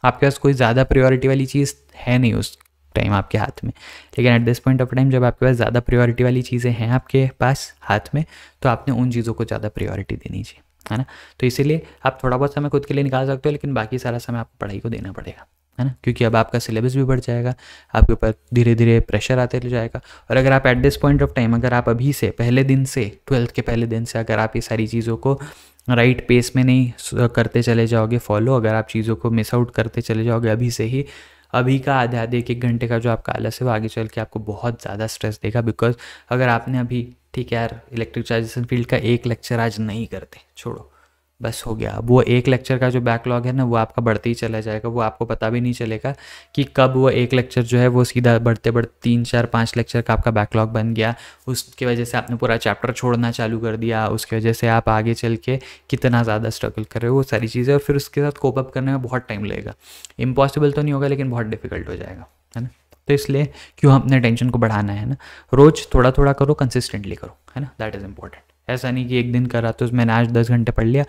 आपके पास कोई ज़्यादा प्रायोरिटी वाली चीज़ है नहीं उस टाइम आपके हाथ में लेकिन at this point of time जब आपके पास ज़्यादा प्रायोरिटी वाली चीज़ें हैं आपके पास हाथ में तो आपने उन चीज़ों को ज़्यादा प्रायोरिटी देनी चाहिए है ना तो इसीलिए आप थोड़ा बहुत समय खुद के लिए निकाल सकते हो लेकिन बाकी सारा समय आपको पढ़ाई को देना पड़ेगा है ना क्योंकि अब आपका सिलेबस भी बढ़ जाएगा आपके ऊपर धीरे धीरे प्रेशर आते जाएगा और अगर आप at this point of time अगर आप अभी से पहले दिन से ट्वेल्थ के पहले दिन से अगर आप ये सारी चीज़ों को राइट right पेस में नहीं करते चले जाओगे फॉलो अगर आप चीज़ों को मिस आउट करते चले जाओगे अभी से ही अभी का आधे आधे एक एक घंटे का जो आपका आलस है वो आगे चल के आपको बहुत ज़्यादा स्ट्रेस देगा बिकॉज अगर आपने अभी ठीक है यार इलेक्ट्रिक चार्जेशन फील्ड का एक लेक्चर आज नहीं करते छोड़ो बस हो गया अब वो एक लेक्चर का जो बैकलॉग है ना वो आपका बढ़ते ही चला जाएगा वो आपको पता भी नहीं चलेगा कि कब वो एक लेक्चर जो है वो सीधा बढ़ते बढ़ते तीन चार पाँच लेक्चर का आपका बैकलॉग बन गया उसके वजह से आपने पूरा चैप्टर छोड़ना चालू कर दिया उसकी वजह से आप आगे चल के कितना ज़्यादा स्ट्रगल कर रहे हो वो सारी चीज़ें और फिर उसके साथ कोप अप करने में बहुत टाइम लगेगा इम्पॉसिबल तो नहीं होगा लेकिन बहुत डिफिकल्ट हो जाएगा है ना तो इसलिए क्यों अपने टेंशन को बढ़ाना है ना रोज़ थोड़ा थोड़ा करो कंसिस्टेंटली करो है ना दैट इज़ इम्पॉर्टेंट ऐसा नहीं कि एक दिन करा तो मैंने आज दस घंटे पढ़ लिया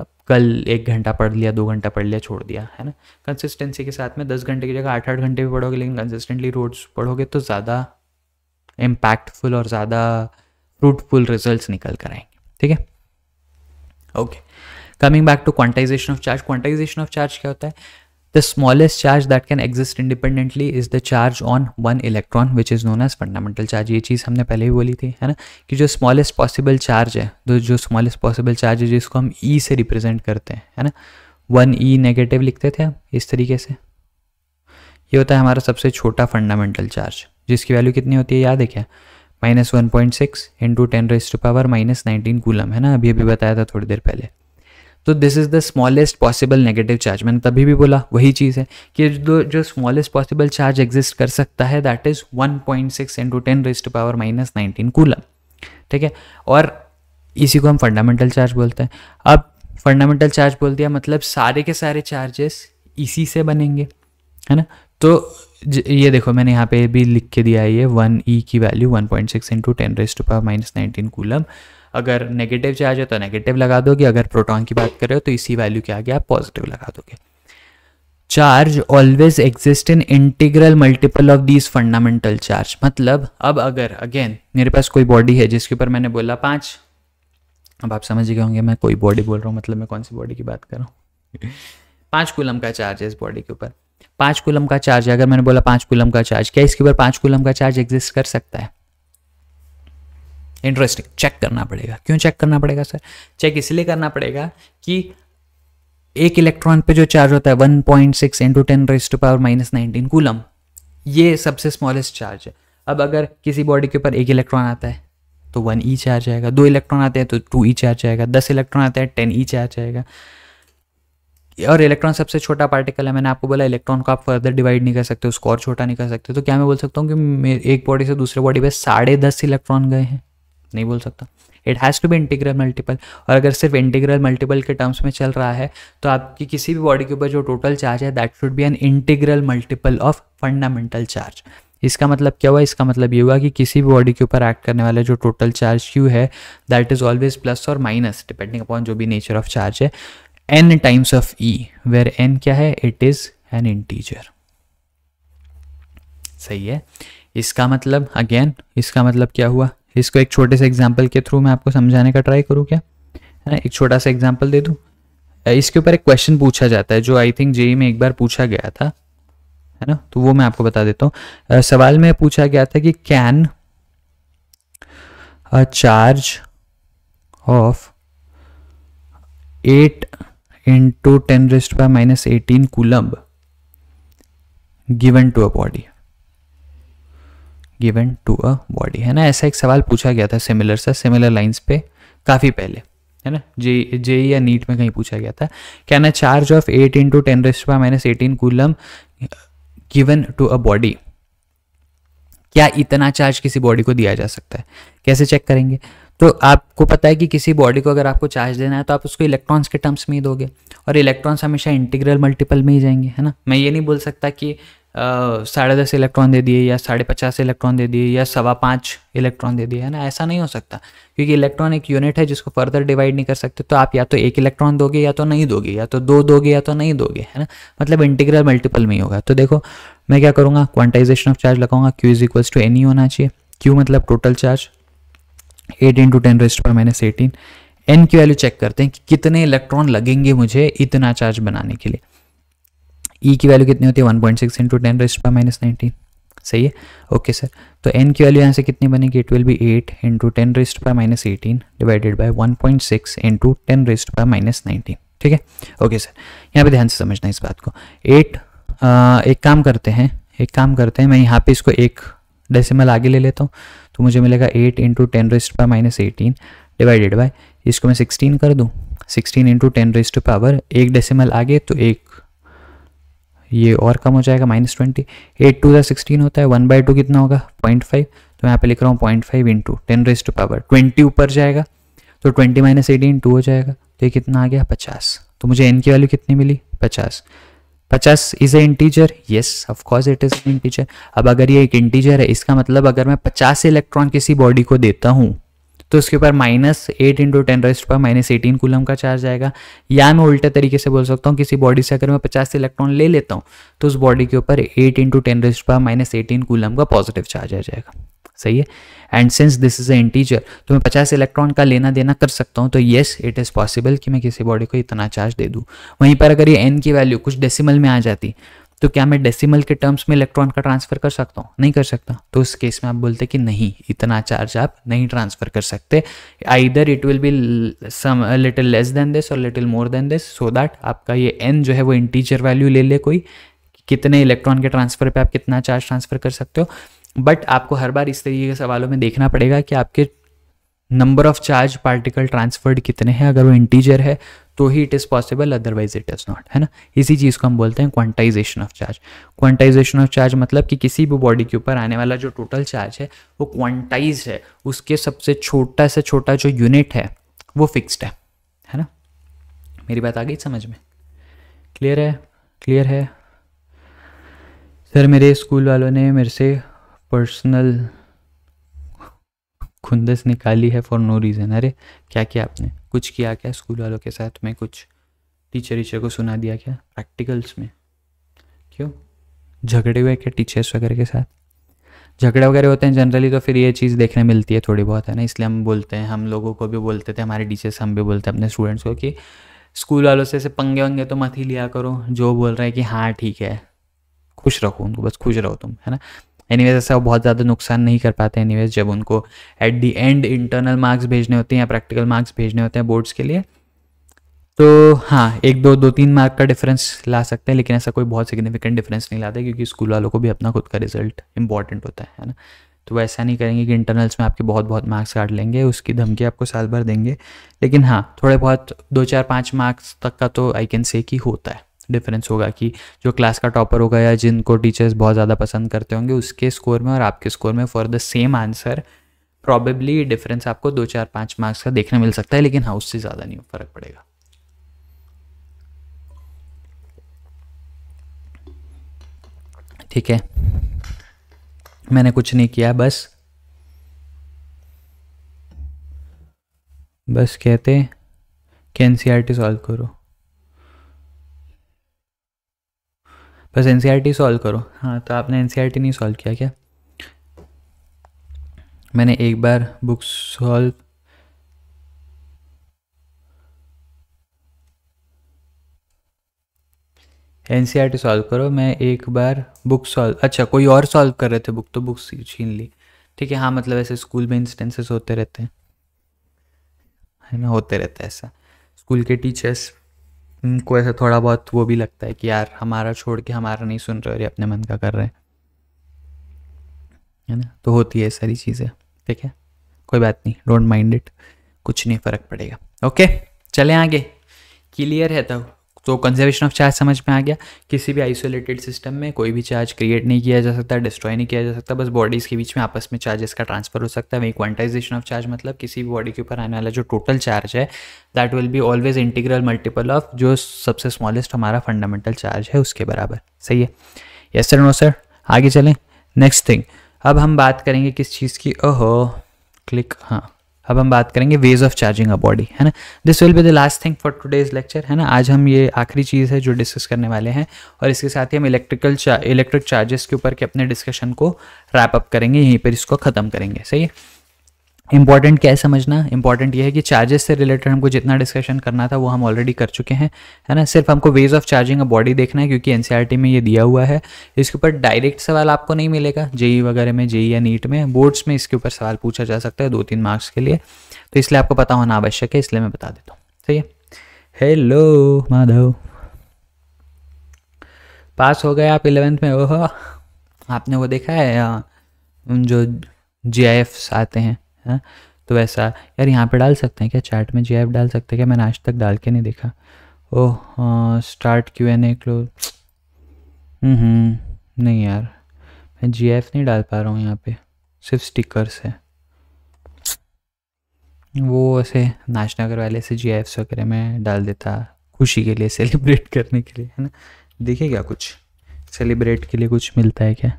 अब कल एक घंटा पढ़ लिया दो घंटा पढ़ लिया छोड़ दिया है ना कंसिस्टेंसी के साथ में दस घंटे की जगह आठ आठ घंटे भी पढ़ोगे लेकिन कंसिस्टेंटली रोज पढ़ोगे तो ज़्यादा इम्पैक्टफुल और ज़्यादा फ्रूटफुल रिजल्ट निकल कर आएंगे ठीक है okay coming back to quantization of charge quantization of charge क्या होता है The smallest charge that can exist independently is the charge on one electron which is known as fundamental charge. ये चीज़ हमने पहले ही बोली थी है ना कि जो smallest possible charge है तो जो smallest possible charge है जिसको हम E से represent करते हैं है ना वन ई नेगेटिव लिखते थे हम इस तरीके से ये होता है हमारा सबसे छोटा फंडामेंटल चार्ज जिसकी वैल्यू कितनी होती है याद है क्या minus one point six into ten raised power minus nineteen coulomb है ना अभी अभी बताया था थोड़ी देर पहले तो this is the smallest possible negative charge मैंने तभी भी बोला वही चीज़ है कि जो जो स्मॉलेस्ट पॉसिबल चार्ज एग्जिस्ट कर सकता है that is one point six into ten raised power minus nineteen coulomb ठीक है और इसी को हम फंडामेंटल चार्ज बोलते हैं अब फंडामेंटल चार्ज बोल दिया मतलब सारे के सारे चार्जेस इसी से बनेंगे है ना तो ये देखो मैंने यहाँ पे भी लिख के दिया है ये वन ई e की value one point six into ten raised power minus nineteen coulomb अगर नेगेटिव चार्ज है तो नेगेटिव लगा दोगे अगर प्रोटॉन की बात कर रहे हो तो इसी वैल्यू के आगे आप पॉजिटिव लगा दोगे charge always exist in integral multiple of these fundamental charge मतलब अब अगर अगेन मेरे पास कोई बॉडी है जिसके ऊपर मैंने बोला पांच अब आप समझ गए होंगे मैं कोई बॉडी बोल रहा हूँ मतलब मैं कौन सी बॉडी की बात कर रहा हूँ पांच कुलम का चार्ज है इस बॉडी के ऊपर पांच कुलम का चार्ज है अगर मैंने बोला पांच कुलम का चार्ज क्या इसके ऊपर पांच कुलम का चार्ज एग्जिस्ट कर सकता है इंटरेस्टिंग चेक करना पड़ेगा क्यों चेक करना पड़ेगा सर चेक इसलिए करना पड़ेगा कि एक इलेक्ट्रॉन पे जो चार्ज होता है one point six into ten raised power minus nineteen coulomb ये सबसे स्मॉलेस्ट चार्ज है अब अगर किसी बॉडी के ऊपर एक इलेक्ट्रॉन आता है तो वन ई चार्ज आएगा दो इलेक्ट्रॉन आते हैं तो टू ई चार्ज आएगा दस इलेक्ट्रॉन आते हैं टेन ई चार्ज आएगा और इलेक्ट्रॉन सबसे छोटा पार्टिकल है मैंने आपको बोला इलेक्ट्रॉन को आप फर्दर डिवाइड नहीं कर सकते उसको और छोटा नहीं कर सकते तो क्या मैं बोल सकता हूँ कि एक बॉडी से दूसरे बॉडी पे साढ़े दस इलेक्ट्रॉन गए हैं नहीं बोल सकता it has to be integral multiple और अगर सिर्फ इंटीग्रल मल्टीपल के टर्म्स में चल रहा है तो आपकी किसी भी बॉडी के ऊपर जो टोटल चार्ज है that should be an integral multiple of fundamental charge इसका मतलब क्या हुआ इसका मतलब ये हुआ कि किसी भी बॉडी के ऊपर एक्ट करने वाला जो टोटल चार्ज क्यू है दैट इज ऑलवेज प्लस और माइनस डिपेंडिंग अपॉन जो भी नेचर ऑफ चार्ज है n times of e where n क्या है इट इज एन इंटीजर सही है इसका मतलब अगेन इसका मतलब क्या हुआ इसको एक छोटे से एग्जाम्पल के थ्रू मैं आपको समझाने का ट्राई करूँ क्या है ना एक छोटा सा एग्जाम्पल दे दूँ इसके ऊपर एक क्वेश्चन पूछा जाता है जो आई थिंक जेई में एक बार पूछा गया था है ना तो वो मैं आपको बता देता हूँ सवाल में पूछा गया था कि can a charge of eight into ten raised पर minus eighteen coulomb given to a body given to a body है ना ऐसा एक सवाल पूछा गया था सिमिलर सा सिमिलर लाइंस पे काफ़ी पहले है ना जे जे या नीट में कहीं पूछा गया था क्या ना charge of eight into ten raised minus eighteen coulomb given to a body क्या इतना चार्ज किसी बॉडी को दिया जा सकता है कैसे चेक करेंगे तो आपको पता है कि किसी बॉडी को अगर आपको चार्ज देना है तो आप उसको इलेक्ट्रॉन्स के टर्म्स में ही दोगे और इलेक्ट्रॉन्स हमेशा इंटीग्रल मल्टीपल में ही जाएंगे है ना मैं ये नहीं बोल सकता कि साढ़े दस इलेक्ट्रॉन दे दिए या साढ़े पचास इलेक्ट्रॉन दे दिए या सवा पाँच इलेक्ट्रॉन दे दिए है ना ऐसा नहीं हो सकता क्योंकि इलेक्ट्रॉन एक यूनिट है जिसको फर्दर डिवाइड नहीं कर सकते तो आप या तो एक इलेक्ट्रॉन दोगे या तो नहीं दोगे या तो दो दोगे या तो नहीं दोगे है ना मतलब इंटीग्रल मल्टीपल में ही होगा तो देखो मैं क्या करूँगा क्वांटाइजेशन ऑफ चार्ज लगाऊंगा Q is equals to N होना चाहिए क्यू मतलब total charge eight to ten raised पर माइनस एटीन एन की वैल्यू चेक करते हैं कि कितने इलेक्ट्रॉन लगेंगे मुझे इतना चार्ज बनाने के लिए ई e की वैल्यू कितनी होती है one point six into ten raised पर माइनस नाइनटीन सही है ओके सर तो एन की वैल्यू यहाँ से कितनी बनेगी it will be eight into ten raised पर minus eighteen divided by one point six into ten raised पर माइनस नाइनटीन ठीक है ओके सर यहाँ पे ध्यान से समझना इस बात को एट एक काम करते हैं एक काम करते हैं मैं यहाँ पे इसको एक डेसिमल आगे ले लेता हूँ तो मुझे मिलेगा एट इंटू टेन रेस्ट पर माइनस एटीन डिवाइडेड बाय इसको मैं सिक्सटीन कर दूँ sixteen into ten raised power एक डेसिमल आगे तो एक ये और कम हो जाएगा minus twenty eight to sixteen होता है वन बाई टू कितना होगा पॉइंट फाइव तो यहाँ पे लिख रहा हूँ point five into ten raise to power twenty ऊपर जाएगा तो ट्वेंटी माइनस एटीन टू हो जाएगा तो ये कितना आ गया पचास तो मुझे एन की वैल्यू कितनी मिली पचास पचास is a integer yes of course it is integer अब अगर ये एक इंटीजर है इसका मतलब अगर मैं पचास इलेक्ट्रॉन किसी बॉडी को देता हूँ तो इसके ऊपर minus eight into ten raised पर माइनस एटीन कुलम का चार्ज आएगा या मैं उल्टे तरीके से बोल सकता हूँ किसी बॉडी से अगर मैं पचास इलेक्ट्रॉन ले लेता हूँ तो उस बॉडी के ऊपर एट इंटू टेन रेस्ट पर माइनस एटीन कुलम का पॉजिटिव चार्ज आ जाएगा सही है and since this is a integer तो मैं पचास इलेक्ट्रॉन का लेना देना कर सकता हूँ तो येस इट इज़ पॉसिबल कि मैं किसी बॉडी को इतना चार्ज दे दूँ वहीं पर अगर ये एन की वैल्यू कुछ डेसिमल में आ जाती तो क्या मैं डेसिमल के टर्म्स में इलेक्ट्रॉन का ट्रांसफर कर सकता हूँ नहीं कर सकता तो उस केस में आप बोलते कि नहीं इतना चार्ज आप नहीं ट्रांसफर कर सकते either it will be some little less than this और little more than this so that आपका ये एन जो है वो इंटीजर वैल्यू ले ले कोई कितने इलेक्ट्रॉन के ट्रांसफर पर आप कितना चार्ज ट्रांसफर कर सकते हो बट आपको हर बार इस तरीके के सवालों में देखना पड़ेगा कि आपके number of charge particle transferred कितने हैं अगर वो इंटीजर है तो ही it is possible otherwise it is not है ना इसी चीज़ को हम बोलते हैं quantization of charge quantization of charge मतलब कि किसी भी बॉडी के ऊपर आने वाला जो टोटल चार्ज है वो क्वांटाइज है उसके सबसे छोटा से छोटा जो यूनिट है वो फिक्स्ड है है ना मेरी बात आ गई समझ में क्लियर है क्लियर है सर मेरे स्कूल वालों ने मेरे से पर्सनल खुंदस निकाली है फॉर नो रीज़न अरे क्या किया आपने कुछ किया क्या स्कूल वालों के साथ में कुछ टीचर वीचर को सुना दिया क्या प्रैक्टिकल्स में क्यों झगड़े हुए क्या टीचर्स वगैरह के साथ झगड़े वगैरह होते हैं जनरली तो फिर ये चीज़ देखने मिलती है थोड़ी बहुत है ना इसलिए हम बोलते हैं हम लोगों को भी बोलते थे हमारे टीचर्स हम भी बोलते हैं अपने स्टूडेंट्स को कि स्कूल वालों से ऐसे पंगे वंगे तो मत ही लिया करो जो बोल रहे हैं कि हाँ ठीक है खुश रखो उनको बस खुश रहो तुम है ना एनी वेज़ ऐसा वो बहुत ज़्यादा नुकसान नहीं कर पाते एनीवेज जब उनको at the end internal marks भेजने होते हैं या प्रैक्टिकल मार्क्स भेजने होते हैं बोर्ड्स के लिए तो हाँ एक दो दो तीन मार्क का डिफरेंस ला सकते हैं लेकिन ऐसा कोई बहुत सिग्निफिकेंट डिफरेंस नहीं लाता क्योंकि स्कूल वालों को भी अपना खुद का रिजल्ट इंपॉर्टेंट होता है है ना तो वो ऐसा नहीं करेंगे कि इंटरनल्स में आपके बहुत बहुत मार्क्स काट लेंगे उसकी धमकी आपको साल भर देंगे लेकिन हाँ थोड़े बहुत दो चार पाँच मार्क्स तक का तो आई कैन से कि होता है डिफरेंस होगा कि जो क्लास का टॉपर होगा या जिनको टीचर्स बहुत ज़्यादा पसंद करते होंगे उसके स्कोर में और आपके स्कोर में for the same answer probably difference आपको दो चार पाँच मार्क्स का देखने मिल सकता है लेकिन हाँ उससे ज़्यादा नहीं फर्क पड़ेगा ठीक है मैंने कुछ नहीं किया बस बस कहते कि N C R T solve करो बस एन सी सॉल्व करो हाँ तो आपने एन e नहीं सॉल्व किया क्या मैंने एक बार book solve N C solve करो मैं एक बार बुक सॉल्व अच्छा कोई और सॉल्व कर रहे थे बुक तो बुक छीन ली ठीक है हाँ मतलब ऐसे स्कूल में इंस्टेंसेस होते रहते हैं है ना होते रहता है ऐसा स्कूल के टीचर्स उनको ऐसा थोड़ा बहुत वो भी लगता है कि यार हमारा छोड़ के हमारा नहीं सुन रहे और ये अपने मन का कर रहे हैं है ना तो होती है सारी चीज़ें ठीक है कोई बात नहीं डोंट माइंड इट कुछ नहीं फ़र्क पड़ेगा ओके चले आगे क्लियर है तब तो। तो कंजर्वेशन ऑफ चार्ज समझ में आ गया किसी भी आइसोलेटेड सिस्टम में कोई भी चार्ज क्रिएट नहीं किया जा सकता डिस्ट्रॉय नहीं किया जा सकता बस बॉडीज़ के बीच में आपस में चार्जेस का ट्रांसफर हो सकता है वहीं क्वांटाइजेशन ऑफ चार्ज मतलब किसी भी बॉडी के ऊपर आने वाला जो टोटल चार्ज है that will be always integral multiple of जो सबसे स्मॉलेस्ट हमारा फंडामेंटल चार्ज है उसके बराबर सही है यस सर नो सर आगे चलें नेक्स्ट थिंग अब हम बात करेंगे किस चीज़ की ओहो क्लिक हाँ अब हम बात करेंगे ways of charging a body है ना this will be the last thing for today's lecture है ना आज हम ये आखिरी चीज़ है जो डिस्कस करने वाले हैं और इसके साथ ही हम इलेक्ट्रिकल इलेक्ट्रिक चार्जेस के ऊपर के अपने डिस्कशन को रैप अप करेंगे यहीं पर इसको ख़त्म करेंगे सही है इंपॉर्टेंट क्या है समझना इंपॉर्टेंट ये है कि चार्जेस से रिलेटेड हमको जितना डिस्कशन करना था वो हम ऑलरेडी कर चुके हैं है ना सिर्फ हमको ways of charging a body देखना है क्योंकि एनसीईआरटी e में ये दिया हुआ है इसके ऊपर डायरेक्ट सवाल आपको नहीं मिलेगा जेई e वगैरह में जेई e या नीट में बोर्ड्स में इसके ऊपर सवाल पूछा जा सकता है दो तीन मार्क्स के लिए तो इसलिए आपको पता होना आवश्यक है इसलिए मैं बता देता हूँ सही है हेलो माधव पास हो गए आप इलेवेंथ में ओह आपने वो देखा है जो जे आते हैं है हाँ? तो वैसा यार यहाँ पे डाल सकते हैं क्या चैट में जी डाल सकते हैं क्या मैंने आज तक डाल के नहीं देखा oh start Q N A close नहीं यार मैं जी नहीं डाल पा रहा हूँ यहाँ पे सिर्फ स्टिकर्स है वो ऐसे नाचनगर वाले से जी एफ वगैरह में डाल देता खुशी के लिए सेलिब्रेट करने के लिए है ना देखिए क्या कुछ सेलिब्रेट के लिए कुछ मिलता है क्या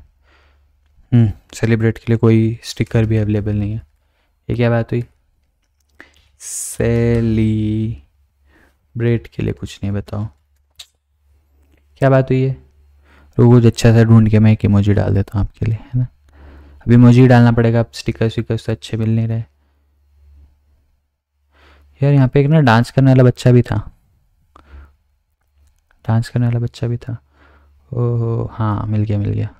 सेलिब्रेट हम्म, के लिए कोई स्टिकर भी अवेलेबल नहीं है ये क्या बात हुई सेलिब्रेट के लिए कुछ नहीं बताओ क्या बात हुई है रोज अच्छा सा ढूंढ के मैं एक इमोजी डाल देता हूँ आपके लिए है ना अभी इमोजी डालना पड़ेगा अब स्टिकर्स विकर्स तो अच्छे मिल नहीं रहे यार यहाँ पे एक ना डांस करने वाला बच्चा भी था डांस करने वाला बच्चा भी था ओहो हाँ मिल गया मिल गया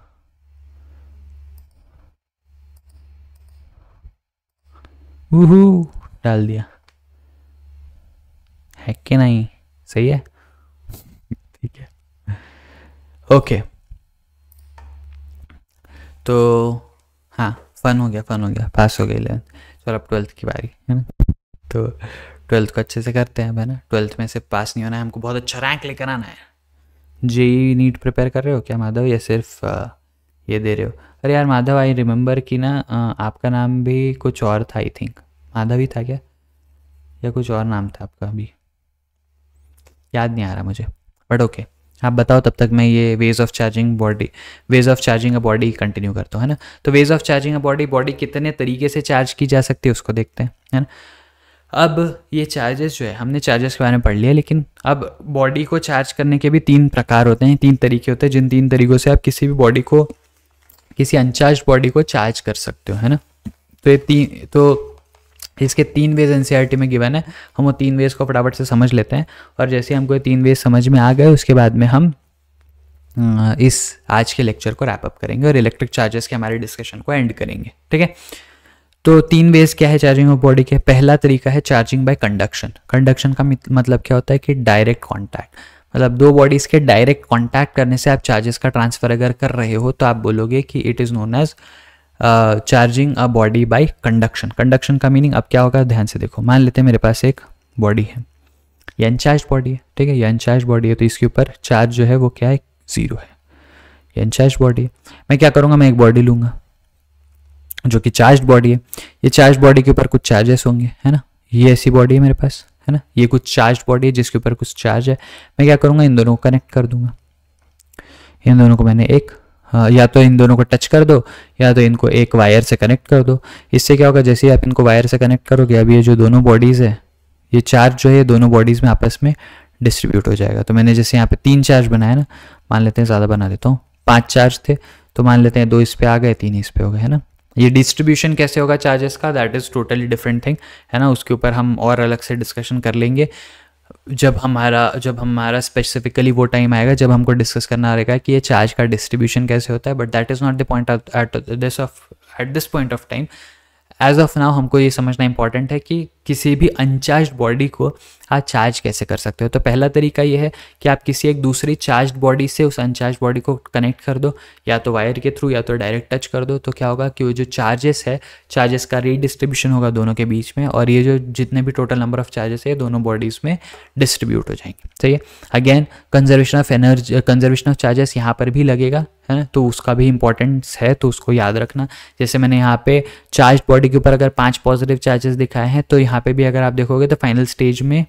वूहू डाल दिया है कि नहीं सही है ठीक है ओके तो हाँ फन हो गया फन हो गया पास हो गया इलेवन चलो अब ट्वेल्थ की बारी है ना तो ट्वेल्थ को अच्छे से करते हैं है ना ट्वेल्थ में से पास नहीं होना है हमको बहुत अच्छा रैंक लेकर आना है J e e NEET prepare कर रहे हो क्या माधव या सिर्फ आ, ये दे रहे हो अरे यार माधव आई रिमेंबर कि ना आपका नाम भी कुछ और था आई थिंक माधव ही था क्या या कुछ और नाम था आपका अभी याद नहीं आ रहा मुझे बट ओके okay. आप बताओ तब तक मैं ये ways of charging body ways of charging a body continue करता हूँ है ना तो ways of charging a body body कितने तरीके से चार्ज की जा सकती है उसको देखते हैं है ना अब ये चार्जेस जो है हमने चार्जेस के बारे में पढ़ लिया लेकिन अब बॉडी को चार्ज करने के भी तीन प्रकार होते हैं तीन तरीके होते हैं जिन तीन तरीक़ों से आप किसी भी बॉडी को किसी अनचार्ज बॉडी को चार्ज कर सकते हो है ना तो ये तीन तो इसके तीन वेज एन में गिवन है हम वो तीन वेज को फटाफट से समझ लेते हैं और जैसे हमको ये तीन वेज समझ में आ गए उसके बाद में हम इस आज के लेक्चर को रैपअप करेंगे और इलेक्ट्रिक चार्जेस के हमारे डिस्कशन को एंड करेंगे ठीक है तो तीन वेज क्या है चार्जिंग ऑफ बॉडी के पहला तरीका है चार्जिंग बाय कंडक्शन कंडक्शन का मतलब क्या होता है कि डायरेक्ट कॉन्टैक्ट मतलब दो बॉडीज के डायरेक्ट कॉन्टैक्ट करने से आप चार्जेस का ट्रांसफर अगर कर रहे हो तो आप बोलोगे कि it is known as charging a body by conduction conduction का मीनिंग अब क्या होगा ध्यान से देखो मान लेते हैं मेरे पास एक बॉडी है ये अनचार्ज बॉडी है ठीक है ये अनचार्ज बॉडी है तो इसके ऊपर चार्ज जो है वो क्या है ज़ीरो है ये अनचार्ज बॉडी है मैं क्या करूँगा मैं एक बॉडी लूंगा जो कि चार्ज बॉडी है ये चार्ज बॉडी के ऊपर कुछ चार्जेस होंगे है ना ये ऐसी बॉडी है मेरे पास है ना ये कुछ चार्ज बॉडी है जिसके ऊपर कुछ चार्ज है मैं क्या करूँगा इन दोनों को कनेक्ट कर दूंगा इन दोनों को मैंने एक हाँ, या तो इन दोनों को टच कर दो या तो इनको एक वायर से कनेक्ट कर दो इससे क्या होगा जैसे ही आप इनको वायर से कनेक्ट करोगे अब ये जो दोनों बॉडीज़ है ये चार्ज जो है दोनों बॉडीज़ में आपस में डिस्ट्रीब्यूट हो जाएगा तो मैंने जैसे यहाँ पे तीन चार्ज बनाया ना मान लेते हैं ज़्यादा बना देता हूँ पाँच चार्ज थे तो मान लेते हैं दो इस पर आ गए तीन इस पर हो गए है ना ये डिस्ट्रीब्यूशन कैसे होगा चार्जेस का that is totally different thing है ना उसके ऊपर हम और अलग से डिस्कशन कर लेंगे जब हमारा जब हमारा स्पेसिफिकली वो टाइम आएगा जब हमको डिस्कस करना रहेगा कि ये चार्ज का डिस्ट्रीब्यूशन कैसे होता है but that is not the point at this of at this point of time as of now हमको ये समझना इंपॉर्टेंट है कि किसी भी अनचार्ज बॉडी को आप चार्ज कैसे कर सकते हो तो पहला तरीका ये है कि आप किसी एक दूसरी चार्ज बॉडी से उस अनचार्ज बॉडी को कनेक्ट कर दो या तो वायर के थ्रू या तो डायरेक्ट टच कर दो तो क्या होगा कि वो जो चार्जेस है चार्जेस का रीडिस्ट्रीब्यूशन होगा दोनों के बीच में और ये जो जितने भी टोटल नंबर ऑफ चार्जेस है दोनों बॉडीज़ में डिस्ट्रीब्यूट हो जाएंगे सही है again conservation of energy conservation of charges यहाँ पर भी लगेगा है ना तो उसका भी इंपॉर्टेंस है तो उसको याद रखना जैसे मैंने यहाँ पे चार्ज बॉडी के ऊपर अगर पांच पॉजिटिव चार्जेस दिखाए हैं तो यहाँ यहाँ पे भी अगर आप देखोगे तो फाइनल स्टेज में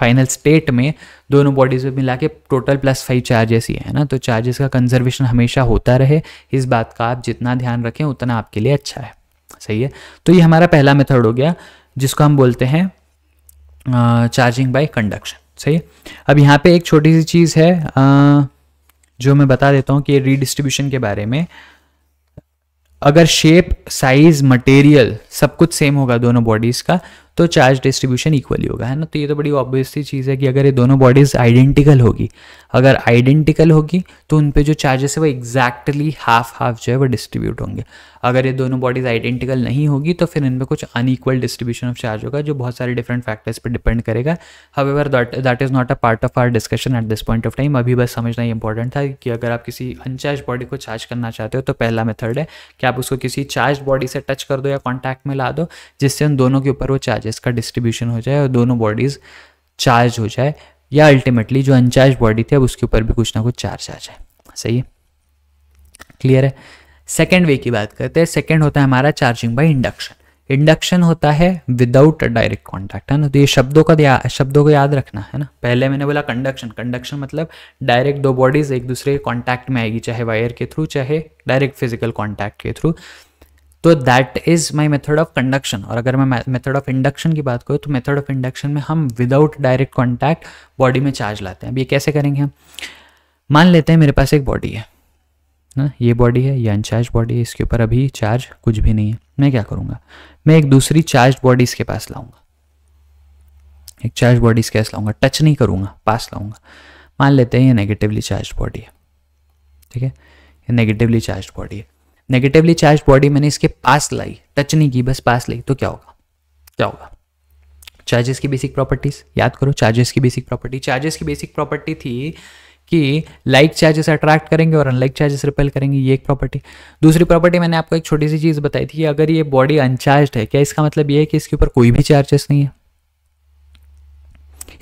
फाइनल स्टेट में दोनों बॉडीज में मिला के टोटल प्लस फाइव चार्जेस ही है ना तो चार्जेस का कंजर्वेशन हमेशा होता रहे इस बात का आप जितना ध्यान रखें उतना आपके लिए अच्छा है सही है तो ये हमारा पहला मेथड हो गया जिसको हम बोलते हैं चार्जिंग बाय कंडक्शन सही अब यहाँ पे एक छोटी सी चीज़ है आ, जो मैं बता देता हूँ कि रीडिस्ट्रीब्यूशन के बारे में अगर शेप साइज मटेरियल सब कुछ सेम होगा दोनों बॉडीज़ का तो चार्ज डिस्ट्रीब्यूशन इक्वली होगा है ना तो ये तो बड़ी ऑब्वियस सी चीज़ है कि अगर ये दोनों बॉडीज़ आइडेंटिकल होगी अगर आइडेंटिकल होगी तो उन पर जो चार्जेस है वो एग्जैक्टली हाफ हाफ जो है वो डिस्ट्रीब्यूट होंगे अगर ये दोनों बॉडीज़ आइडेंटिकल नहीं होगी तो फिर इनमें कुछ अनईक्वल डिस्ट्रीब्यूशन ऑफ चार्ज होगा जो बहुत सारे डिफरेंट फैक्टर्स पर डिपेंड करेगा however that is not a part of our discussion at this point of time अभी बस समझना इंपॉर्टेंट था कि अगर आप किसी अनचार्ज बॉडी को चार्ज करना चाहते हो तो पहला मेथड है कि आप उसको किसी चार्ज बॉडी से टच कर दो या कॉन्टैक्ट में ला दो जिससे उन दोनों के ऊपर वो चार्जेस का डिस्ट्रीब्यूशन हो जाए और दोनों बॉडीज़ चार्ज हो जाए या अल्टीमेटली जो अनचार्ज बॉडी थी अब उसके ऊपर भी कुछ ना कुछ चार्ज आ जाए सही है क्लियर है सेकेंड वे की बात करते हैं सेकेंड होता है हमारा चार्जिंग बाय इंडक्शन इंडक्शन होता है विदाउट डायरेक्ट कॉन्टैक्ट है ना तो ये शब्दों का या, शब्दों को याद रखना है ना पहले मैंने बोला कंडक्शन कंडक्शन मतलब डायरेक्ट दो बॉडीज एक दूसरे के कॉन्टैक्ट में आएगी चाहे वायर के थ्रू चाहे डायरेक्ट फिजिकल कॉन्टैक्ट के थ्रू तो that is my method of conduction और अगर मैं मेथड ऑफ इंडक्शन की बात करूँ तो मेथड ऑफ इंडक्शन में हम विदाउट डायरेक्ट कॉन्टैक्ट बॉडी में चार्ज लाते हैं अब ये कैसे करेंगे हम मान लेते हैं मेरे पास एक बॉडी है ना ये बॉडी है ये अनचार्ज बॉडी है इसके ऊपर अभी चार्ज कुछ भी नहीं है मैं क्या करूँगा मैं एक दूसरी चार्ज बॉडी इसके पास लाऊंगा एक चार्ज बॉडी इसके पास लाऊंगा टच नहीं करूँगा पास लाऊंगा मान लेते हैं ये नेगेटिवली चार्ज बॉडी है ठीक है ये नेगेटिवली चार्ज बॉडी है नेगेटिवली चार्ज बॉडी मैंने इसके पास लाई टच नहीं की बस पास लाई तो क्या होगा क्या होगा चार्जेस की बेसिक प्रॉपर्टीज याद करो चार्जेस की बेसिक प्रॉपर्टी चार्जेस की बेसिक प्रॉपर्टी थी कि लाइक चार्जेस अट्रैक्ट करेंगे और अनलाइक चार्जेस रिपेल करेंगे ये एक प्रॉपर्टी दूसरी प्रॉपर्टी मैंने आपको एक छोटी सी चीज़ बताई थी कि अगर ये बॉडी अनचार्ज है क्या इसका मतलब ये है कि इसके ऊपर कोई भी चार्जेस नहीं है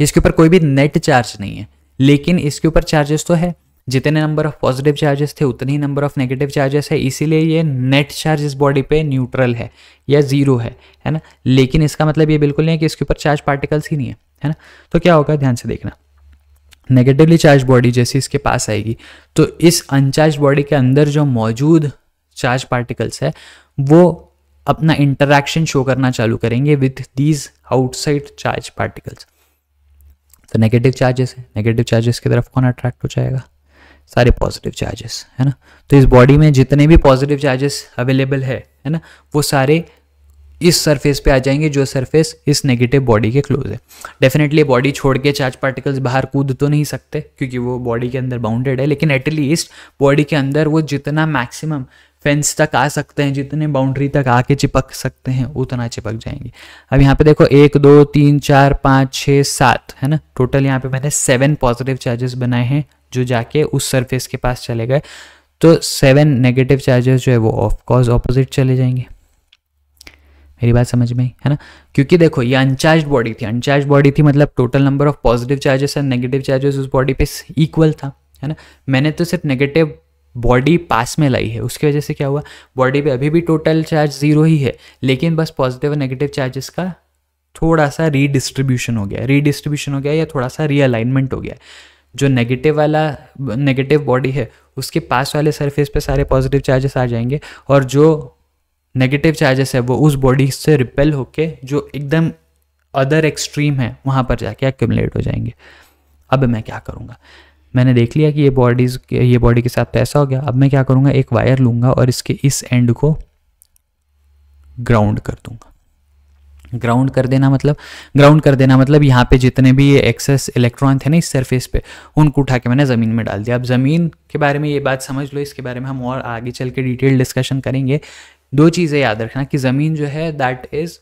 इसके ऊपर कोई भी नेट चार्ज नहीं है लेकिन इसके ऊपर चार्जेस तो है जितने नंबर ऑफ पॉजिटिव चार्जेस थे उतने ही नंबर ऑफ नेगेटिव चार्जेस है इसीलिए ये नेट चार्ज इस बॉडी पे न्यूट्रल है या जीरो है है ना लेकिन इसका मतलब ये बिल्कुल नहीं है कि इसके ऊपर चार्ज पार्टिकल्स ही नहीं है है ना तो क्या होगा ध्यान से देखना नेगेटिवली चार्ज बॉडी जैसी इसके पास आएगी तो इस अनचार्ज बॉडी के अंदर जो मौजूद चार्ज पार्टिकल्स है वो अपना इंटरेक्शन शो करना चालू करेंगे with these outside charge particles तो नेगेटिव चार्जेस है नेगेटिव चार्जेस की तरफ कौन अट्रैक्ट हो जाएगा सारे पॉजिटिव चार्जेस है ना तो इस बॉडी में जितने भी पॉजिटिव चार्जेस अवेलेबल है है ना वो सारे इस सरफेस पे आ जाएंगे जो सरफेस इस नेगेटिव बॉडी के क्लोज है डेफिनेटली बॉडी छोड़ के चार्ज पार्टिकल्स बाहर कूद तो नहीं सकते क्योंकि वो बॉडी के अंदर बाउंडेड है लेकिन एटलीस्ट बॉडी के अंदर वो जितना मैक्सिमम फेंस तक आ सकते हैं जितने बाउंड्री तक आके चिपक सकते हैं उतना चिपक जाएंगे अब यहाँ पे देखो एक दो तीन चार पाँच छः सात है ना टोटल यहाँ पे मैंने सेवन पॉजिटिव चार्जेस बनाए हैं जो जाके उस सरफेस के पास चले गए तो सेवन नेगेटिव चार्जेस जो है वो ऑफकोर्स ऑपोजिट चले जाएंगे मेरी बात समझ में है ना क्योंकि देखो ये अनचार्ज बॉडी थी अनचार्ज बॉडी थी मतलब total number of positive charges and negative charges उस बॉडी पे इक्वल था है ना मैंने तो सिर्फ नेगेटिव बॉडी पास में लाई है उसकी वजह से क्या हुआ बॉडी पे अभी भी टोटल चार्ज जीरो ही है लेकिन बस पॉजिटिव और नेगेटिव चार्जेस का थोड़ा सा रीडिस्ट्रीब्यूशन हो गया रीडिस्ट्रीब्यूशन हो गया या थोड़ा सा रीअलाइनमेंट हो गया जो नेगेटिव वाला नेगेटिव बॉडी है उसके पास वाले सरफेस पे सारे पॉजिटिव चार्जेस आ जाएंगे और जो नेगेटिव चार्जेस है वो उस बॉडी से रिपेल होके जो एकदम अदर एक्सट्रीम है वहाँ पर जाके एक्यूमलेट हो जाएंगे अब मैं क्या करूँगा मैंने देख लिया कि ये बॉडीज ये बॉडी के साथ तो ऐसा हो गया अब मैं क्या करूँगा एक वायर लूँगा और इसके इस एंड को ग्राउंड कर दूँगा ग्राउंड कर देना मतलब ग्राउंड कर देना मतलब यहाँ पे जितने भी ये एक्सेस इलेक्ट्रॉन थे ना इस सरफेस पे उनको उठा के मैंने ज़मीन में डाल दिया अब ज़मीन के बारे में ये बात समझ लो इसके बारे में हम और आगे चल के डिटेल डिस्कशन करेंगे दो चीज़ें याद रखना कि ज़मीन जो है दैट इज़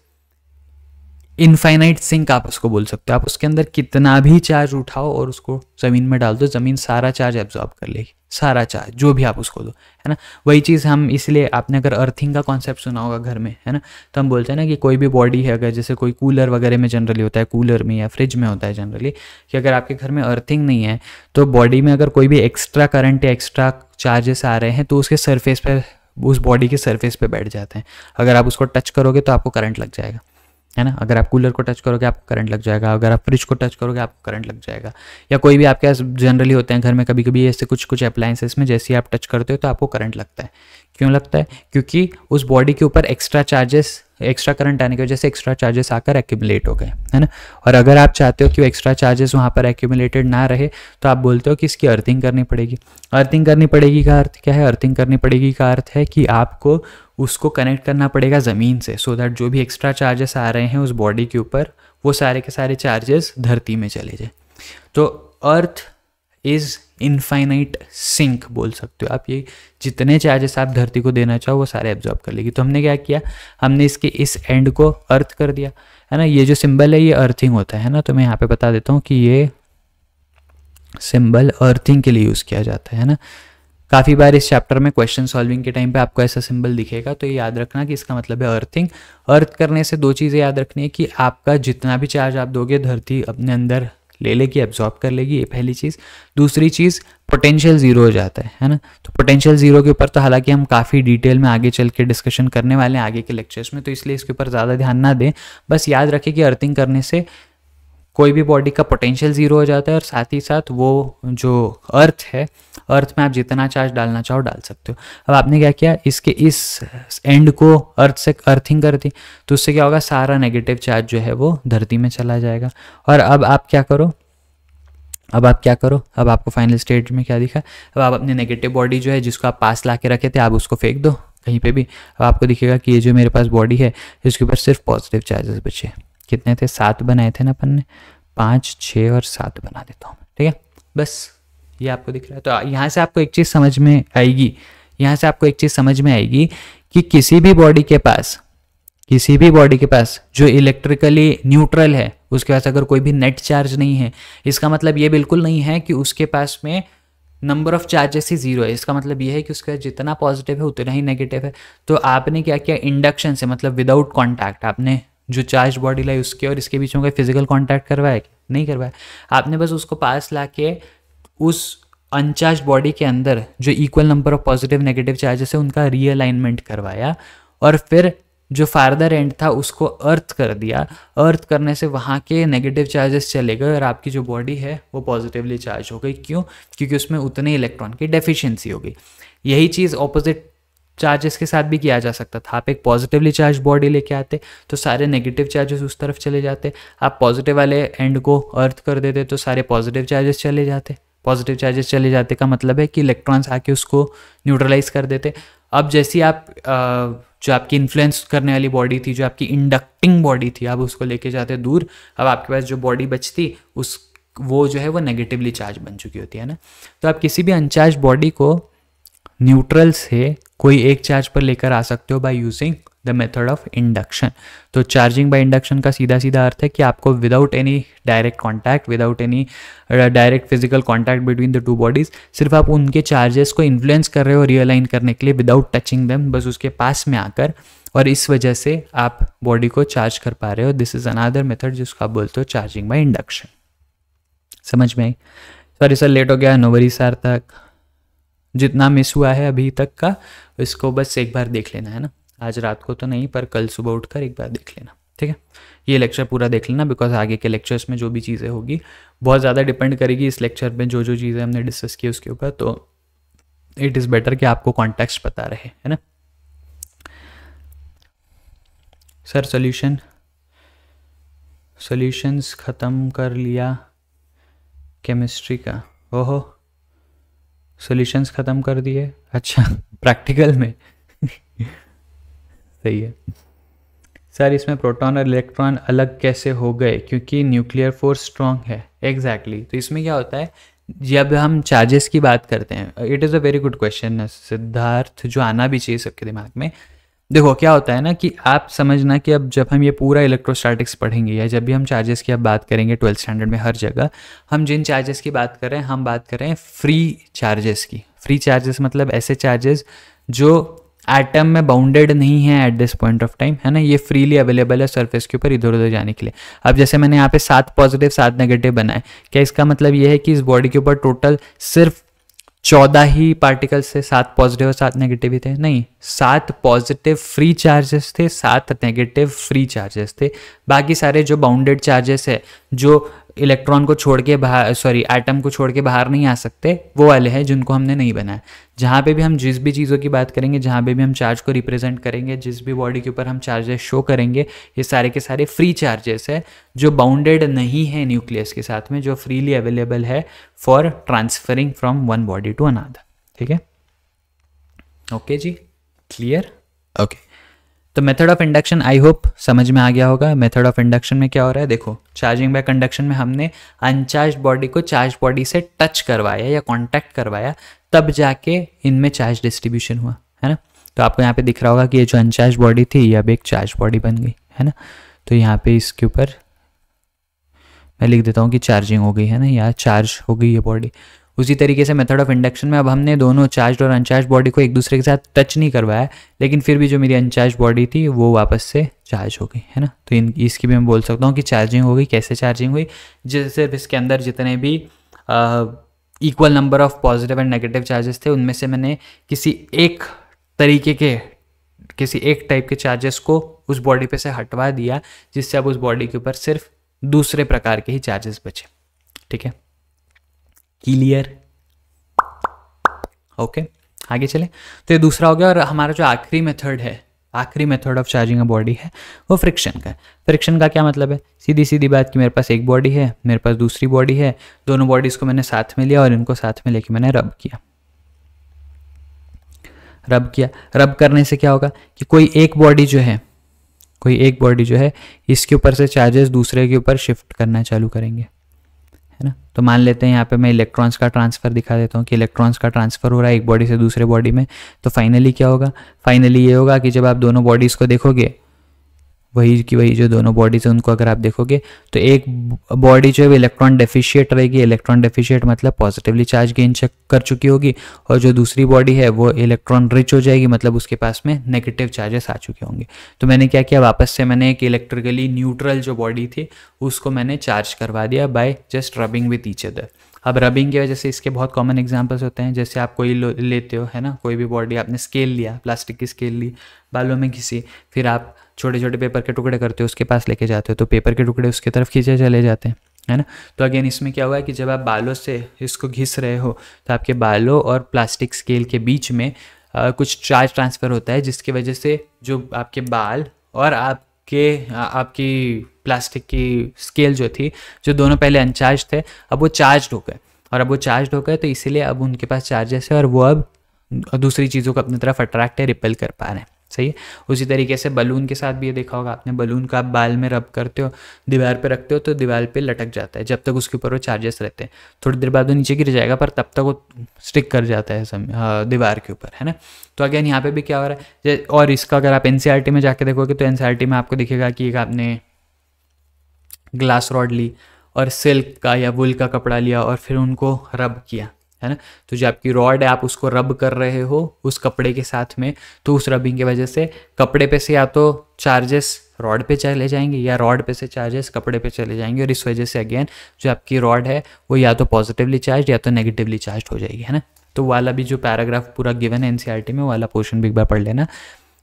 इनफाइनाइट सिंक आप उसको बोल सकते हो आप उसके अंदर कितना भी चार्ज उठाओ और उसको ज़मीन में डाल दो ज़मीन सारा चार्ज एब्जॉर्ब कर लेगी सारा चार्ज जो भी आप उसको दो है ना वही चीज़ हम इसलिए आपने अगर अर्थिंग का कॉन्सेप्ट सुना होगा घर में है ना तो हम बोलते हैं ना कि कोई भी बॉडी है अगर जैसे कोई कूलर वगैरह में जनरली होता है कूलर में या फ्रिज में होता है जनरली कि अगर आपके घर में अर्थिंग नहीं है तो बॉडी में अगर कोई भी एक्स्ट्रा करंट या एक्स्ट्रा चार्जेस आ रहे हैं तो उसके सरफेस पर उस बॉडी के सरफेस पे बैठ जाते हैं अगर आप उसको टच करोगे तो आपको करंट लग जाएगा है ना अगर आप कूलर को टच करोगे आपको करंट लग जाएगा अगर आप फ्रिज को टच करोगे आपको करंट लग जाएगा या कोई भी आपके पास जनरली होते हैं घर में कभी कभी ऐसे कुछ कुछ अप्लाइंसेस में जैसे ही आप टच करते हो तो आपको करंट लगता है क्यों लगता है क्योंकि उस बॉडी के ऊपर एक्स्ट्रा चार्जेस एक्स्ट्रा करंट आने की वजह से एक्स्ट्रा चार्जेस आकर एक्यूमुलेट हो गए है ना और अगर आप चाहते हो कि एक्स्ट्रा चार्जेस वहाँ पर एक्यूमुलेटेड ना रहे तो आप बोलते हो कि इसकी अर्थिंग करनी पड़ेगी अर्थिंग करनी पड़ेगी का अर्थ क्या है अर्थिंग करनी पड़ेगी का अर्थ है कि आपको उसको कनेक्ट करना पड़ेगा ज़मीन से सो so दैट जो भी एक्स्ट्रा चार्जेस आ रहे हैं उस बॉडी के ऊपर वो सारे के सारे चार्जेस धरती में चले जाए तो अर्थ इज़ इनफाइनाइट सिंक बोल सकते हो आप ये जितने चार्जेस आप धरती को देना चाहो वो सारे एब्जॉर्ब कर लेगी तो हमने क्या किया हमने इसके इस एंड को अर्थ कर दिया है ना ये जो सिंबल है ये अर्थिंग होता है ना तो मैं यहाँ पे बता देता हूँ कि ये सिंबल अर्थिंग के लिए यूज़ किया जाता है ना काफ़ी बार इस चैप्टर में क्वेश्चन सॉल्विंग के टाइम पे आपको ऐसा सिंबल दिखेगा तो ये याद रखना कि इसका मतलब है अर्थिंग अर्थ करने से दो चीज़ें याद रखनी है कि आपका जितना भी चार्ज आप दोगे धरती अपने अंदर ले लेगी एब्जॉर्ब कर लेगी ये पहली चीज़ दूसरी चीज़ पोटेंशियल ज़ीरो हो जाता है है ना तो पोटेंशियल ज़ीरो के ऊपर तो हालांकि हम काफ़ी डिटेल में आगे चल के डिस्कशन करने वाले हैं आगे के लेक्चर्स में तो इसलिए इसके ऊपर ज़्यादा ध्यान ना दें बस याद रखें कि अर्थिंग करने से कोई भी बॉडी का पोटेंशियल ज़ीरो हो जाता है और साथ ही साथ वो जो अर्थ है अर्थ में आप जितना चार्ज डालना चाहो डाल सकते हो अब आपने क्या किया इसके इस एंड को अर्थ से अर्थिंग कर दी तो उससे क्या होगा सारा नेगेटिव चार्ज जो है वो धरती में चला जाएगा और अब आप क्या करो अब आप क्या करो अब आपको फाइनल स्टेज में क्या दिखा अब आप अपने नेगेटिव बॉडी जो है जिसको आप पास ला के रखे थे आप उसको फेंक दो कहीं पे भी अब आपको दिखेगा कि ये जो मेरे पास बॉडी है इसके ऊपर सिर्फ पॉजिटिव चार्जेस बचे कितने थे सात बनाए थे ना अपन ने पाँच छः और सात बना देता हूँ ठीक है बस ये आपको दिख रहा है तो यहाँ से आपको एक चीज़ समझ में आएगी यहाँ से आपको एक चीज़ समझ में आएगी कि किसी भी बॉडी के पास किसी भी बॉडी के पास जो इलेक्ट्रिकली न्यूट्रल है उसके पास अगर कोई भी नेट चार्ज नहीं है इसका मतलब ये बिल्कुल नहीं है कि उसके पास में नंबर ऑफ चार्जेस ही जीरो है इसका मतलब ये है कि उसका जितना पॉजिटिव है उतना ही नेगेटिव है तो आपने क्या किया इंडक्शन से मतलब विदाउट कॉन्टैक्ट आपने जो चार्ज बॉडी लाई उसके और इसके बीच में कोई फिजिकल कॉन्टैक्ट करवाया नहीं करवाया आपने बस उसको पास ला के उस अनचार्ज बॉडी के अंदर जो equal number of positive negative charges है उनका रीअलाइनमेंट करवाया और फिर जो फार्दर एंड था उसको अर्थ कर दिया अर्थ करने से वहाँ के नेगेटिव चार्जेस चले गए और आपकी जो बॉडी है वो पॉजिटिवली चार्ज हो गई क्यों क्योंकि उसमें उतने इलेक्ट्रॉन की डेफिशिएंसी हो गई यही चीज़ ऑपोजिट चार्जेस के साथ भी किया जा सकता था आप एक पॉजिटिवली चार्ज बॉडी लेके आते तो सारे नेगेटिव चार्जेस उस तरफ चले जाते आप पॉजिटिव वाले एंड को अर्थ कर देते तो सारे पॉजिटिव चार्जेस चले जाते पॉजिटिव चार्जेस चले जाते का मतलब है कि इलेक्ट्रॉन्स आके उसको न्यूट्रलाइज कर देते अब जैसी आप जो आपकी इन्फ्लुएंस करने वाली बॉडी थी जो आपकी इंडक्टिंग बॉडी थी आप उसको लेके जाते दूर अब आपके पास जो बॉडी बचती उस वो जो है वो नेगेटिवली चार्ज बन चुकी होती है ना तो आप किसी भी अनचार्ज बॉडी को न्यूट्रल से कोई एक चार्ज पर लेकर आ सकते हो by using the method of induction तो चार्जिंग बाय इंडक्शन का सीधा सीधा अर्थ है कि आपको without any direct contact without any direct physical contact between the two bodies सिर्फ आप उनके चार्जेस को इन्फ्लुएंस कर रहे हो रियलाइन करने के लिए विदाउट टचिंग दैम बस उसके पास में आकर और इस वजह से आप बॉडी को चार्ज कर पा रहे हो दिस इज अनादर मेथड जिसको आप बोलते हो चार्जिंग बाय इंडक्शन समझ में आई सॉरी सर लेट हो गया नोवरी सर तक जितना मिस हुआ है अभी तक का इसको बस एक बार देख लेना है ना आज रात को तो नहीं पर कल सुबह उठकर एक बार देख लेना ठीक है ये लेक्चर पूरा देख लेना बिकॉज आगे के लेक्चर्स में जो भी चीज़ें होगी बहुत ज़्यादा डिपेंड करेगी इस लेक्चर में जो जो चीज़ें हमने डिस्कस की उसके ऊपर तो इट इज़ बेटर कि आपको कॉन्टेक्स्ट पता रहे है ना सर सोल्यूशन सॉल्यूशंस ख़त्म कर लिया केमिस्ट्री का ओहो सॉल्यूशंस ख़त्म कर दिए अच्छा प्रैक्टिकल में सही है सर इसमें प्रोटॉन और इलेक्ट्रॉन अलग कैसे हो गए क्योंकि न्यूक्लियर फोर्स स्ट्रांग है एग्जैक्टली exactly. तो इसमें क्या होता है जब हम चार्जेस की बात करते हैं it is a very good question Siddharth जो आना भी चाहिए सबके दिमाग में देखो क्या होता है ना कि आप समझना कि अब जब हम ये पूरा इलेक्ट्रोस्टैटिक्स पढ़ेंगे या जब भी हम चार्जेस की अब बात करेंगे ट्वेल्थ स्टैंडर्ड में हर जगह हम जिन चार्जेस की बात कर रहे हैं हम बात कर रहे हैं फ्री चार्जेस की फ्री चार्जेस मतलब ऐसे चार्जेस जो एटम में बाउंडेड नहीं है at this point of time है ना ये फ्रीली अवेलेबल है सरफेस के ऊपर इधर उधर जाने के लिए अब जैसे मैंने यहाँ पे सात पॉजिटिव सात नेगेटिव बनाए क्या इसका मतलब ये है कि इस बॉडी के ऊपर टोटल सिर्फ चौदह ही पार्टिकल्स थे सात पॉजिटिव और सात नेगेटिव ही थे नहीं सात पॉजिटिव फ्री चार्जेस थे सात नेगेटिव फ्री चार्जेस थे बाकी सारे जो बाउंडेड चार्जेस है जो इलेक्ट्रॉन को छोड़ के बाहर सॉरी एटम को छोड़ के बाहर नहीं आ सकते वो वाले हैं जिनको हमने नहीं बनाया जहाँ पे भी हम जिस भी चीज़ों की बात करेंगे जहाँ पे भी हम चार्ज को रिप्रेजेंट करेंगे जिस भी बॉडी के ऊपर हम चार्जेस शो करेंगे ये सारे के सारे फ्री चार्जेस है जो बाउंडेड नहीं है न्यूक्लियस के साथ में जो फ्रीली अवेलेबल है for transferring from one body to another ठीक है ओके जी क्लियर ओके तो method of induction I hope समझ में आ गया होगा मेथड ऑफ इंडक्शन में क्या हो रहा है देखो चार्जिंग बाय कंडक्शन में हमने अनचार्ज बॉडी को चार्ज बॉडी से टच करवाया या कॉन्टैक्ट करवाया तब जाके इनमें चार्ज डिस्ट्रीब्यूशन हुआ है ना तो आपको यहाँ पे दिख रहा होगा कि ये जो अनचार्ज बॉडी थी ये अब एक चार्ज बॉडी बन गई है ना तो यहाँ पे इसके ऊपर मैं लिख देता हूँ कि चार्जिंग हो गई है ना या चार्ज हो गई ये बॉडी उसी तरीके से मेथड ऑफ इंडक्शन में अब हमने दोनों चार्ज और अनचार्ज बॉडी को एक दूसरे के साथ टच नहीं करवाया लेकिन फिर भी जो मेरी अनचार्ज बॉडी थी वो वापस से चार्ज हो गई है ना तो इन इसकी भी मैं बोल सकता हूँ कि चार्जिंग हो गई कैसे चार्जिंग हुई जैसे इसके अंदर जितने भी equal number of positive and negative charges थे उनमें से मैंने किसी एक तरीके के किसी एक टाइप के चार्जेस को उस बॉडी पे से हटवा दिया जिससे अब उस बॉडी के ऊपर सिर्फ दूसरे प्रकार के ही चार्जेस बचे ठीक है क्लियर ओके आगे चले तो ये दूसरा हो गया और हमारा जो आखिरी मेथड है आखिरी method of charging a body है वो फ्रिक्शन का फ्रिक्शन का क्या मतलब है सीधी सीधी बात कि मेरे पास एक बॉडी है मेरे पास दूसरी बॉडी है दोनों बॉडीज़ को मैंने साथ में लिया और इनको साथ में लेके मैंने रब किया रब किया रब करने से क्या होगा कि कोई एक बॉडी जो है कोई एक बॉडी जो है इसके ऊपर से चार्जेस दूसरे के ऊपर शिफ्ट करना चालू करेंगे है ना तो मान लेते हैं यहाँ पे मैं इलेक्ट्रॉन्स का ट्रांसफ़र दिखा देता हूँ कि इलेक्ट्रॉन्स का ट्रांसफ़र हो रहा है एक बॉडी से दूसरे बॉडी में तो फाइनली क्या होगा फाइनली ये होगा कि जब आप दोनों बॉडीज़ को देखोगे वही की वही जो दोनों बॉडीज हैं उनको अगर आप देखोगे तो एक बॉडी जो है वो इलेक्ट्रॉन डेफिशिएट रहेगी इलेक्ट्रॉन डेफिशिएट मतलब पॉजिटिवली चार्ज गेन कर चुकी होगी और जो दूसरी बॉडी है वो इलेक्ट्रॉन रिच हो जाएगी मतलब उसके पास में नेगेटिव चार्जेस आ चुके होंगे तो मैंने क्या किया वापस से मैंने एक इलेक्ट्रिकली न्यूट्रल जो बॉडी थी उसको मैंने चार्ज करवा दिया by just rubbing with each other अब रबिंग की वजह से इसके बहुत कॉमन एग्जाम्पल्स होते हैं जैसे आप कोई लेते हो है ना कोई भी बॉडी आपने स्केल लिया प्लास्टिक की स्केल ली बालों में घिसी फिर आप छोटे छोटे पेपर के टुकड़े करते हो उसके पास लेके जाते हो तो पेपर के टुकड़े उसके तरफ खींचे चले जाते हैं है ना तो अगेन इसमें क्या हुआ है कि जब आप बालों से इसको घिस रहे हो तो आपके बालों और प्लास्टिक स्केल के बीच में आ, कुछ चार्ज ट्रांसफ़र होता है जिसकी वजह से जो आपके बाल और आपके आ, आपकी प्लास्टिक की स्केल जो थी जो दोनों पहले अनचार्ज थे अब वो चार्ज हो गए और अब वो चार्ज हो गए तो इसीलिए अब उनके पास चार्जेस है और वो अब दूसरी चीज़ों को अपनी तरफ अट्रैक्ट है रिपेल कर पा रहे हैं सही है उसी तरीके से बलून के साथ भी ये देखा होगा आपने बलून का आप बाल में रब करते हो दीवार पे रखते हो तो दीवार पे लटक जाता है जब तक उसके ऊपर वो चार्जेस रहते हैं थोड़ी देर बाद वो नीचे गिर जाएगा पर तब तक वो स्टिक कर जाता है हाँ, दीवार के ऊपर है ना तो अगेन यहाँ पे भी क्या हो रहा है और इसका अगर आप एन e में जाके देखोगे तो एन e में आपको दिखेगा कि आपने ग्लास रॉड ली और सिल्क का या वुल का कपड़ा लिया और फिर उनको रब किया है ना तो जो आपकी रॉड है आप उसको रब कर रहे हो उस कपड़े के साथ में तो उस रबिंग की वजह से कपड़े पे से या तो चार्जेस रॉड पे चले जाएंगे या रॉड पे से चार्जेस कपड़े पे चले जाएंगे और इस वजह से अगेन जो आपकी रॉड है वो या तो पॉजिटिवली चार्ज या तो नेगेटिवली चार्ज हो जाएगी है ना तो वाला भी जो पैराग्राफ पूरा गिवन है एन e में वाला पोर्शन भी एक बार पढ़ लेना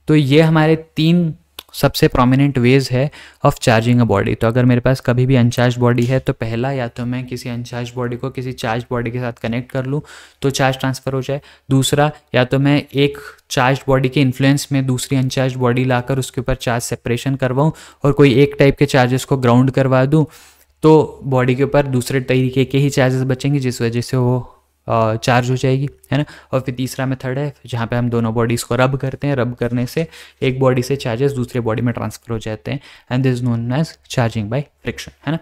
तो ये हमारे तीन सबसे प्रोमिनेंट वेज है ऑफ चार्जिंग अ बॉडी तो अगर मेरे पास कभी भी अनचार्ज बॉडी है तो पहला या तो मैं किसी अनचार्ज बॉडी को किसी चार्ज बॉडी के साथ कनेक्ट कर लूँ तो चार्ज ट्रांसफ़र हो जाए दूसरा या तो मैं एक चार्ज बॉडी के इन्फ्लुएंस में दूसरी अनचार्ज बॉडी लाकर उसके ऊपर चार्ज सेपरेशन करवाऊँ और कोई एक टाइप के चार्जेस को ग्राउंड करवा दूँ तो बॉडी के ऊपर दूसरे तरीके के ही चार्जेस बचेंगे जिस वजह से वो चार्ज हो जाएगी है ना और फिर तीसरा मेथड है जहाँ पे हम दोनों बॉडीज़ को रब करते हैं रब करने से एक बॉडी से चार्जेस दूसरे बॉडी में ट्रांसफ़र हो जाते हैं and this known as charging by friction है ना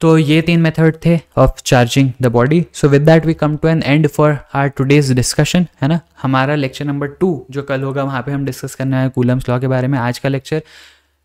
तो ये तीन मेथड थे of charging the body so with that we come to an end for our today's discussion है ना हमारा लेक्चर नंबर टू जो कल होगा वहाँ पे हम डिस्कस करने वाले कूलम्स लॉ के बारे में आज का लेक्चर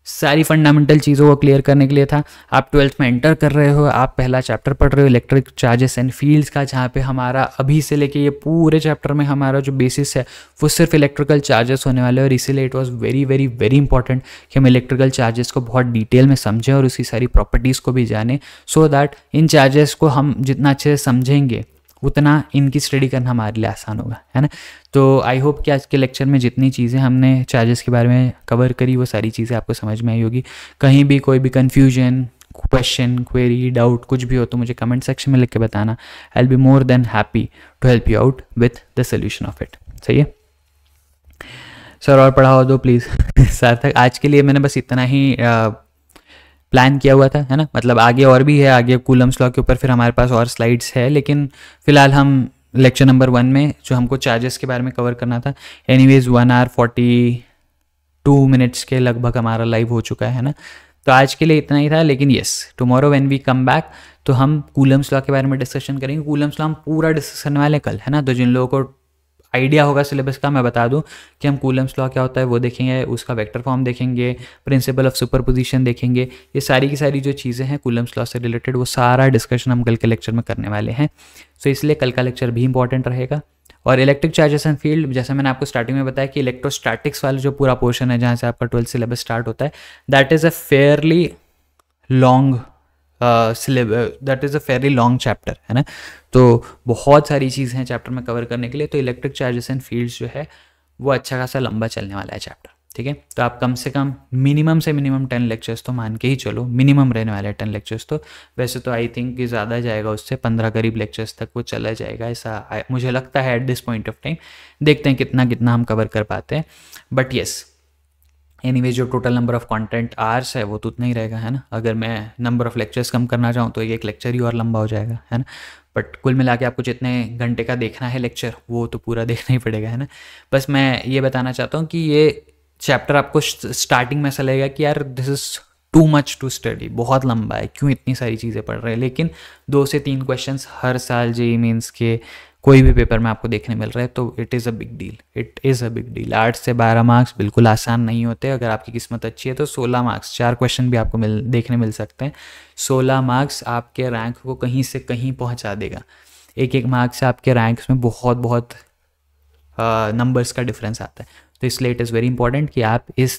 सारी फंडामेंटल चीज़ों को क्लियर करने के लिए था आप ट्वेल्थ में एंटर कर रहे हो आप पहला चैप्टर पढ़ रहे हो इलेक्ट्रिक चार्जेस एंड फील्ड्स का जहाँ पे हमारा अभी से लेके ये पूरे चैप्टर में हमारा जो बेसिस है वो सिर्फ इलेक्ट्रिकल चार्जेस होने वाले और इसीलिए it was very very very important कि हम इलेक्ट्रिकल चार्जेस को बहुत डिटेल में समझें और उसकी सारी प्रॉपर्टीज़ को भी जाने सो so दैट इन चार्जेस को हम जितना अच्छे से समझेंगे उतना इनकी स्टडी करना हमारे लिए आसान होगा है ना तो आई होप कि आज के लेक्चर में जितनी चीज़ें हमने चार्जेस के बारे में कवर करी वो सारी चीज़ें आपको समझ में आई होगी कहीं भी कोई भी कन्फ्यूजन क्वेश्चन क्वेरी डाउट कुछ भी हो तो मुझे कमेंट सेक्शन में लिख के बताना I'll be more than happy to help you out with the solution of it सही है सर और पढ़ाओ दो प्लीज़ सार्थक आज के लिए मैंने बस इतना ही आ, प्लान किया हुआ था है ना मतलब आगे और भी है आगे कूलम्स लॉ के ऊपर फिर हमारे पास और स्लाइड्स है लेकिन फिलहाल हम लेक्चर नंबर वन में जो हमको चार्जेस के बारे में कवर करना था anyways one hour forty two minutes के लगभग हमारा लाइव हो चुका है ना तो आज के लिए इतना ही था लेकिन yes tomorrow when we come back तो हम कूलम्स लॉ के बारे में डिस्कशन करेंगे कूलम्स लॉ हम पूरा डिस्कशन वाले कल है ना तो जिन लोगों को आइडिया होगा सिलेबस का मैं बता दूं कि हम कूलम्स लॉ क्या होता है वो देखेंगे उसका वेक्टर फॉर्म देखेंगे प्रिंसिपल ऑफ सुपरपोजिशन देखेंगे ये सारी की सारी जो चीज़ें हैं कूलम्स लॉ से रिलेटेड वो सारा डिस्कशन हम कल के लेक्चर में करने वाले हैं सो इसलिए कल का लेक्चर भी इंपॉर्टेंट रहेगा और इलेक्ट्रिक चार्जेस एंड फील्ड जैसे मैंने आपको स्टार्टिंग में बताया कि इलेक्ट्रोस्टैटिक्स वाला जो पूरा पोर्शन है जहाँ से आपका ट्वेल्थ सिलेबस स्टार्ट होता है that is a fairly long that is a fairly long chapter है ना तो बहुत सारी चीज़ें हैं चैप्टर में कवर करने के लिए तो इलेक्ट्रिक चार्जेस एंड फील्ड्स जो है वो अच्छा खासा लंबा चलने वाला है चैप्टर ठीक है तो आप कम से कम मिनिमम से मिनिमम टेन लेक्चर्स तो मान के ही चलो मिनिमम रहने वाले टेन लेक्चर्स तो वैसे तो आई थिंक कि ज़्यादा जाएगा उससे पंद्रह करीब लेक्चर्स तक वो चला जाएगा ऐसा मुझे लगता है at this point of time देखते हैं कितना कितना हम कवर कर पाते हैं बट येस एनी जो total number of content hours है वो तो उतना ही रहेगा है ना अगर मैं नंबर ऑफ लेक्चर्स कम करना चाहूँ तो एक लेक्चर ही और लंबा हो जाएगा है ना बट कुल मिला के आपको जितने घंटे का देखना है लेक्चर वो तो पूरा देखना ही पड़ेगा है ना बस मैं ये बताना चाहता हूँ कि ये चैप्टर आपको स्टार्टिंग में ऐसा लगेगा कि यार this is too much to study बहुत लंबा है क्यों इतनी सारी चीज़ें पढ़ रहे हैं लेकिन दो से तीन क्वेश्चंस हर साल जी मीन्स e के कोई भी पेपर में आपको देखने मिल रहा है तो it is a big deal it is a big deal आठ से बारह मार्क्स बिल्कुल आसान नहीं होते अगर आपकी किस्मत अच्छी है तो सोलह मार्क्स चार क्वेश्चन भी आपको मिल देखने मिल सकते हैं सोलह मार्क्स आपके रैंक को कहीं से कहीं पहुंचा देगा एक एक मार्क्स से आपके रैंक में बहुत बहुत नंबर्स का डिफरेंस आता है तो इसलिए इट इज़ वेरी इंपॉर्टेंट कि आप इस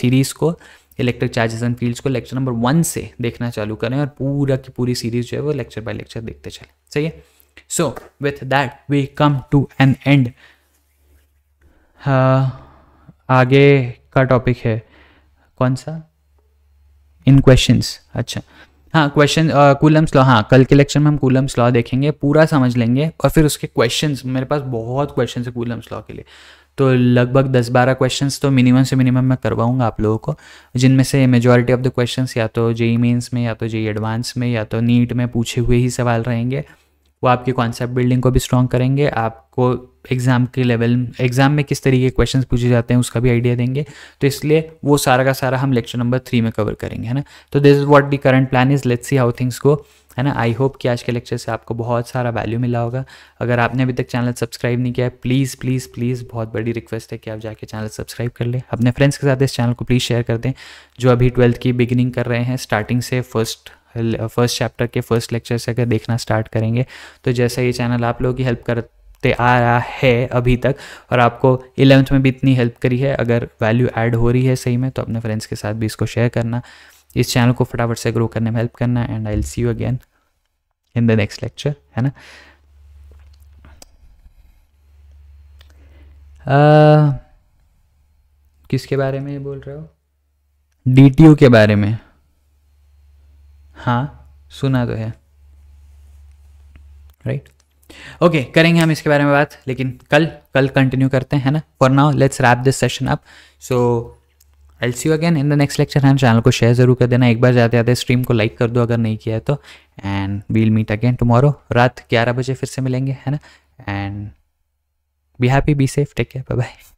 सीरीज़ को इलेक्ट्रिक चार्जेस एंड फील्ड्स को लेक्चर नंबर वन से देखना चालू करें और पूरा की पूरी सीरीज़ जो है वो लेक्चर बाय लेक्चर देखते चलें सही है So, with that, we come to an end. Uh, आगे का टॉपिक है कौन सा इन क्वेश्चंस अच्छा हाँ क्वेश्चन कूलम्स लॉ हाँ कल के लेक्चर में हम कूलम्स लॉ देखेंगे पूरा समझ लेंगे और फिर उसके क्वेश्चंस मेरे पास बहुत क्वेश्चन है कूलम्स लॉ के लिए तो लगभग दस बारह क्वेश्चंस तो मिनिमम से मिनिमम मैं करवाऊंगा आप लोगों को जिनमें से मेजॉरिटी ऑफ द क्वेश्चंस या तो जेई मेन्स में या तो जेई एडवांस में या तो नीट में पूछे हुए ही सवाल रहेंगे वो आपकी कॉन्सेप्ट बिल्डिंग को भी स्ट्रॉन्ग करेंगे आपको एग्ज़ाम के लेवल एग्ज़ाम में किस तरीके के क्वेश्चन पूछे जाते हैं उसका भी आइडिया देंगे तो इसलिए वो सारा का सारा हम लेक्चर नंबर थ्री में कवर करेंगे है ना तो this is what the current plan is let's see how things को है ना आई होप कि आज के लेक्चर से आपको बहुत सारा वैल्यू मिला होगा अगर आपने अभी तक चैनल सब्सक्राइब नहीं किया है प्लीज़ प्लीज़ प्लीज़ बहुत बड़ी रिक्वेस्ट है कि आप जाके चैनल सब्सक्राइब कर लें अपने फ्रेंड्स के साथ इस चैनल को प्लीज़ शेयर कर दें जो अभी ट्वेल्थ की बिगिनिंग कर रहे हैं स्टार्टिंग से फर्स्ट फर्स्ट चैप्टर के फर्स्ट लेक्चर से अगर देखना स्टार्ट करेंगे तो जैसे ये चैनल आप लोगों की हेल्प कर ते आ रहा है अभी तक और आपको इलेवंथ में भी इतनी हेल्प करी है अगर वैल्यू ऐड हो रही है सही में तो अपने फ्रेंड्स के साथ भी इसको शेयर करना इस चैनल को फटाफट से ग्रो करने में हेल्प करना and I will see you again in the next lecture है ना Uh, किसके बारे में बोल रहे हो डी के बारे में हाँ सुना तो है राइट ओके okay, करेंगे हम इसके बारे में बात लेकिन कल कल कंटिन्यू करते हैं ना for now let's wrap this session up so I see you again in the next lecture हम चैनल को शेयर जरूर कर देना एक बार जाते जाते स्ट्रीम को लाइक कर दो अगर नहीं किया है तो and we'll meet again tomorrow रात ग्यारह बजे फिर से मिलेंगे है ना and be happy be safe take care bye bye